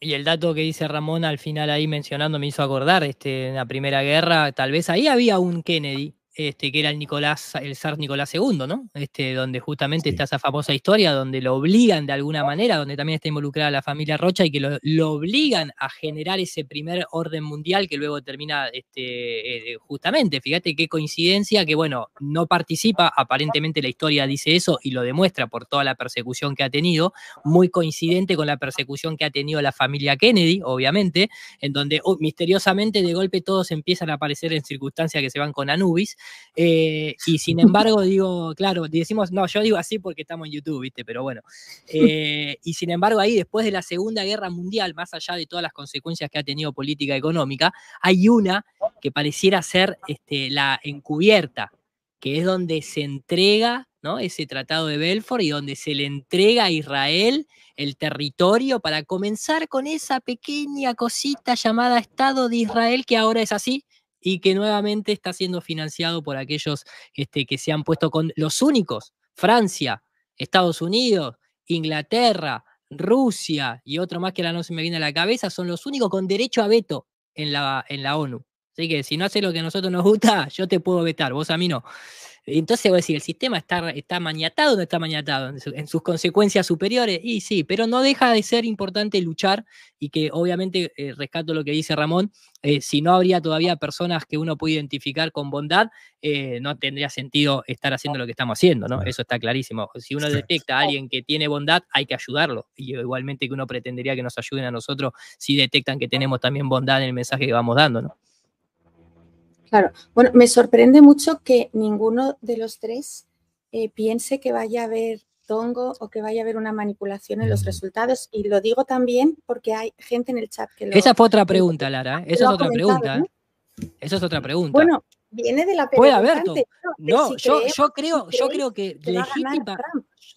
Y el dato que dice Ramón al final ahí mencionando me hizo acordar, este, en la Primera Guerra, tal vez ahí había un Kennedy, este, que era el Nicolás, el zar Nicolás II, ¿no? Este, donde justamente está esa famosa historia donde lo obligan de alguna manera, donde también está involucrada la familia Rocha y que lo, obligan a generar ese primer orden mundial que luego termina este, eh, justamente. Fíjate qué coincidencia que, bueno, no participa, aparentemente la historia dice eso y lo demuestra por toda la persecución que ha tenido, muy coincidente con la persecución que ha tenido la familia Kennedy, obviamente, en donde oh, misteriosamente de golpe todos empiezan a aparecer en circunstancias que se van con Anubis eh, y sin embargo, digo, claro, decimos, no, yo digo así porque estamos en YouTube, ¿viste? Pero bueno. Eh, y sin embargo, ahí después de la Segunda Guerra Mundial, más allá de todas las consecuencias que ha tenido política económica, hay una que pareciera ser este, la encubierta, que es donde se entrega ¿no? ese tratado de Belfort y donde se le entrega a Israel el territorio para comenzar con esa pequeña cosita llamada Estado de Israel que ahora es así, y que nuevamente está siendo financiado por aquellos este, que se han puesto con los únicos, Francia, Estados Unidos, Inglaterra, Rusia y otro más que ahora no se me viene a la cabeza, son los únicos con derecho a veto en la, en la ONU. Así que si no haces lo que a nosotros nos gusta, yo te puedo vetar, vos a mí no. Entonces, voy a decir, el sistema está, está maniatado o no está maniatado en sus consecuencias superiores, y sí, pero no deja de ser importante luchar y que obviamente, eh, rescato lo que dice Ramón, eh, si no habría todavía personas que uno puede identificar con bondad, eh, no tendría sentido estar haciendo lo que estamos haciendo, ¿no? Eso está clarísimo. Si uno detecta a alguien que tiene bondad, hay que ayudarlo, y igualmente que uno pretendería que nos ayuden a nosotros si detectan que tenemos también bondad en el mensaje que vamos dando, ¿no? Claro. Bueno, me sorprende mucho que ninguno de los tres eh, piense que vaya a haber tongo o que vaya a haber una manipulación en los resultados. Y lo digo también porque hay gente en el chat que lo... Esa fue otra pregunta, Lara. ¿eh? Esa es otra pregunta. ¿eh? Esa es otra pregunta. Bueno, Viene de la Puede haber. No, no yo, yo, creo, yo creo que, que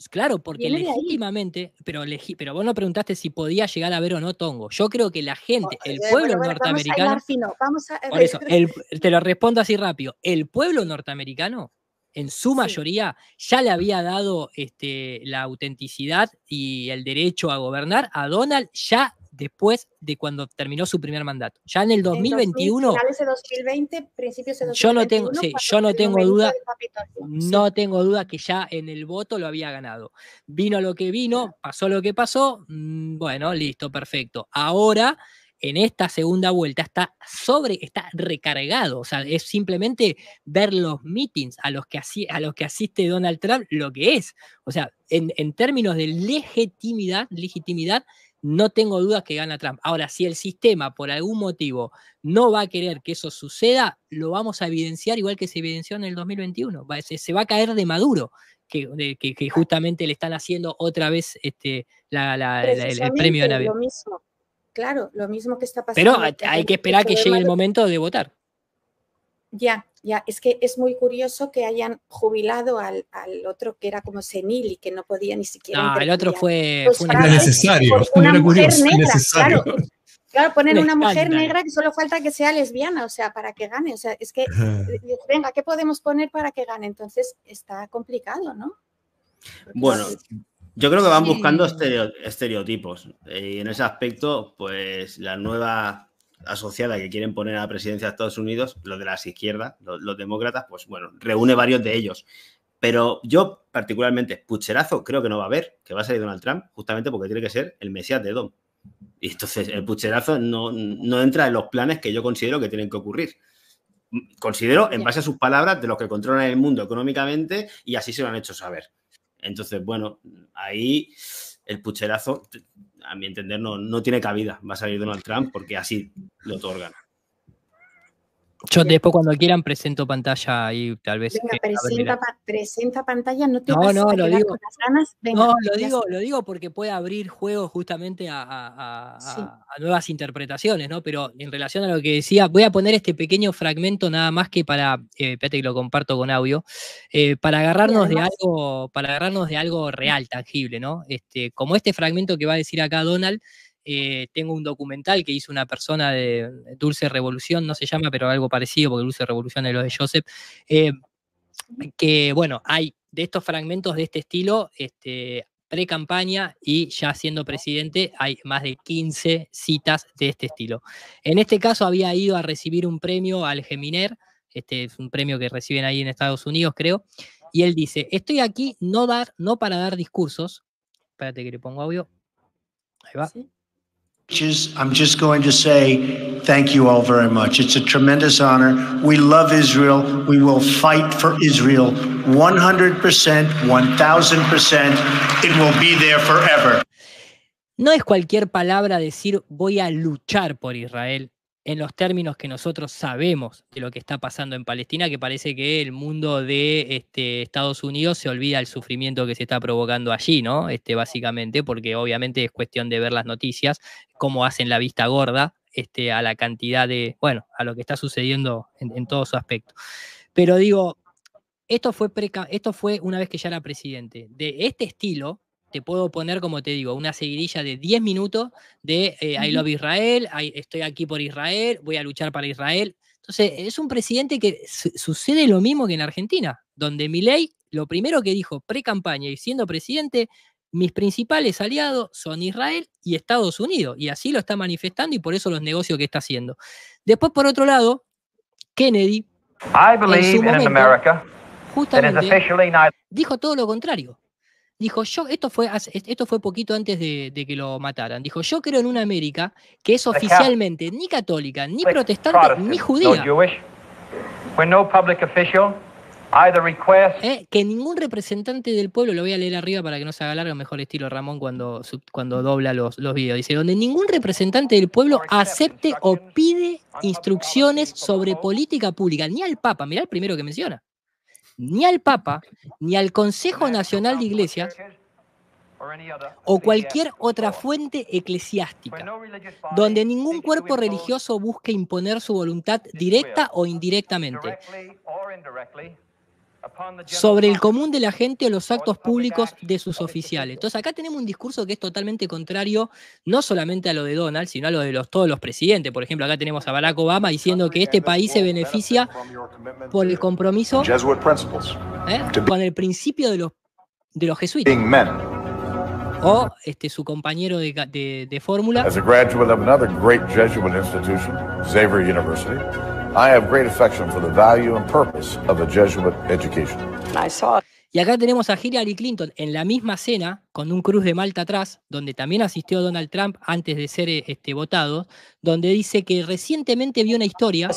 Claro, porque legítimamente, pero, pero vos no preguntaste si podía llegar a ver o no Tongo. Yo creo que la gente, el pueblo norteamericano. vamos a... Por eso, te lo respondo así rápido. El pueblo norteamericano, en su mayoría, ya le había dado este, la autenticidad y el derecho a gobernar a Donald ya después de cuando terminó su primer mandato. Ya en el 2021... 2020, principios de yo no tengo, yo no tengo duda, no tengo duda que ya en el voto lo había ganado. Vino lo que vino, pasó lo que pasó, mm, bueno, listo, perfecto. Ahora en esta segunda vuelta está sobre, está recargado. O sea, es simplemente ver los meetings a los que, a los que asiste Donald Trump, lo que es. O sea, en, en términos de legitimidad, legitimidad, no tengo dudas que gana Trump. Ahora, si el sistema por algún motivo no va a querer que eso suceda, lo vamos a evidenciar igual que se evidenció en el 2021. se, se, va a caer de maduro, que, justamente le están haciendo otra vez este, el, premio de Navidad. mismo. Claro, lo mismo que está pasando. Pero hay este que esperar que llegue el momento de votar. Ya, ya, es que es muy curioso que hayan jubilado al, al otro que era como senil y que no podía ni siquiera. Ah, el otro fue, pues fue necesario, una pues, mujer negra, Claro, claro, poner una mujer negra que solo falta que sea lesbiana, o sea, para que gane. O sea, es que, eh, venga, ¿qué podemos poner para que gane? Entonces está complicado, ¿no? bueno, yo creo que van buscando estereotipos. Eh, y en ese aspecto, pues la nueva asociada que quieren poner a la presidencia de Estados Unidos, los de las izquierdas, los, demócratas, pues bueno, reúne varios de ellos. Pero yo, particularmente, pucherazo creo que no va a haber, que va a salir Donald Trump, justamente porque tiene que ser el Mesías de Don. Y entonces el pucherazo no, no entra en los planes que yo considero que tienen que ocurrir. Considero en base a sus palabras de los que controlan el mundo económicamente y así se lo han hecho saber. Entonces, bueno, ahí el pucherazo a mi entender, no, no tiene cabida. Va a salir Donald Trump porque así lo otorgan. Yo después cuando quieran presento pantalla y tal vez. Venga, presenta, pantalla, no te no, vas lo Con las ganas. no, lo digo, porque puede abrir juego justamente a, nuevas interpretaciones, ¿no? Pero en relación a lo que decía, voy a poner este pequeño fragmento nada más que para, eh, espérate que lo comparto con audio, eh, para agarrarnos de algo, para agarrarnos de algo real, tangible, ¿no? Este, como este fragmento que va a decir acá Donald, eh, tengo un documental que hizo una persona de Dulce Revolución, no se llama, pero algo parecido, porque Dulce Revolución es lo de Joseph. Eh, que bueno, hay de estos fragmentos de este estilo, este, pre-campaña y ya siendo presidente hay más de 15 citas de este estilo. En este caso había ido a recibir un premio al Geminer, este es un premio que reciben ahí en Estados Unidos, creo, y él dice, estoy aquí no, no para dar discursos, espérate que le pongo audio, ahí va. I'm just going to say thank you all very much. It's a tremendous honor. We love Israel. We will fight for Israel 100%, 1000%. It will be there forever. No es cualquier palabra decir voy a luchar por Israel. en los términos que nosotros sabemos de lo que está pasando en Palestina, que parece que el mundo de este, Estados Unidos se olvida el sufrimiento que se está provocando allí, ¿no? Este, básicamente, porque obviamente es cuestión de ver las noticias, cómo hacen la vista gorda este, a la cantidad de, bueno, a lo que está sucediendo en, todo su aspecto. Pero digo, esto fue una vez que ya era presidente. De este estilo, te puedo poner, como te digo, una seguidilla de 10 minutos de eh, I love Israel, estoy aquí por Israel, voy a luchar para Israel. Entonces, es un presidente que sucede lo mismo que en Argentina, donde Milei, lo primero que dijo pre-campaña y siendo presidente, mis principales aliados son Israel y Estados Unidos, y así lo está manifestando y por eso los negocios que está haciendo. Después, por otro lado, Kennedy, en su justamente, dijo todo lo contrario dijo, yo, esto fue, esto fue poquito antes de, que lo mataran, dijo, yo creo en una América que es oficialmente ni católica, ni pues, protestante, ni judía. Eh, que ningún representante del pueblo, lo voy a leer arriba para que no se haga largo, mejor estilo Ramón cuando, cuando dobla los, los videos, dice, donde ningún representante del pueblo acepte o pide instrucciones sobre política pública, ni al Papa, mirá el primero que menciona ni al Papa, ni al Consejo Nacional de Iglesias o cualquier otra fuente eclesiástica, donde ningún cuerpo religioso busque imponer su voluntad directa o indirectamente, sobre el común de la gente o los actos públicos de sus oficiales. Entonces acá tenemos un discurso que es totalmente contrario, no solamente a lo de Donald, sino a lo de todos los presidentes. Por ejemplo, acá tenemos a Barack Obama diciendo que este país se beneficia por el compromiso ¿eh? con el principio de los, de los jesuitas. O este, su compañero de, de, fórmula. Xavier University. Y acá tenemos a Hillary Clinton en la misma cena, con un cruz de Malta atrás, donde también asistió Donald Trump antes de ser eh, este, votado, donde dice que recientemente vio una historia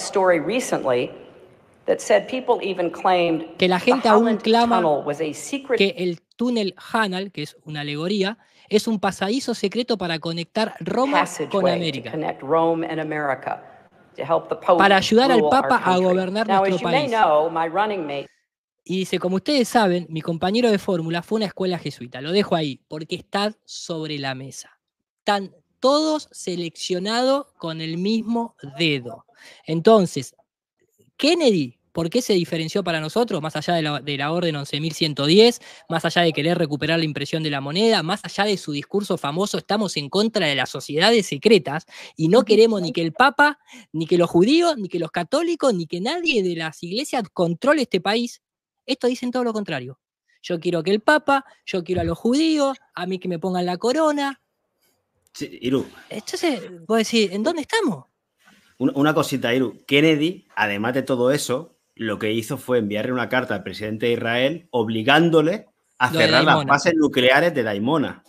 que la gente aún clama que el túnel Hanal, que es una alegoría, es un pasadizo secreto para conectar Roma con América para ayudar al Papa a gobernar nuestro país. Y dice, como ustedes saben, mi compañero de fórmula fue una escuela jesuita. Lo dejo ahí, porque está sobre la mesa. Están todos seleccionados con el mismo dedo. Entonces, Kennedy ¿Por qué se diferenció para nosotros, más allá de la, orden 11.110, más allá de querer recuperar la impresión de la moneda, más allá de su discurso famoso, estamos en contra de las sociedades secretas y no queremos ni que el Papa, ni que los judíos, ni que los católicos, ni que nadie de las iglesias controle este país? Esto dicen todo lo contrario. Yo quiero que el Papa, yo quiero a los judíos, a mí que me pongan la corona. Sí, Iru. Entonces, vos decís, ¿en dónde estamos? Una cosita, Iru. Kennedy, además de todo eso, lo que hizo fue enviarle una carta al presidente de Israel obligándole a cerrar las bases nucleares de Daimona.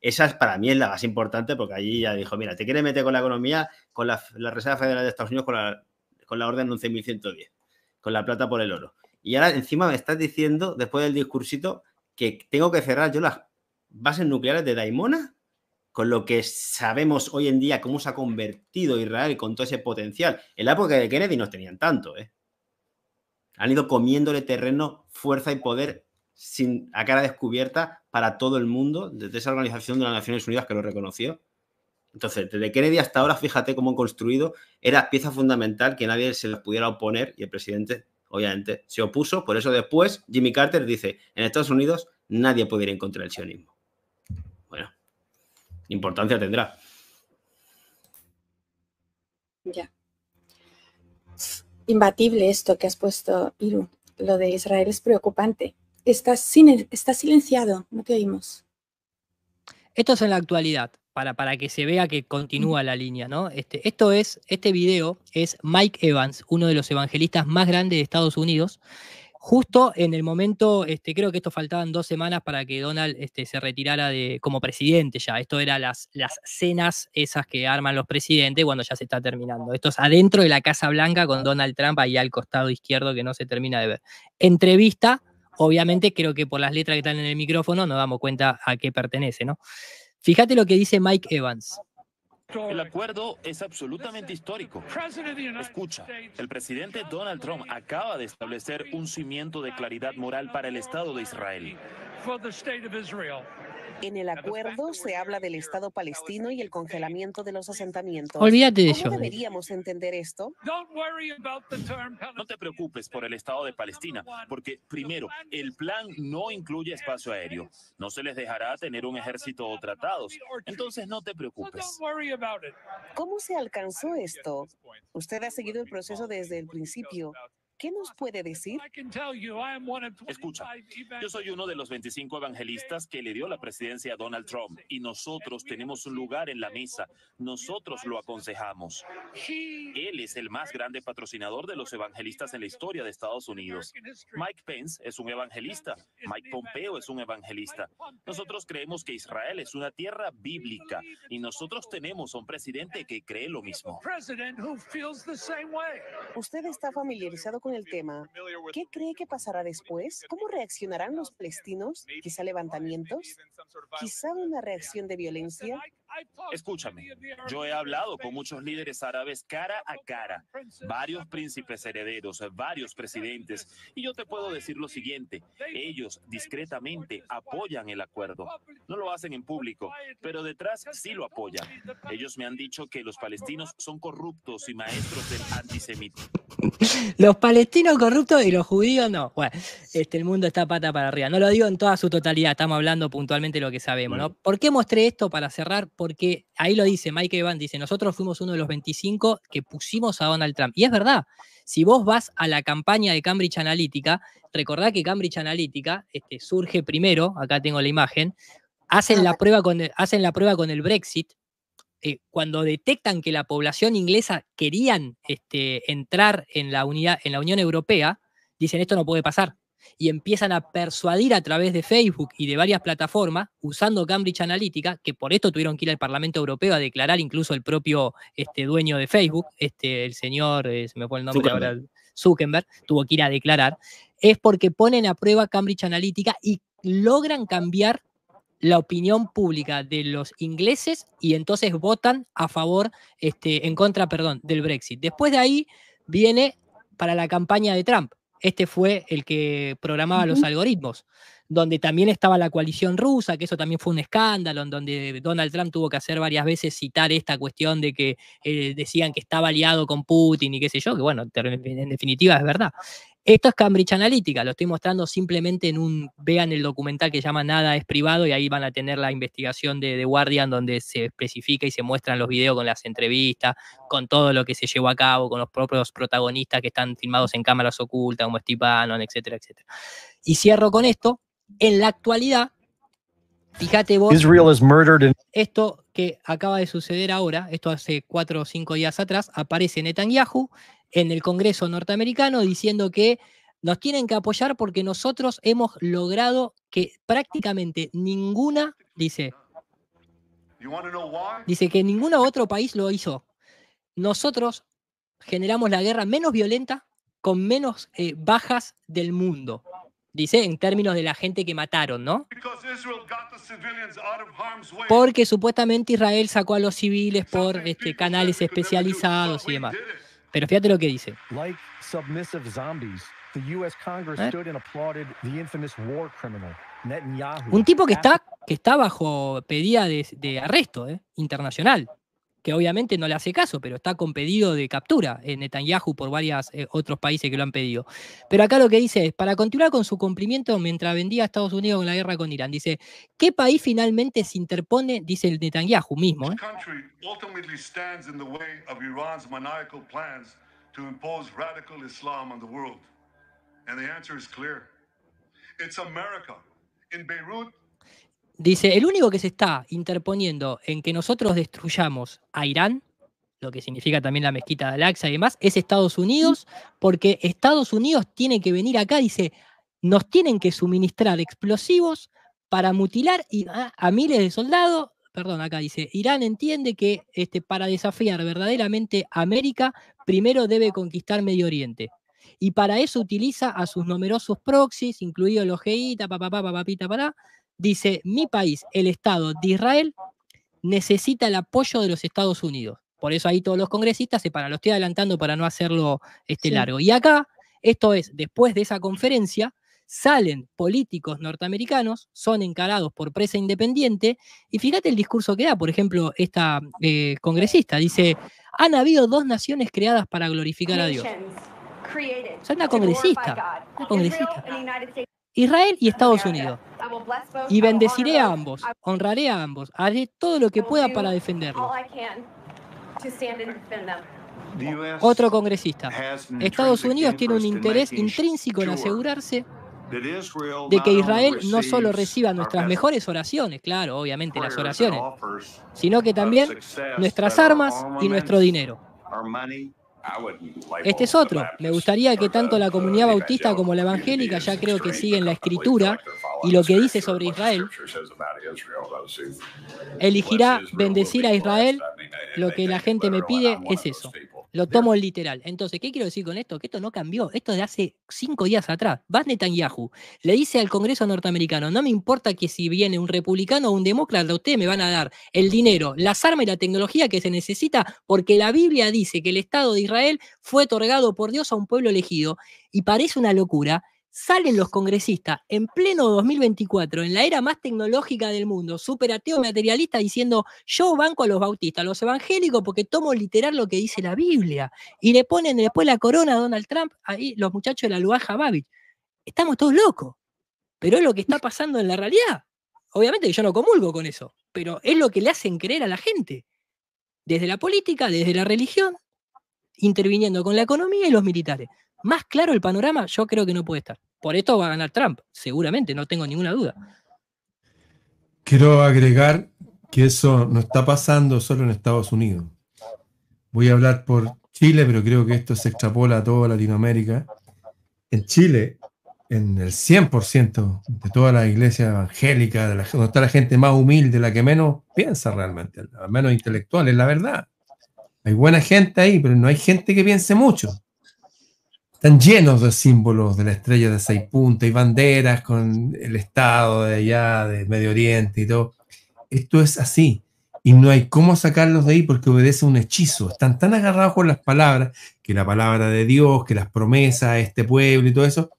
Esa para mí es la más importante porque allí ya dijo, mira, te quieres meter con la economía, con la, Reserva Federal de Estados Unidos, con la, con la orden 11.110, con la plata por el oro. Y ahora encima me estás diciendo, después del discursito, que tengo que cerrar yo las bases nucleares de Daimona, con lo que sabemos hoy en día cómo se ha convertido Israel con todo ese potencial. En la época de Kennedy no tenían tanto, ¿eh? han ido comiéndole terreno, fuerza y poder sin, a cara descubierta para todo el mundo, desde esa organización de las Naciones Unidas que lo reconoció. Entonces, desde Kennedy hasta ahora, fíjate cómo han construido, era pieza fundamental que nadie se les pudiera oponer y el presidente, obviamente, se opuso. Por eso después Jimmy Carter dice, en Estados Unidos nadie puede ir el sionismo. Bueno, importancia tendrá. Ya imbatible esto que has puesto, Iru. Lo de Israel es preocupante. Está sin, silenciado, no te oímos. Esto es en la actualidad, para, para que se vea que continúa la línea, ¿no? Este, esto es, este video es Mike Evans, uno de los evangelistas más grandes de Estados Unidos, justo en el momento, este, creo que esto faltaban dos semanas para que Donald este, se retirara de, como presidente ya. Esto era las, las cenas esas que arman los presidentes cuando ya se está terminando. Esto es adentro de la Casa Blanca con Donald Trump ahí al costado izquierdo que no se termina de ver. Entrevista, obviamente creo que por las letras que están en el micrófono nos damos cuenta a qué pertenece, ¿no? Fíjate lo que dice Mike Evans. El acuerdo es absolutamente histórico. Escucha, el presidente Donald Trump acaba de establecer un cimiento de claridad moral para el Estado de Israel. En el acuerdo se habla del Estado palestino y el congelamiento de los asentamientos. Olvídate de eso. ¿Cómo deberíamos entender esto? No te preocupes por el Estado de Palestina, porque primero, el plan no incluye espacio aéreo. No se les dejará tener un ejército o tratados. Entonces no te preocupes. ¿Cómo se alcanzó esto? Usted ha seguido el proceso desde el principio. ¿Qué nos puede decir? Escucha, yo soy uno de los 25 evangelistas que le dio la presidencia a Donald Trump y nosotros tenemos un lugar en la mesa. Nosotros lo aconsejamos. Él es el más grande patrocinador de los evangelistas en la historia de Estados Unidos. Mike Pence es un evangelista. Mike Pompeo es un evangelista. Nosotros creemos que Israel es una tierra bíblica y nosotros tenemos un presidente que cree lo mismo. Usted está familiarizado con con el tema. ¿Qué cree que pasará después? ¿Cómo reaccionarán los palestinos? ¿Quizá levantamientos? ¿Quizá una reacción de violencia? Escúchame, yo he hablado con muchos líderes árabes cara a cara, varios príncipes herederos, varios presidentes, y yo te puedo decir lo siguiente, ellos discretamente apoyan el acuerdo. No lo hacen en público, pero detrás sí lo apoyan. Ellos me han dicho que los palestinos son corruptos y maestros del antisemitismo. los Destino corrupto y los judíos no. Bueno, este, el mundo está pata para arriba. No lo digo en toda su totalidad, estamos hablando puntualmente de lo que sabemos. ¿no? ¿Por qué mostré esto para cerrar? Porque ahí lo dice Mike Evans dice, nosotros fuimos uno de los 25 que pusimos a Donald Trump. Y es verdad, si vos vas a la campaña de Cambridge Analytica, recordad que Cambridge Analytica este, surge primero, acá tengo la imagen, hacen la ah. prueba con el Brexit, eh, cuando detectan que la población inglesa querían este, entrar en la, unidad, en la Unión Europea, dicen esto no puede pasar. Y empiezan a persuadir a través de Facebook y de varias plataformas, usando Cambridge Analytica, que por esto tuvieron que ir al Parlamento Europeo a declarar incluso el propio este, dueño de Facebook, este, el señor, eh, se me el nombre ahora, Zuckerberg, tuvo que ir a declarar, es porque ponen a prueba Cambridge Analytica y logran cambiar la opinión pública de los ingleses y entonces votan a favor, este, en contra, perdón, del Brexit. Después de ahí viene para la campaña de Trump. Este fue el que programaba los algoritmos, donde también estaba la coalición rusa, que eso también fue un escándalo, en donde Donald Trump tuvo que hacer varias veces citar esta cuestión de que eh, decían que estaba aliado con Putin y qué sé yo, que bueno, en definitiva es verdad. Esto es Cambridge Analytica, lo estoy mostrando simplemente en un, vean el documental que llama Nada es privado y ahí van a tener la investigación de The Guardian donde se especifica y se muestran los videos con las entrevistas, con todo lo que se llevó a cabo, con los propios protagonistas que están filmados en cámaras ocultas como Steve etcétera, etcétera. Y cierro con esto, en la actualidad, fíjate vos, esto que acaba de suceder ahora, esto hace cuatro o cinco días atrás, aparece Netanyahu en el Congreso norteamericano diciendo que nos tienen que apoyar porque nosotros hemos logrado que prácticamente ninguna, dice, dice que ningún otro país lo hizo. Nosotros generamos la guerra menos violenta con menos eh, bajas del mundo. Dice en términos de la gente que mataron, ¿no? Porque supuestamente Israel sacó a los civiles por este, canales especializados y demás. Pero fíjate lo que dice. Like submissive zombies, the US Congress stood and applauded the infamous war criminal Netanyahu. Un tipo que está que está bajo pedida de, de arresto ¿eh? internacional que obviamente no le hace caso, pero está con pedido de captura en Netanyahu por varios eh, otros países que lo han pedido. Pero acá lo que dice es, para continuar con su cumplimiento mientras vendía a Estados Unidos con la guerra con Irán, dice, ¿qué país finalmente se interpone, dice el Netanyahu mismo? ¿eh? And the answer is clear. It's America. In Beirut, Dice, el único que se está interponiendo en que nosotros destruyamos a Irán, lo que significa también la mezquita de al y demás, es Estados Unidos, porque Estados Unidos tiene que venir acá, dice, nos tienen que suministrar explosivos para mutilar a, miles de soldados. Perdón, acá dice, Irán entiende que este, para desafiar verdaderamente América, primero debe conquistar Medio Oriente y para eso utiliza a sus numerosos proxies, incluidos los GITA, papapá, para dice, mi país, el Estado de Israel, necesita el apoyo de los Estados Unidos. Por eso ahí todos los congresistas se paran, lo estoy adelantando para no hacerlo este largo. Y acá, esto es, después de esa conferencia, salen políticos norteamericanos, son encarados por presa independiente, y fíjate el discurso que da, por ejemplo, esta eh, congresista, dice, han habido dos naciones creadas para glorificar a Dios. son una congresista, congresista. Israel y Estados Unidos. Y bendeciré a ambos, honraré a ambos, haré todo lo que pueda para defenderlos. Otro congresista. Estados Unidos tiene un interés intrínseco en asegurarse de que Israel no solo reciba nuestras mejores oraciones, claro, obviamente las oraciones, sino que también nuestras armas y nuestro dinero. Este es otro. Me gustaría que tanto la comunidad bautista como la evangélica ya creo que siguen la escritura y lo que dice sobre Israel. Elegirá bendecir a Israel. Lo que la gente me pide es eso. Lo tomo literal. Entonces, ¿qué quiero decir con esto? Que esto no cambió. Esto de hace cinco días atrás. Vas Netanyahu, le dice al Congreso norteamericano, no me importa que si viene un republicano o un demócrata, ustedes me van a dar el dinero, las armas y la tecnología que se necesita, porque la Biblia dice que el Estado de Israel fue otorgado por Dios a un pueblo elegido. Y parece una locura salen los congresistas en pleno 2024, en la era más tecnológica del mundo, superateo materialista, diciendo yo banco a los bautistas, a los evangélicos, porque tomo literal lo que dice la Biblia. Y le ponen después la corona a Donald Trump, ahí los muchachos de la Luaja Babich. Estamos todos locos. Pero es lo que está pasando en la realidad. Obviamente que yo no comulgo con eso, pero es lo que le hacen creer a la gente. Desde la política, desde la religión, interviniendo con la economía y los militares. Más claro el panorama, yo creo que no puede estar. Por esto va a ganar Trump, seguramente, no tengo ninguna duda. Quiero agregar que eso no está pasando solo en Estados Unidos. Voy a hablar por Chile, pero creo que esto se extrapola a toda Latinoamérica. En Chile, en el 100% de todas las iglesias evangélicas, la, donde está la gente más humilde, la que menos piensa realmente, la menos intelectual, es la verdad. Hay buena gente ahí, pero no hay gente que piense mucho están llenos de símbolos de la estrella de seis puntas y banderas con el Estado de allá, de Medio Oriente y todo. Esto es así y no hay cómo sacarlos de ahí porque obedece un hechizo. Están tan agarrados con las palabras, que la palabra de Dios, que las promesas este pueblo y todo eso,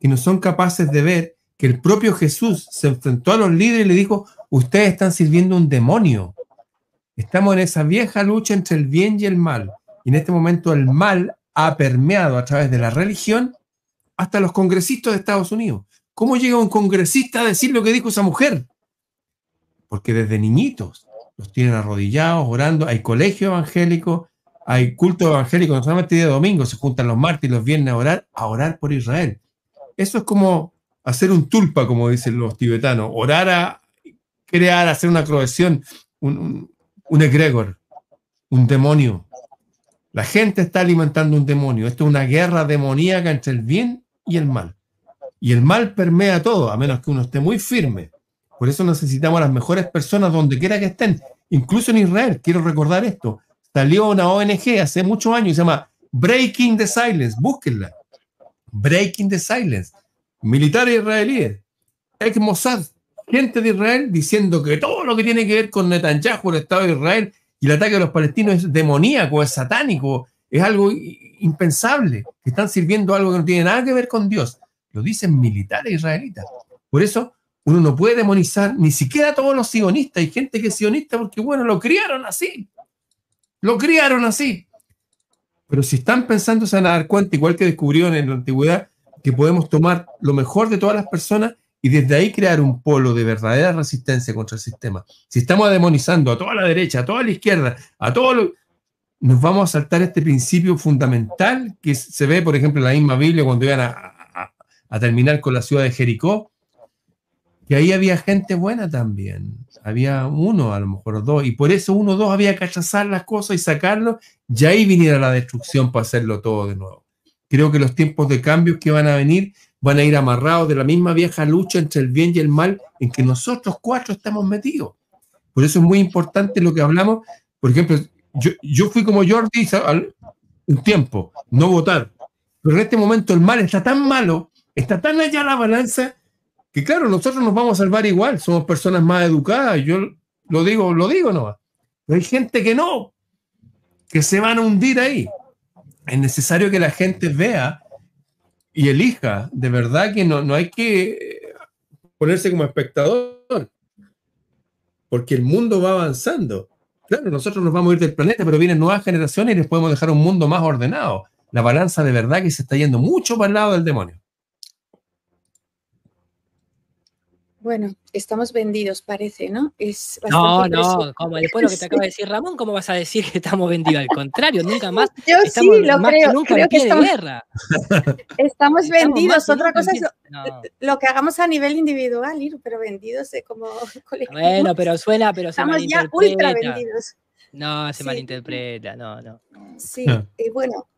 que no son capaces de ver que el propio Jesús se enfrentó a los líderes y le dijo, ustedes están sirviendo un demonio. Estamos en esa vieja lucha entre el bien y el mal. Y en este momento el mal ha permeado a través de la religión hasta los congresistas de Estados Unidos. ¿Cómo llega un congresista a decir lo que dijo esa mujer? Porque desde niñitos los tienen arrodillados, orando, hay colegio evangélico, hay culto evangélico, no solamente día de domingo, se juntan los martes y los viernes a orar, a orar por Israel. Eso es como hacer un tulpa, como dicen los tibetanos, orar a crear, hacer una creación un, un egregor, un demonio, la gente está alimentando un demonio. Esto es una guerra demoníaca entre el bien y el mal. Y el mal permea todo, a menos que uno esté muy firme. Por eso necesitamos a las mejores personas donde quiera que estén. Incluso en Israel, quiero recordar esto. Salió una ONG hace muchos años, y se llama Breaking the Silence. Búsquenla. Breaking the Silence. Militares israelíes, ex Mossad, gente de Israel diciendo que todo lo que tiene que ver con Netanyahu, el Estado de Israel, y el ataque a los palestinos es demoníaco, es satánico, es algo impensable. Están sirviendo algo que no tiene nada que ver con Dios. Lo dicen militares israelitas. Por eso uno no puede demonizar ni siquiera a todos los sionistas. Hay gente que es sionista porque, bueno, lo criaron así. Lo criaron así. Pero si están pensando, se van a dar cuenta, igual que descubrieron en la antigüedad, que podemos tomar lo mejor de todas las personas y desde ahí crear un polo de verdadera resistencia contra el sistema. Si estamos demonizando a toda la derecha, a toda la izquierda, a todos, lo... Nos vamos a saltar este principio fundamental que se ve, por ejemplo, en la misma Biblia cuando iban a, terminar con la ciudad de Jericó, que ahí había gente buena también. Había uno, a lo mejor dos, y por eso uno o dos había que achazar las cosas y sacarlo, y ahí viniera la destrucción para hacerlo todo de nuevo. Creo que los tiempos de cambios que van a venir van a ir amarrados de la misma vieja lucha entre el bien y el mal en que nosotros cuatro estamos metidos. Por eso es muy importante lo que hablamos. Por ejemplo, yo, fui como Jordi al, un tiempo, no votar. Pero en este momento el mal está tan malo, está tan allá la balanza, que claro, nosotros nos vamos a salvar igual. Somos personas más educadas. Yo lo digo, lo digo no hay gente que no, que se van a hundir ahí. Es necesario que la gente vea y elija. De verdad que no, no hay que eh, ponerse como espectador, porque el mundo va avanzando. Claro, nosotros nos vamos a ir del planeta, pero vienen nuevas generaciones y les podemos dejar un mundo más ordenado. La balanza de verdad que se está yendo mucho para el lado del demonio. Bueno, estamos vendidos, parece, ¿no? Es no, no, como después de lo que te acaba de decir Ramón, ¿cómo vas a decir que estamos vendidos? Al contrario, nunca más. Yo sí, lo creo. Que nunca creo que estamos, guerra. Estamos vendidos. Otra cosa es lo, que hagamos a nivel individual, ir, pero vendidos como colectivo. Bueno, pero suena, pero estamos ya ultra vendidos. No, se malinterpreta, no, no. Sí, y ah. eh, bueno,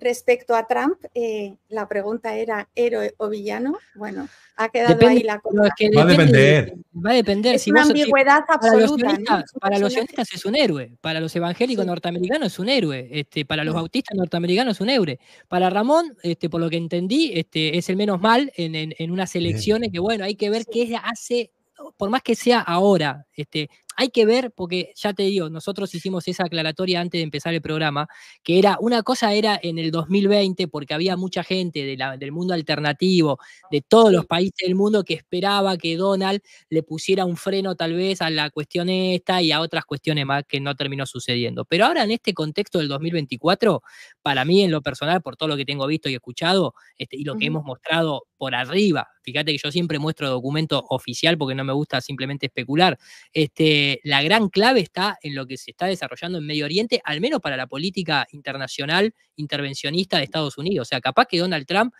Respecto a Trump, eh, la pregunta era héroe o villano. Bueno, ha quedado ahí la cosa. va a depender. Va a depender. Es una ambigüedad absoluta. Para los, sionistas, es un héroe. Para los evangélicos norteamericanos es un héroe. Este, para los mm. bautistas norteamericanos es un héroe. Para Ramón, este, por lo que entendí, este, es el menos mal en, unas elecciones que, bueno, hay que ver qué hace por más que sea ahora, este, hay que ver, porque ya te digo, nosotros hicimos esa aclaratoria antes de empezar el programa, que era una cosa era en el 2020, porque había mucha gente de del mundo alternativo, de todos los países del mundo, que esperaba que Donald le pusiera un freno tal vez a la cuestión esta y a otras cuestiones más que no terminó sucediendo. Pero ahora en este contexto del 2024, para mí en lo personal, por todo lo que tengo visto y escuchado, este, y lo que hemos mostrado por arriba, fíjate que yo siempre muestro documento oficial porque no me gusta simplemente especular, este, eh, la gran clave está en lo que se está desarrollando en Medio Oriente, al menos para la política internacional intervencionista de Estados Unidos. O sea, capaz que Donald Trump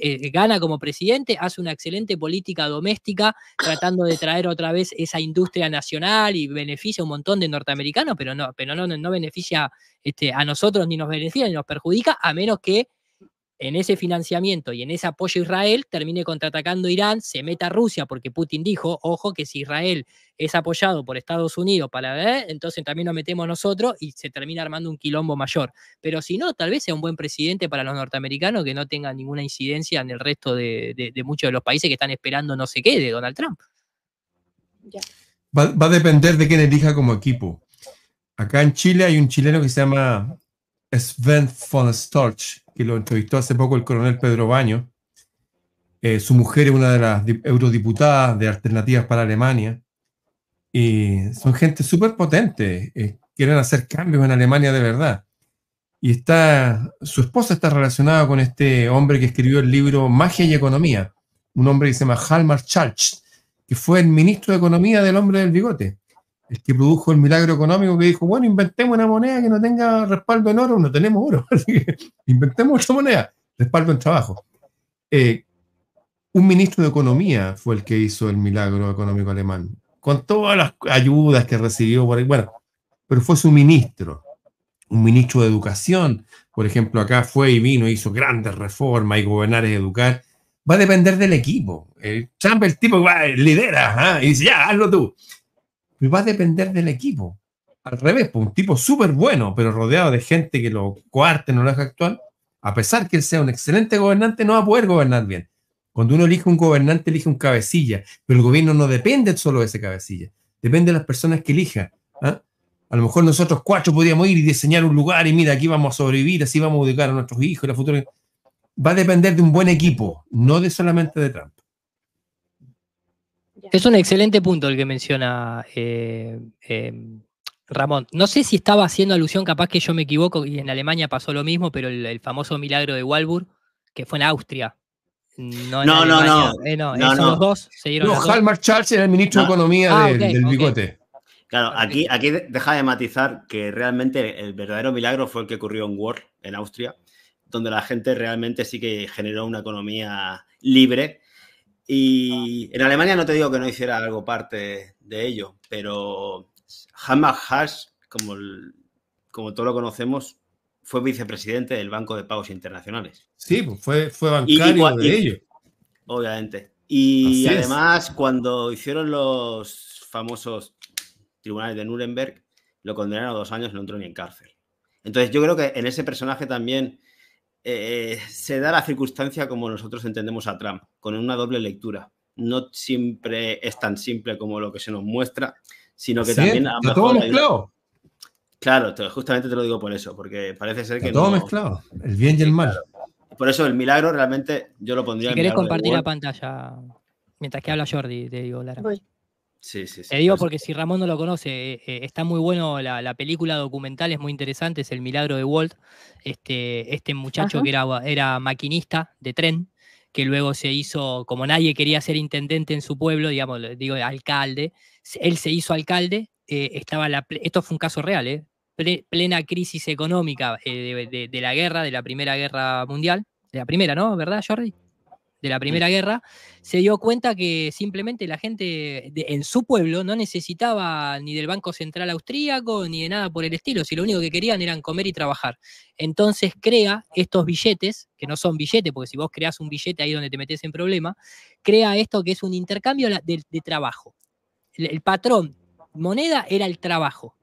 eh, gana como presidente, hace una excelente política doméstica, tratando de traer otra vez esa industria nacional y beneficia un montón de norteamericanos, pero no, pero no, no beneficia este, a nosotros ni nos beneficia ni nos perjudica, a menos que en ese financiamiento y en ese apoyo a Israel termine contraatacando Irán, se meta a Rusia, porque Putin dijo, ojo, que si Israel es apoyado por Estados Unidos para ver, entonces también nos metemos nosotros y se termina armando un quilombo mayor. Pero si no, tal vez sea un buen presidente para los norteamericanos que no tenga ninguna incidencia en el resto de, muchos de los países que están esperando no sé qué de Donald Trump. Va, va, a depender de quién elija como equipo. Acá en Chile hay un chileno que se llama Sven von Storch, que lo entrevistó hace poco el coronel Pedro Baño. Eh, su mujer es una de las eurodiputadas de Alternativas para Alemania. Y son gente súper potente, eh, quieren hacer cambios en Alemania de verdad. Y está, su esposa está relacionada con este hombre que escribió el libro Magia y Economía, un hombre que se llama Halmar Schalch, que fue el ministro de Economía del hombre del bigote el que produjo el milagro económico que dijo, bueno, inventemos una moneda que no tenga respaldo en oro, no tenemos oro, inventemos esta moneda, respaldo en trabajo. Eh, un ministro de Economía fue el que hizo el milagro económico alemán, con todas las ayudas que recibió por ahí, bueno, pero fue su ministro, un ministro de Educación, por ejemplo, acá fue y vino, hizo grandes reformas y gobernar y educar, va a depender del equipo. El Trump, el tipo que va, lidera, ¿ah? y dice, ya, hazlo tú va a depender del equipo. Al revés, pues un tipo súper bueno, pero rodeado de gente que lo coarte, no lo deja actual, a pesar que él sea un excelente gobernante, no va a poder gobernar bien. Cuando uno elige un gobernante, elige un cabecilla, pero el gobierno no depende solo de ese cabecilla, depende de las personas que elija. ¿ah? A lo mejor nosotros cuatro podíamos ir y diseñar un lugar y mira, aquí vamos a sobrevivir, así vamos a educar a nuestros hijos, la futura... Va a depender de un buen equipo, no de solamente de Trump. Es un excelente punto el que menciona eh, eh, Ramón. No sé si estaba haciendo alusión, capaz que yo me equivoco, y en Alemania pasó lo mismo, pero el, famoso milagro de Walburg, que fue en Austria. No, en no, no, eh, no, no, no, dos se dieron no, Halmar Charles era el ministro de Economía ah, del, bigote. Claro, aquí, aquí deja de matizar que realmente el verdadero milagro fue el que ocurrió en World, en Austria, donde la gente realmente sí que generó una economía libre y en Alemania no te digo que no hiciera algo parte de ello, pero Hamas Hash, como, como todos lo conocemos, fue vicepresidente del Banco de Pagos Internacionales. Sí, pues fue, fue bancario de ello. Obviamente. Y además, cuando hicieron los famosos tribunales de Nuremberg, lo condenaron a dos años, no entró ni en cárcel. Entonces, yo creo que en ese personaje también eh, se da la circunstancia como nosotros entendemos a Trump, con una doble lectura. No siempre es tan simple como lo que se nos muestra, sino que también todo mezclado. Claro, justamente te lo digo por eso, porque parece ser que todo mezclado, el bien y el mal. Por eso el milagro realmente yo lo pondría. Si quieres compartir la pantalla mientras que habla Jordi, de digo, Sí, digo porque si Ramón no lo conoce, eh, eh, está muy bueno la, película documental, es muy interesante, es El Milagro de Walt. Este, este muchacho que era, era maquinista de tren, que luego se hizo, como nadie quería ser intendente en su pueblo, digamos, digo, alcalde, él se hizo alcalde, eh, estaba la, esto fue un caso real, plena crisis económica de, de, la guerra, de la Primera Guerra Mundial, de la primera, ¿no? ¿Verdad, Jordi? de la Primera Guerra, se dio cuenta que simplemente la gente en su pueblo no necesitaba ni del Banco Central Austríaco ni de nada por el estilo, si lo único que querían eran comer y trabajar. Entonces crea estos billetes, que no son billetes, porque si vos creas un billete ahí donde te metes en problema, crea esto que es un intercambio de, trabajo. el patrón moneda era el trabajo,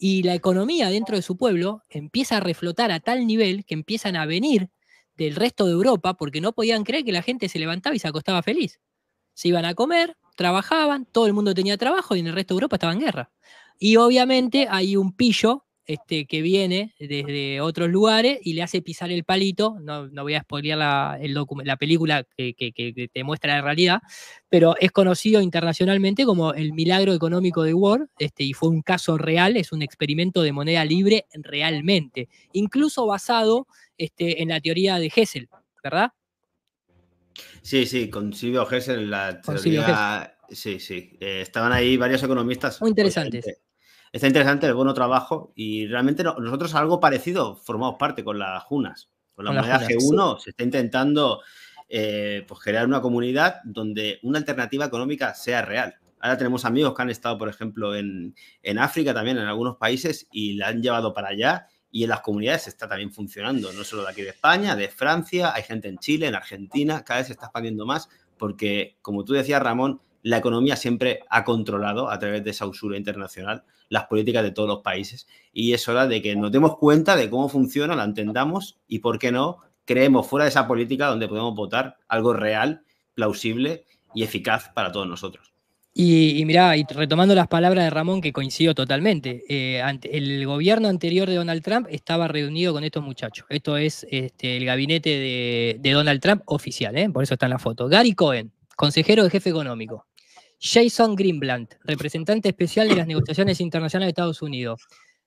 y la economía dentro de su pueblo empieza a reflotar a tal nivel que empiezan a venir del resto de Europa porque no podían creer que la gente se levantaba y se acostaba feliz. Se iban a comer, trabajaban, todo el mundo tenía trabajo y en el resto de Europa estaba en guerra. Y obviamente hay un pillo este, que viene desde otros lugares y le hace pisar el palito. No, voy a spoilear la, la película que, que, te muestra la realidad, pero es conocido internacionalmente como el milagro económico de Ward este, y fue un caso real, es un experimento de moneda libre realmente, incluso basado este, en la teoría de Hessel, ¿verdad? Sí, sí, Silvio Hessel la teoría. Sí, sí. Eh, estaban ahí varios economistas. Muy interesantes está interesante el bueno trabajo y realmente nosotros algo parecido formamos parte con las Junas. Con la, G1 se está intentando eh, pues crear una comunidad donde una alternativa económica sea real. Ahora tenemos amigos que han estado, por ejemplo, en, en África también, en algunos países, y la han llevado para allá y en las comunidades está también funcionando, no solo de aquí de España, de Francia, hay gente en Chile, en Argentina, cada vez se está expandiendo más, porque como tú decías, Ramón, la economía siempre ha controlado a través de esa usura internacional las políticas de todos los países y es hora de que nos demos cuenta de cómo funciona, la entendamos y, por qué no, creemos fuera de esa política donde podemos votar algo real, plausible y eficaz para todos nosotros. Y, mirá, y retomando las palabras de Ramón, que coincido totalmente, eh, ante, el gobierno anterior de Donald Trump estaba reunido con estos muchachos. Esto es este, el gabinete de, Donald Trump oficial, ¿eh? por eso está en la foto. Gary Cohen, consejero de jefe económico. Jason Greenblatt, representante especial de las negociaciones internacionales de Estados Unidos.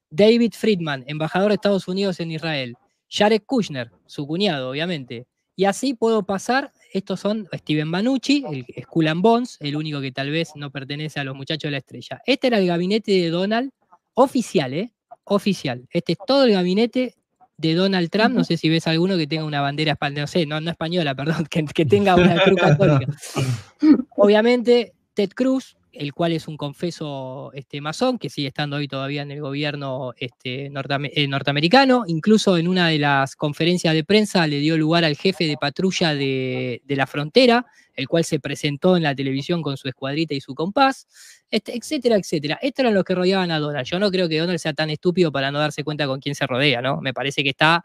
David Friedman, embajador de Estados Unidos en Israel. Jared Kushner, su cuñado, obviamente. Y así puedo pasar. Estos son Steven Manucci, el es and el único que tal vez no pertenece a los muchachos de la estrella. Este era el gabinete de Donald, oficial, ¿eh? Oficial. Este es todo el gabinete de Donald Trump. No sé si ves alguno que tenga una bandera española, no sé, no, española, perdón, que, tenga una cruz católica. Obviamente, Cruz, el cual es un confeso este, masón, que sigue estando hoy todavía en el gobierno este, eh, norteamericano. Incluso en una de las conferencias de prensa le dio lugar al jefe de patrulla de, la frontera, el cual se presentó en la televisión con su escuadrita y su compás, este, etcétera, etcétera. Estos eran los que rodeaban a Donald. Yo no creo que Donald sea tan estúpido para no darse cuenta con quién se rodea, ¿no? Me parece que está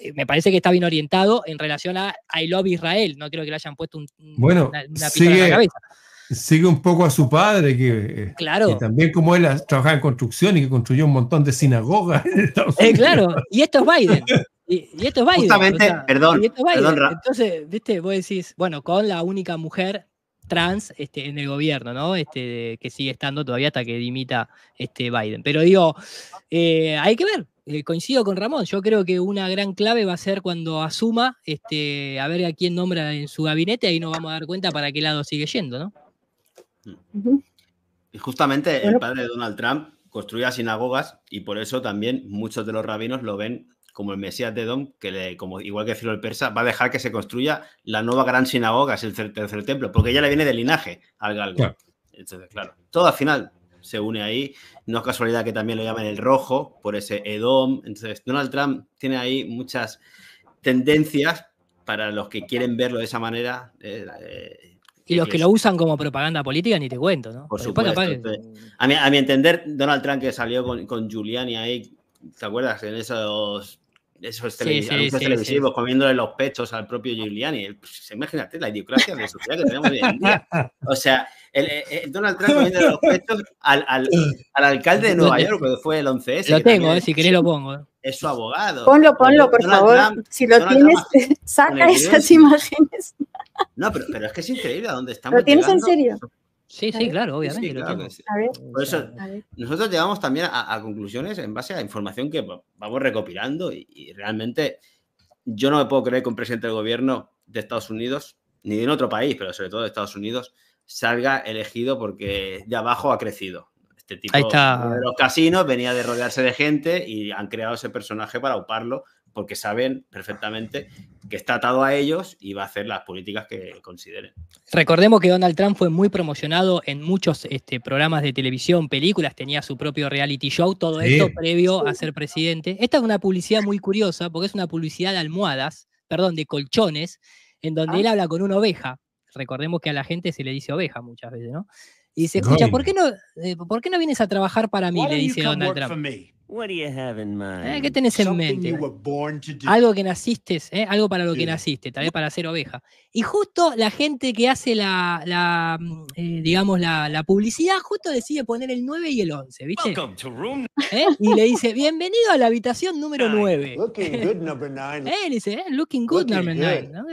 eh, me parece que está bien orientado en relación a I Love Israel. No creo que le hayan puesto un, una, una en la cabeza sigue un poco a su padre, que, eh, también como él trabajaba en construcción y que construyó un montón de sinagogas eh, claro, y esto es Biden. Y, esto es Biden. Justamente, perdón, Entonces, viste, vos decís, bueno, con la única mujer trans este, en el gobierno, ¿no? Este, que sigue estando todavía hasta que dimita este, Biden. Pero digo, eh, hay que ver. coincido con Ramón, yo creo que una gran clave va a ser cuando asuma, este, a ver a quién nombra en su gabinete, ahí nos vamos a dar cuenta para qué lado sigue yendo, ¿no? Y justamente el padre de Donald Trump construía sinagogas y por eso también muchos de los rabinos lo ven como el Mesías de Edom, que le, como, igual que Ciro el Persa, va a dejar que se construya la nueva gran sinagoga, es el tercer templo, porque ya le viene de linaje al galgo. Entonces, claro, todo al final se une ahí. No es casualidad que también lo llamen el rojo, por ese Edom. Entonces, Donald Trump tiene ahí muchas tendencias para los que quieren verlo de esa manera. Eh, eh, y los que lo usan como propaganda política, ni te cuento, ¿no? Por supuesto. Este, a, mi, entender, Donald Trump que salió con, Giuliani ahí, ¿te acuerdas? En esos, esos televisivos comiéndole los pechos al propio Giuliani. Pues, imagínate la idiocracia de la sociedad que tenemos hoy en día. O sea, el, eh, eh, Donald Trump comiéndole los pechos al, alcalde de Nueva York, que fue el 11S. Lo tengo, eh, si querés lo pongo es su abogado. Ponlo, ponlo, por favor. si lo tienes, saca esas imágenes. No, pero, es que es increíble a dónde estamos. ¿Lo tienes en serio? Sí, sí, claro, obviamente. Por eso, nosotros llegamos también a, conclusiones en base a información que vamos recopilando y, y, realmente yo no me puedo creer que un presidente del gobierno de Estados Unidos, ni de otro país, pero sobre todo de Estados Unidos, salga elegido porque de abajo ha crecido este tipo está. de los casinos venía de rodearse de gente y han creado ese personaje para uparlo porque saben perfectamente que está atado a ellos y va a hacer las políticas que consideren. Recordemos que Donald Trump fue muy promocionado en muchos este, programas de televisión, películas, tenía su propio reality show, todo esto previo a ser presidente. Esta es una publicidad muy curiosa porque es una publicidad de almohadas, perdón, de colchones, en donde ah. él habla con una oveja. Recordemos que a la gente se le dice oveja muchas veces, ¿no? Y dice, escucha, ¿por qué, no, eh, ¿por qué no vienes a trabajar para mí? Le dice Donald Trump. Eh, ¿Qué tenés en mente? Algo que naciste, eh? algo para lo que naciste, tal vez para ser oveja. Y justo la gente que hace la, mm, eh, digamos, la, publicidad, justo decide poner el 9 y el 11, ¿viste? Y le dice, bienvenido a la habitación número 9. Looking looking good, number 9. ¿no?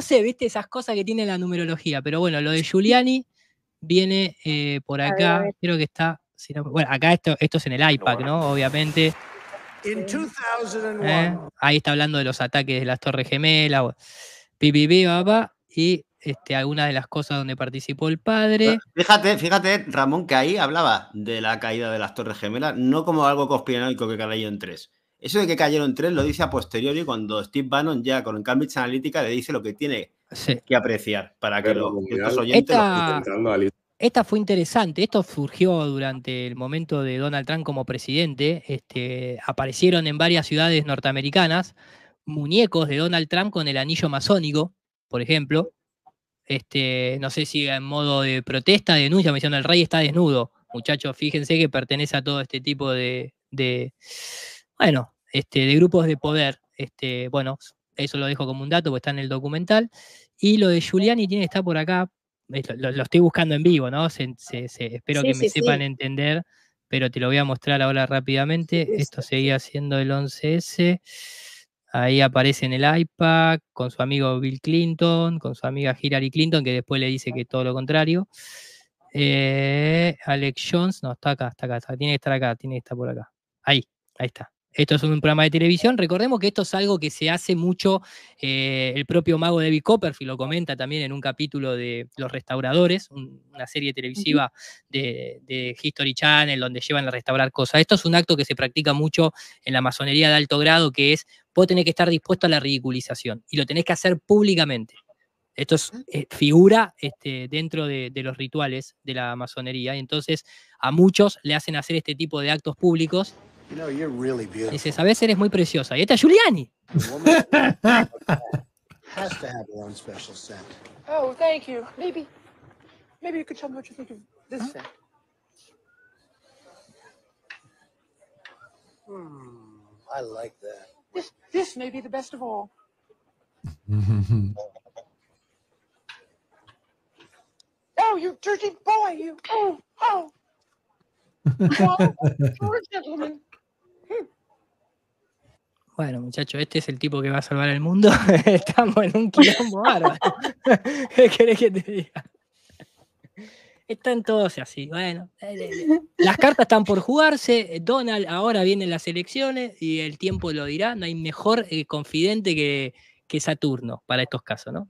sé, ¿viste? Esas cosas que tiene la numerología, pero bueno, lo de Giuliani viene eh, por acá, creo que está, bueno, acá esto, es en el iPad, ¿no? Obviamente. Eh, ahí está hablando de los ataques de las Torres Gemelas, pipipi, papá, y este, algunas de las cosas donde participó el padre. Fíjate, fíjate, Ramón, que ahí hablaba de la caída de las Torres Gemelas, no como algo conspiranoico que cayeron tres. Eso de que cayeron tres lo dice a posteriori cuando Steve Bannon ya con Cambridge Analytica le dice lo que tiene que apreciar para que los, esta, esta fue interesante. Esto surgió durante el momento de Donald Trump como presidente. Este, aparecieron en varias ciudades norteamericanas muñecos de Donald Trump con el anillo masónico, por ejemplo. Este, no sé si en modo de protesta, denuncia, me diciendo el rey está desnudo. Muchachos, fíjense que pertenece a todo este tipo de, bueno, este, de grupos de poder. Este, bueno, eso lo dejo como un dato, porque está en el documental. Y lo de Giuliani tiene que estar por acá. Lo, estoy buscando en vivo, ¿no? espero que me sepan entender, pero te lo voy a mostrar ahora rápidamente. Esto seguía siendo el 11S. Ahí aparece en el iPad con su amigo Bill Clinton, con su amiga Hillary Clinton, que después le dice que todo lo contrario. Eh, Alex Jones, no, está acá, está acá, tiene que estar acá, tiene que estar por acá. Ahí, ahí está. Esto es un programa de televisión. Recordemos que esto es algo que se hace mucho. Eh, el propio mago David Copperfield lo comenta también en un capítulo de Los Restauradores, una serie televisiva de, History Channel donde llevan a restaurar cosas. Esto es un acto que se practica mucho en la masonería de alto grado, que es vos tenés que estar dispuesto a la ridiculización y lo tenés que hacer públicamente. Esto eh, figura este, dentro de, los rituales de la masonería. y Entonces, a muchos le hacen hacer este tipo de actos públicos You know, you're really beautiful. Dice, sabes, eres muy preciosa. Y esta es Giuliani. has to have her own special scent. Oh, thank you. Maybe, maybe you could tell me what you think of this scent. Hmm, I like that. This, this may be the best of all. oh, you dirty boy! You oh oh! oh, poor gentleman. bueno, muchachos, este es el tipo que va a salvar el mundo, estamos en un quilombo bárbaro. ¿Qué querés que te diga? Están todos así, bueno. Las cartas están por jugarse, eh, Donald ahora vienen las elecciones y el tiempo lo dirá, no hay mejor eh, confidente que Saturno para estos casos, ¿no?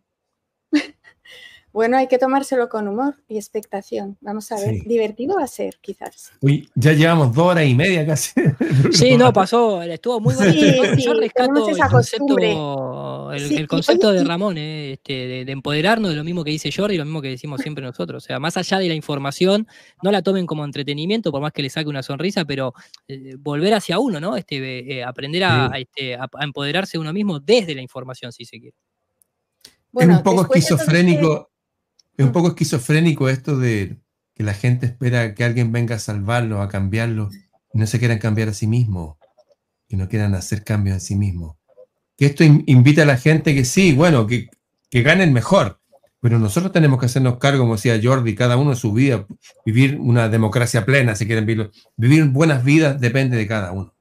Bueno, hay que tomárselo con humor y expectación. Vamos a ver, divertido va a ser, quizás. Uy, ya llevamos dos horas y media casi. sí, no, pasó, estuvo muy bueno. Sí, sí, Yo rescato esa el concepto, el, concepto de Ramón, eh, este, de, empoderarnos de lo mismo que dice Jordi, lo mismo que decimos siempre nosotros. O sea, más allá de la información, no la tomen como entretenimiento, por más que le saque una sonrisa, pero eh, volver hacia uno, ¿no? Este, eh, aprender a, este, empoderarse uno mismo desde la información, si se quiere. es un poco esquizofrénico es un poco esquizofrénico esto de que la gente espera que alguien venga a salvarlo, a cambiarlo, y no se quieran cambiar a sí mismos, que no quieran hacer cambios en sí mismos. Que esto invita a la gente que sí, bueno, que, ganen mejor, pero nosotros tenemos que hacernos cargo, como decía Jordi, cada uno su vida, vivir una democracia plena, si quieren Vivir buenas vidas depende de cada uno.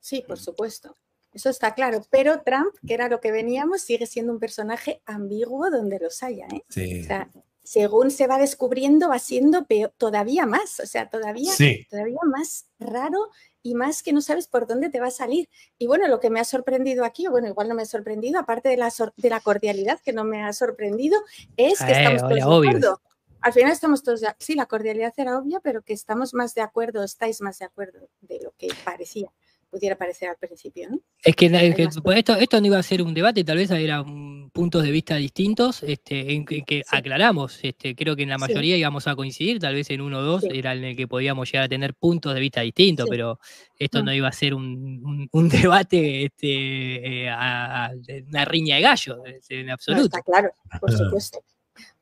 Sí, por supuesto. Eso está claro. Pero Trump, que era lo que veníamos, sigue siendo un personaje ambiguo donde los haya. ¿eh? según se va descubriendo, va siendo todavía más, o sea, todavía, todavía más raro y más que no sabes por dónde te va a salir. Y bueno, lo que me ha sorprendido aquí, bueno, igual no me ha sorprendido, aparte de la, de la cordialidad que no me ha sorprendido, es que eh, estamos todos de acuerdo. Al final estamos todos, de sí, la cordialidad era obvia, pero que estamos más de acuerdo, estáis más de acuerdo de lo que parecía pudiera parecer al principio. Es que, eh, esto, no iba a ser un debate, tal vez eran puntos de vista distintos, este, en que, aclaramos, este, creo que en la mayoría íbamos a coincidir, tal vez en uno o dos era en el que podíamos llegar a tener puntos de vista distintos, pero esto mm. no. iba a ser un, debate, este, eh, a, una riña de gallo, en absoluto. está claro, por supuesto.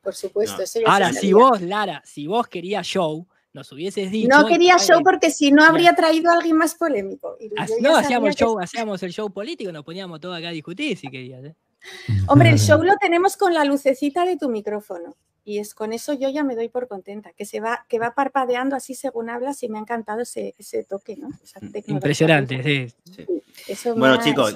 Por supuesto, Ahora, si vos, Lara, si vos querías show, nos hubieses dicho. No quería show porque si no habría traído a alguien más polémico. no, hacíamos, show, hacíamos el show político, nos poníamos todo acá a discutir si querías. ¿eh? Hombre, el show lo tenemos con la lucecita de tu micrófono. Y es con eso yo ya me doy por contenta, que se va, que va parpadeando así según hablas y me ha encantado ese, toque, mm, Impresionante, sí. bueno, chicos,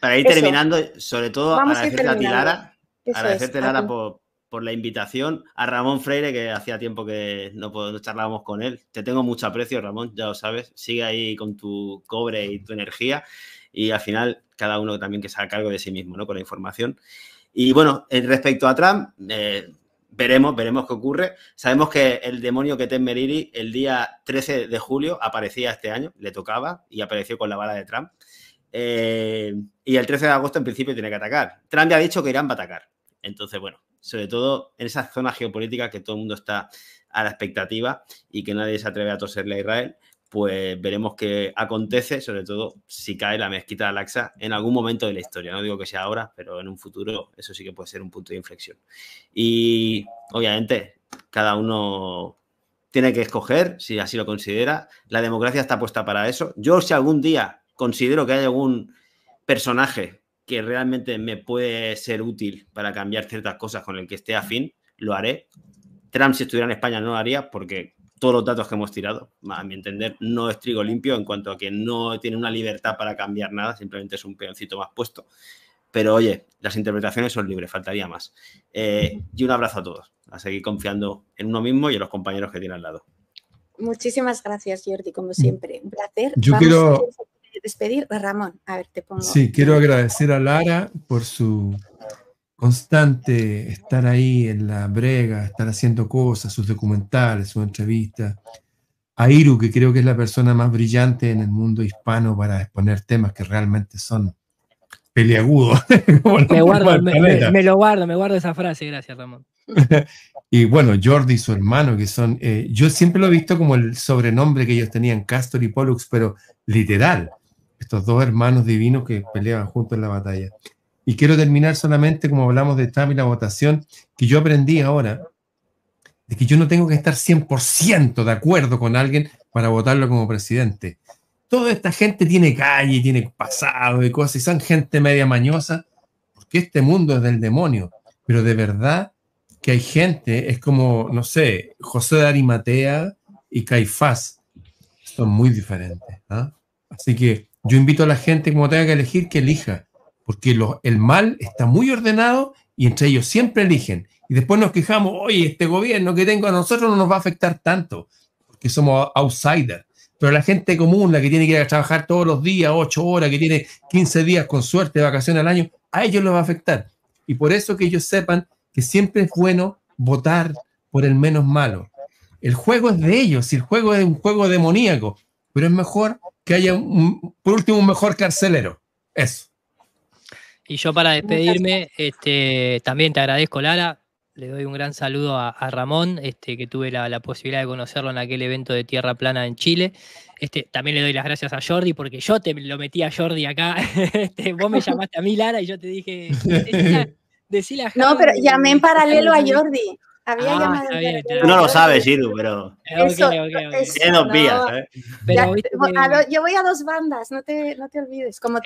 para, ir terminando, sobre todo agradecerte a, ti, Lara, agradecerte, Lara, por, por la invitación, a Ramón Freire, que hacía tiempo que no, charlábamos con él. Te tengo mucho aprecio, Ramón, ya lo sabes. Sigue ahí con tu cobre y tu energía. Y al final, cada uno también que se haga cargo de sí mismo, ¿no? Con la información. Y bueno, respecto a Trump, eh, veremos, veremos qué ocurre. Sabemos que el demonio que ten Meriri el día 13 de julio aparecía este año, le tocaba y apareció con la bala de Trump. Eh, y el 13 de agosto en principio tiene que atacar. Trump ya ha dicho que Irán va a atacar. Entonces, bueno, sobre todo en esa zona geopolítica que todo el mundo está a la expectativa y que nadie se atreve a toserle a Israel, pues veremos qué acontece, sobre todo si cae la mezquita de Al-Aqsa en algún momento de la historia. No digo que sea ahora, pero en un futuro eso sí que puede ser un punto de inflexión. Y obviamente cada uno tiene que escoger, si así lo considera. La democracia está puesta para eso. Yo si algún día considero que hay algún personaje que realmente me puede ser útil para cambiar ciertas cosas con el que esté afín, lo haré. Trump, si estuviera en España, no lo haría porque todos los datos que hemos tirado, a mi entender, no es trigo limpio en cuanto a que no tiene una libertad para cambiar nada, simplemente es un peoncito más puesto. Pero oye, las interpretaciones son libres, faltaría más. Eh, y un abrazo a todos, a seguir confiando en uno mismo y en los compañeros que tiene al lado. Muchísimas gracias, Jordi, como siempre. Un placer. Yo quiero despedir, Ramón, a ver, te pongo. Sí, quiero agradecer a Lara por su constante estar ahí en la brega, estar haciendo cosas, sus documentales, su entrevista A Iru, que creo que es la persona más brillante en el mundo hispano para exponer temas que realmente son peliagudos. me, guardo, me, lo guardo, me guardo esa frase, gracias Ramón. y bueno, Jordi y su hermano, que son, eh, yo siempre lo he visto como el sobrenombre que ellos tenían, Castor y Pollux, pero literal estos dos hermanos divinos que peleaban juntos en la batalla. Y quiero terminar solamente, como hablamos de Tam y la votación, que yo aprendí ahora, de que yo no tengo que estar 100% de acuerdo con alguien para votarlo como presidente. Toda esta gente tiene calle, tiene pasado y cosas, y son gente media mañosa, porque este mundo es del demonio. Pero de verdad que hay gente, es como, no sé, José de Arimatea y Caifás, son muy diferentes. ¿ah? Así que yo invito a la gente, como tenga que elegir, que elija, porque el mal está muy ordenado y entre ellos siempre eligen. Y después nos quejamos, oye, este gobierno que tengo a nosotros no nos va a afectar tanto, porque somos outsiders. Pero la gente común, la que tiene que ir a trabajar todos los días, ocho horas, que tiene 15 días con suerte de vacaciones al año, a ellos los va a afectar. Y por eso que ellos sepan que siempre es bueno votar por el menos malo. El juego es de ellos, y el juego es un juego demoníaco, pero es mejor que haya, por último, un mejor carcelero. Eso. Y yo para despedirme, este, también te agradezco, Lara. Le doy un gran saludo a, Ramón, este, que tuve la, posibilidad de conocerlo en aquel evento de Tierra Plana en Chile. Este, también le doy las gracias a Jordi, porque yo te lo metí a Jordi acá. Este, vos me llamaste a mí, Lara, y yo te dije, No, pero llamé en paralelo a Jordi. Había ah, llamado no lo sabes, Silu pero. Eso, yo voy a dos bandas, no te, no te olvides, como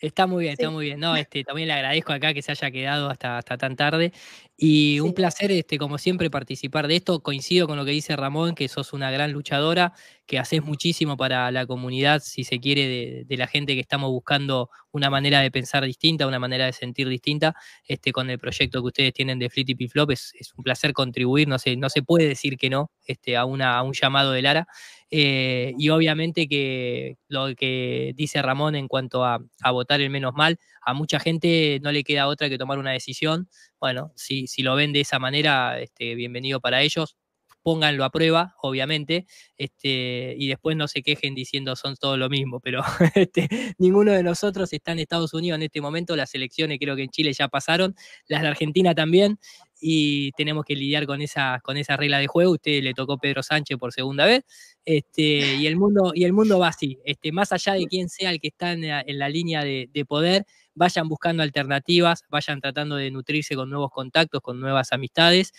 Está, muy bien, está muy bien. No, este, también le agradezco acá que se haya quedado hasta, hasta tan tarde. Y un placer, este, como siempre, participar de esto. Coincido con lo que dice Ramón, que sos una gran luchadora que haces muchísimo para la comunidad, si se quiere, de, la gente que estamos buscando una manera de pensar distinta, una manera de sentir distinta, este, con el proyecto que ustedes tienen de Flip es, un placer contribuir, no se, no se puede decir que no este, a, una, un llamado de Lara, eh, y obviamente que lo que dice Ramón en cuanto a, votar el menos mal, a mucha gente no le queda otra que tomar una decisión, bueno, si, si lo ven de esa manera, este, bienvenido para ellos, pónganlo a prueba, obviamente, este, y después no se quejen diciendo son todo lo mismo, pero este, ninguno de nosotros está en Estados Unidos en este momento, las elecciones creo que en Chile ya pasaron, las de Argentina también, y tenemos que lidiar con esa, con esa regla de juego. Usted le tocó Pedro Sánchez por segunda vez, este, y, el mundo, y el mundo va así. más allá de quién sea el que está en la, línea de, poder, vayan buscando alternativas, vayan tratando de nutrirse con nuevos contactos, con nuevas amistades,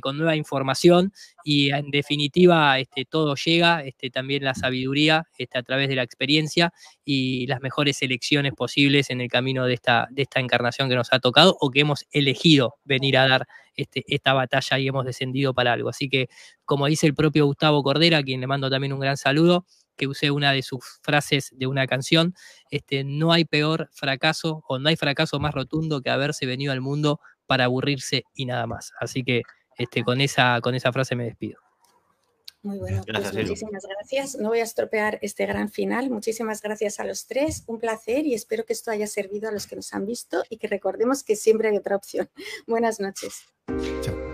con nueva información, y en definitiva, este, todo llega este, también la sabiduría este, a través de la experiencia y las mejores elecciones posibles en el camino de esta, de esta encarnación que nos ha tocado o que hemos elegido venir a dar este, esta batalla y hemos descendido para algo. Así que, como dice el propio Gustavo Cordera, a quien le mando también un gran saludo, que usé una de sus frases de una canción, este, no hay peor fracaso o no hay fracaso más rotundo que haberse venido al mundo para aburrirse y nada más. Así que este, con, esa, con esa frase me despido. Muy bueno, pues muchísimas gracias. No voy a estropear este gran final. Muchísimas gracias a los tres. Un placer y espero que esto haya servido a los que nos han visto y que recordemos que siempre hay otra opción. Buenas noches. Chao.